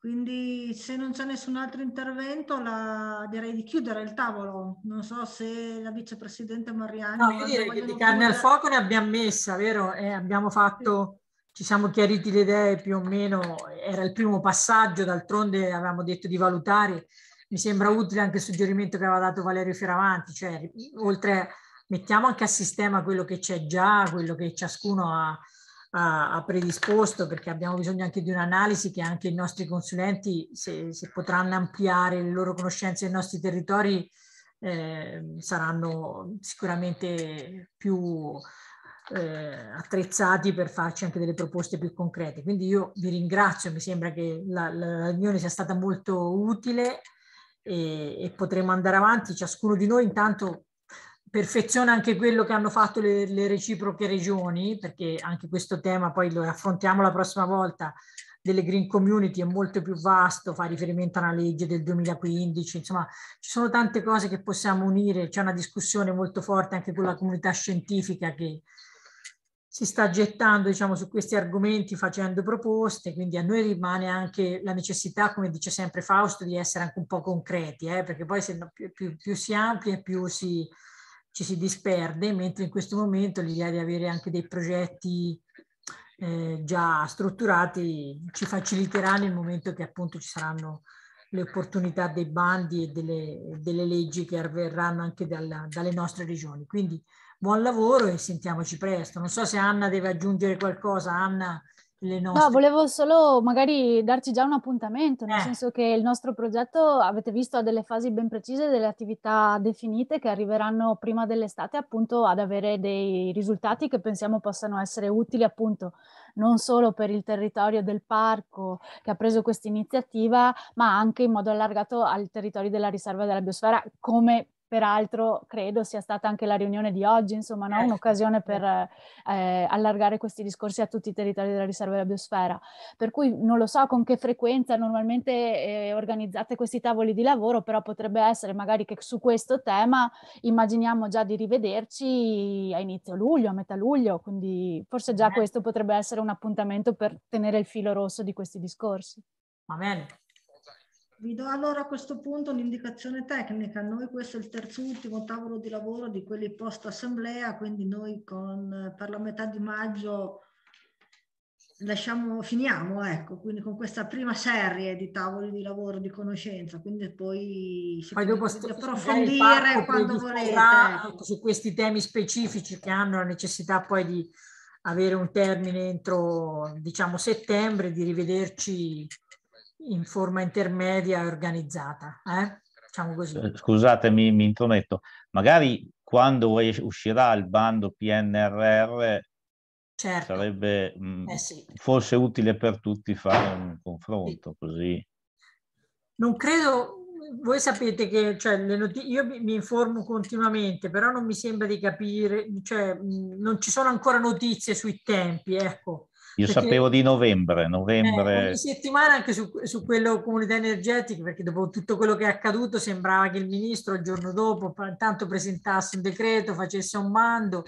Quindi se non c'è nessun altro intervento la, direi di chiudere il tavolo. Non so se la vicepresidente Mariani... No, io direi che di carne al fuoco ne abbiamo messa, vero? Eh, abbiamo fatto, ci siamo chiariti le idee più o meno, era il primo passaggio, d'altronde avevamo detto di valutare. Mi sembra utile anche il suggerimento che aveva dato Valerio Fioravanti, cioè oltre mettiamo anche a sistema quello che c'è già, quello che ciascuno ha ha, ha predisposto, perché abbiamo bisogno anche di un'analisi che anche i nostri consulenti, se, se potranno ampliare le loro conoscenze dei nostri territori, eh, saranno sicuramente più eh, attrezzati per farci anche delle proposte più concrete. Quindi io vi ringrazio, mi sembra che la, la riunione sia stata molto utile e, e potremo andare avanti. Ciascuno di noi intanto perfeziona anche quello che hanno fatto le, le, reciproche regioni, perché anche questo tema poi lo affrontiamo la prossima volta, delle green community è molto più vasto, fa riferimento a una legge del 2015, insomma ci sono tante cose che possiamo unire, c'è una discussione molto forte anche con la comunità scientifica che si sta gettando diciamo, su questi argomenti facendo proposte, quindi a noi rimane anche la necessità, come dice sempre Fausto, di essere anche un po' concreti, eh? perché poi se, più, più, più si amplia e più si ci si disperde, mentre in questo momento l'idea di avere anche dei progetti eh, già strutturati ci faciliterà nel momento che appunto ci saranno le opportunità dei bandi e delle, delle leggi che avverranno anche dalla, dalle nostre regioni. Quindi buon lavoro e sentiamoci presto. Non so se Anna deve aggiungere qualcosa. Anna, le nostre... No, volevo solo magari darci già un appuntamento, nel eh. senso che il nostro progetto, avete visto, ha delle fasi ben precise, delle attività definite che arriveranno prima dell'estate appunto ad avere dei risultati che pensiamo possano essere utili appunto non solo per il territorio del parco che ha preso questa iniziativa, ma anche in modo allargato al territorio della riserva della biosfera come peraltro credo sia stata anche la riunione di oggi, insomma, no? Eh, un'occasione per eh, allargare questi discorsi a tutti i territori della riserva della biosfera. Per cui non lo so con che frequenza normalmente eh, organizzate questi tavoli di lavoro, però potrebbe essere magari che su questo tema immaginiamo già di rivederci a inizio luglio, a metà luglio, quindi forse già eh. questo potrebbe essere un appuntamento per tenere il filo rosso di questi discorsi. Va bene. Vi do allora a questo punto un'indicazione tecnica. Noi questo è il terzo ultimo tavolo di lavoro di quelli post assemblea, quindi noi con, per la metà di maggio lasciamo, finiamo, ecco, quindi con questa prima serie di tavoli di lavoro di conoscenza, quindi poi si può approfondire quando volete. Ecco. Su questi temi specifici che hanno la necessità poi di avere un termine entro, diciamo, settembre, di rivederci in forma intermedia e organizzata. Eh? Diciamo eh, Scusatemi, mi intrometto. Magari quando uscirà il bando PNRR certo. sarebbe mh, mm, eh sì. forse utile per tutti fare un confronto sì. così. Non credo, voi sapete che cioè, notiz- io mi, informo continuamente, però non mi sembra di capire, cioè, mh, mm, non ci sono ancora notizie sui tempi, ecco. Io perché, sapevo di novembre, novembre... Eh, ogni settimana anche su, su, quello comunità energetica, perché dopo tutto quello che è accaduto sembrava che il ministro il giorno dopo intanto presentasse un decreto, facesse un mando.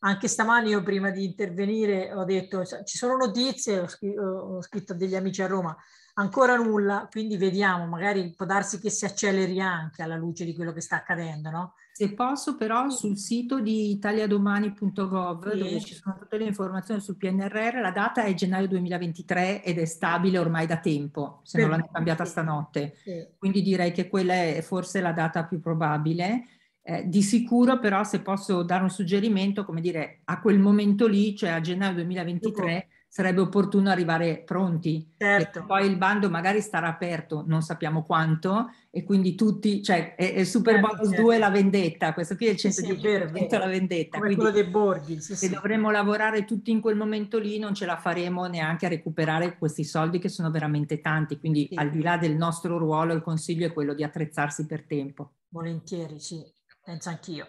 Anche stamani io prima di intervenire ho detto, ci sono notizie, ho scritto, ho scritto a degli amici a Roma, ancora nulla, quindi vediamo, magari può darsi che si acceleri anche alla luce di quello che sta accadendo, no? se posso però sul sito di italiadomani.gov sì. dove ci sono tutte le informazioni sul PNRR, la data è gennaio 2023 ed è stabile ormai da tempo, se sì. non l'hanno cambiata stanotte. Sì. Quindi direi che quella è forse la data più probabile. Eh, di sicuro però se posso dare un suggerimento, come dire, a quel momento lì, cioè a gennaio 2023, sarebbe opportuno arrivare pronti. Certo. Poi il bando magari starà aperto, non sappiamo quanto, e quindi tutti, cioè è, è Super certo, Bonus certo. 2 la vendetta, questo qui è il 110% sì, è vero, la vendetta. Come quindi, quello dei borghi. Sì, se sì. dovremmo lavorare tutti in quel momento lì non ce la faremo neanche a recuperare questi soldi che sono veramente tanti, quindi al di là del nostro ruolo il consiglio è quello di attrezzarsi per tempo. Volentieri, sì, penso anch'io.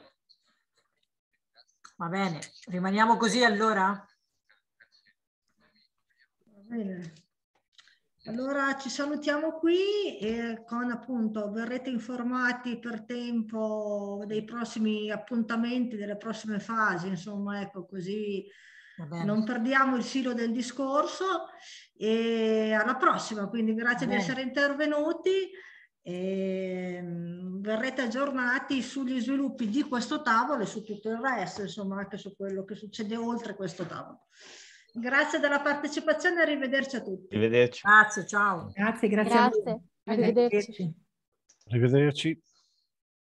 Va bene, rimaniamo così allora? Bene. Allora ci salutiamo qui e con appunto verrete informati per tempo dei prossimi appuntamenti, delle prossime fasi, insomma, ecco così non perdiamo il filo del discorso e alla prossima, quindi grazie di essere intervenuti e mm, verrete aggiornati sugli sviluppi di questo tavolo e su tutto il resto, insomma, anche su quello che succede oltre questo tavolo. Grazie della partecipazione e arrivederci a tutti. Arrivederci. Grazie, ciao. Grazie, grazie. grazie. Arrivederci. Arrivederci.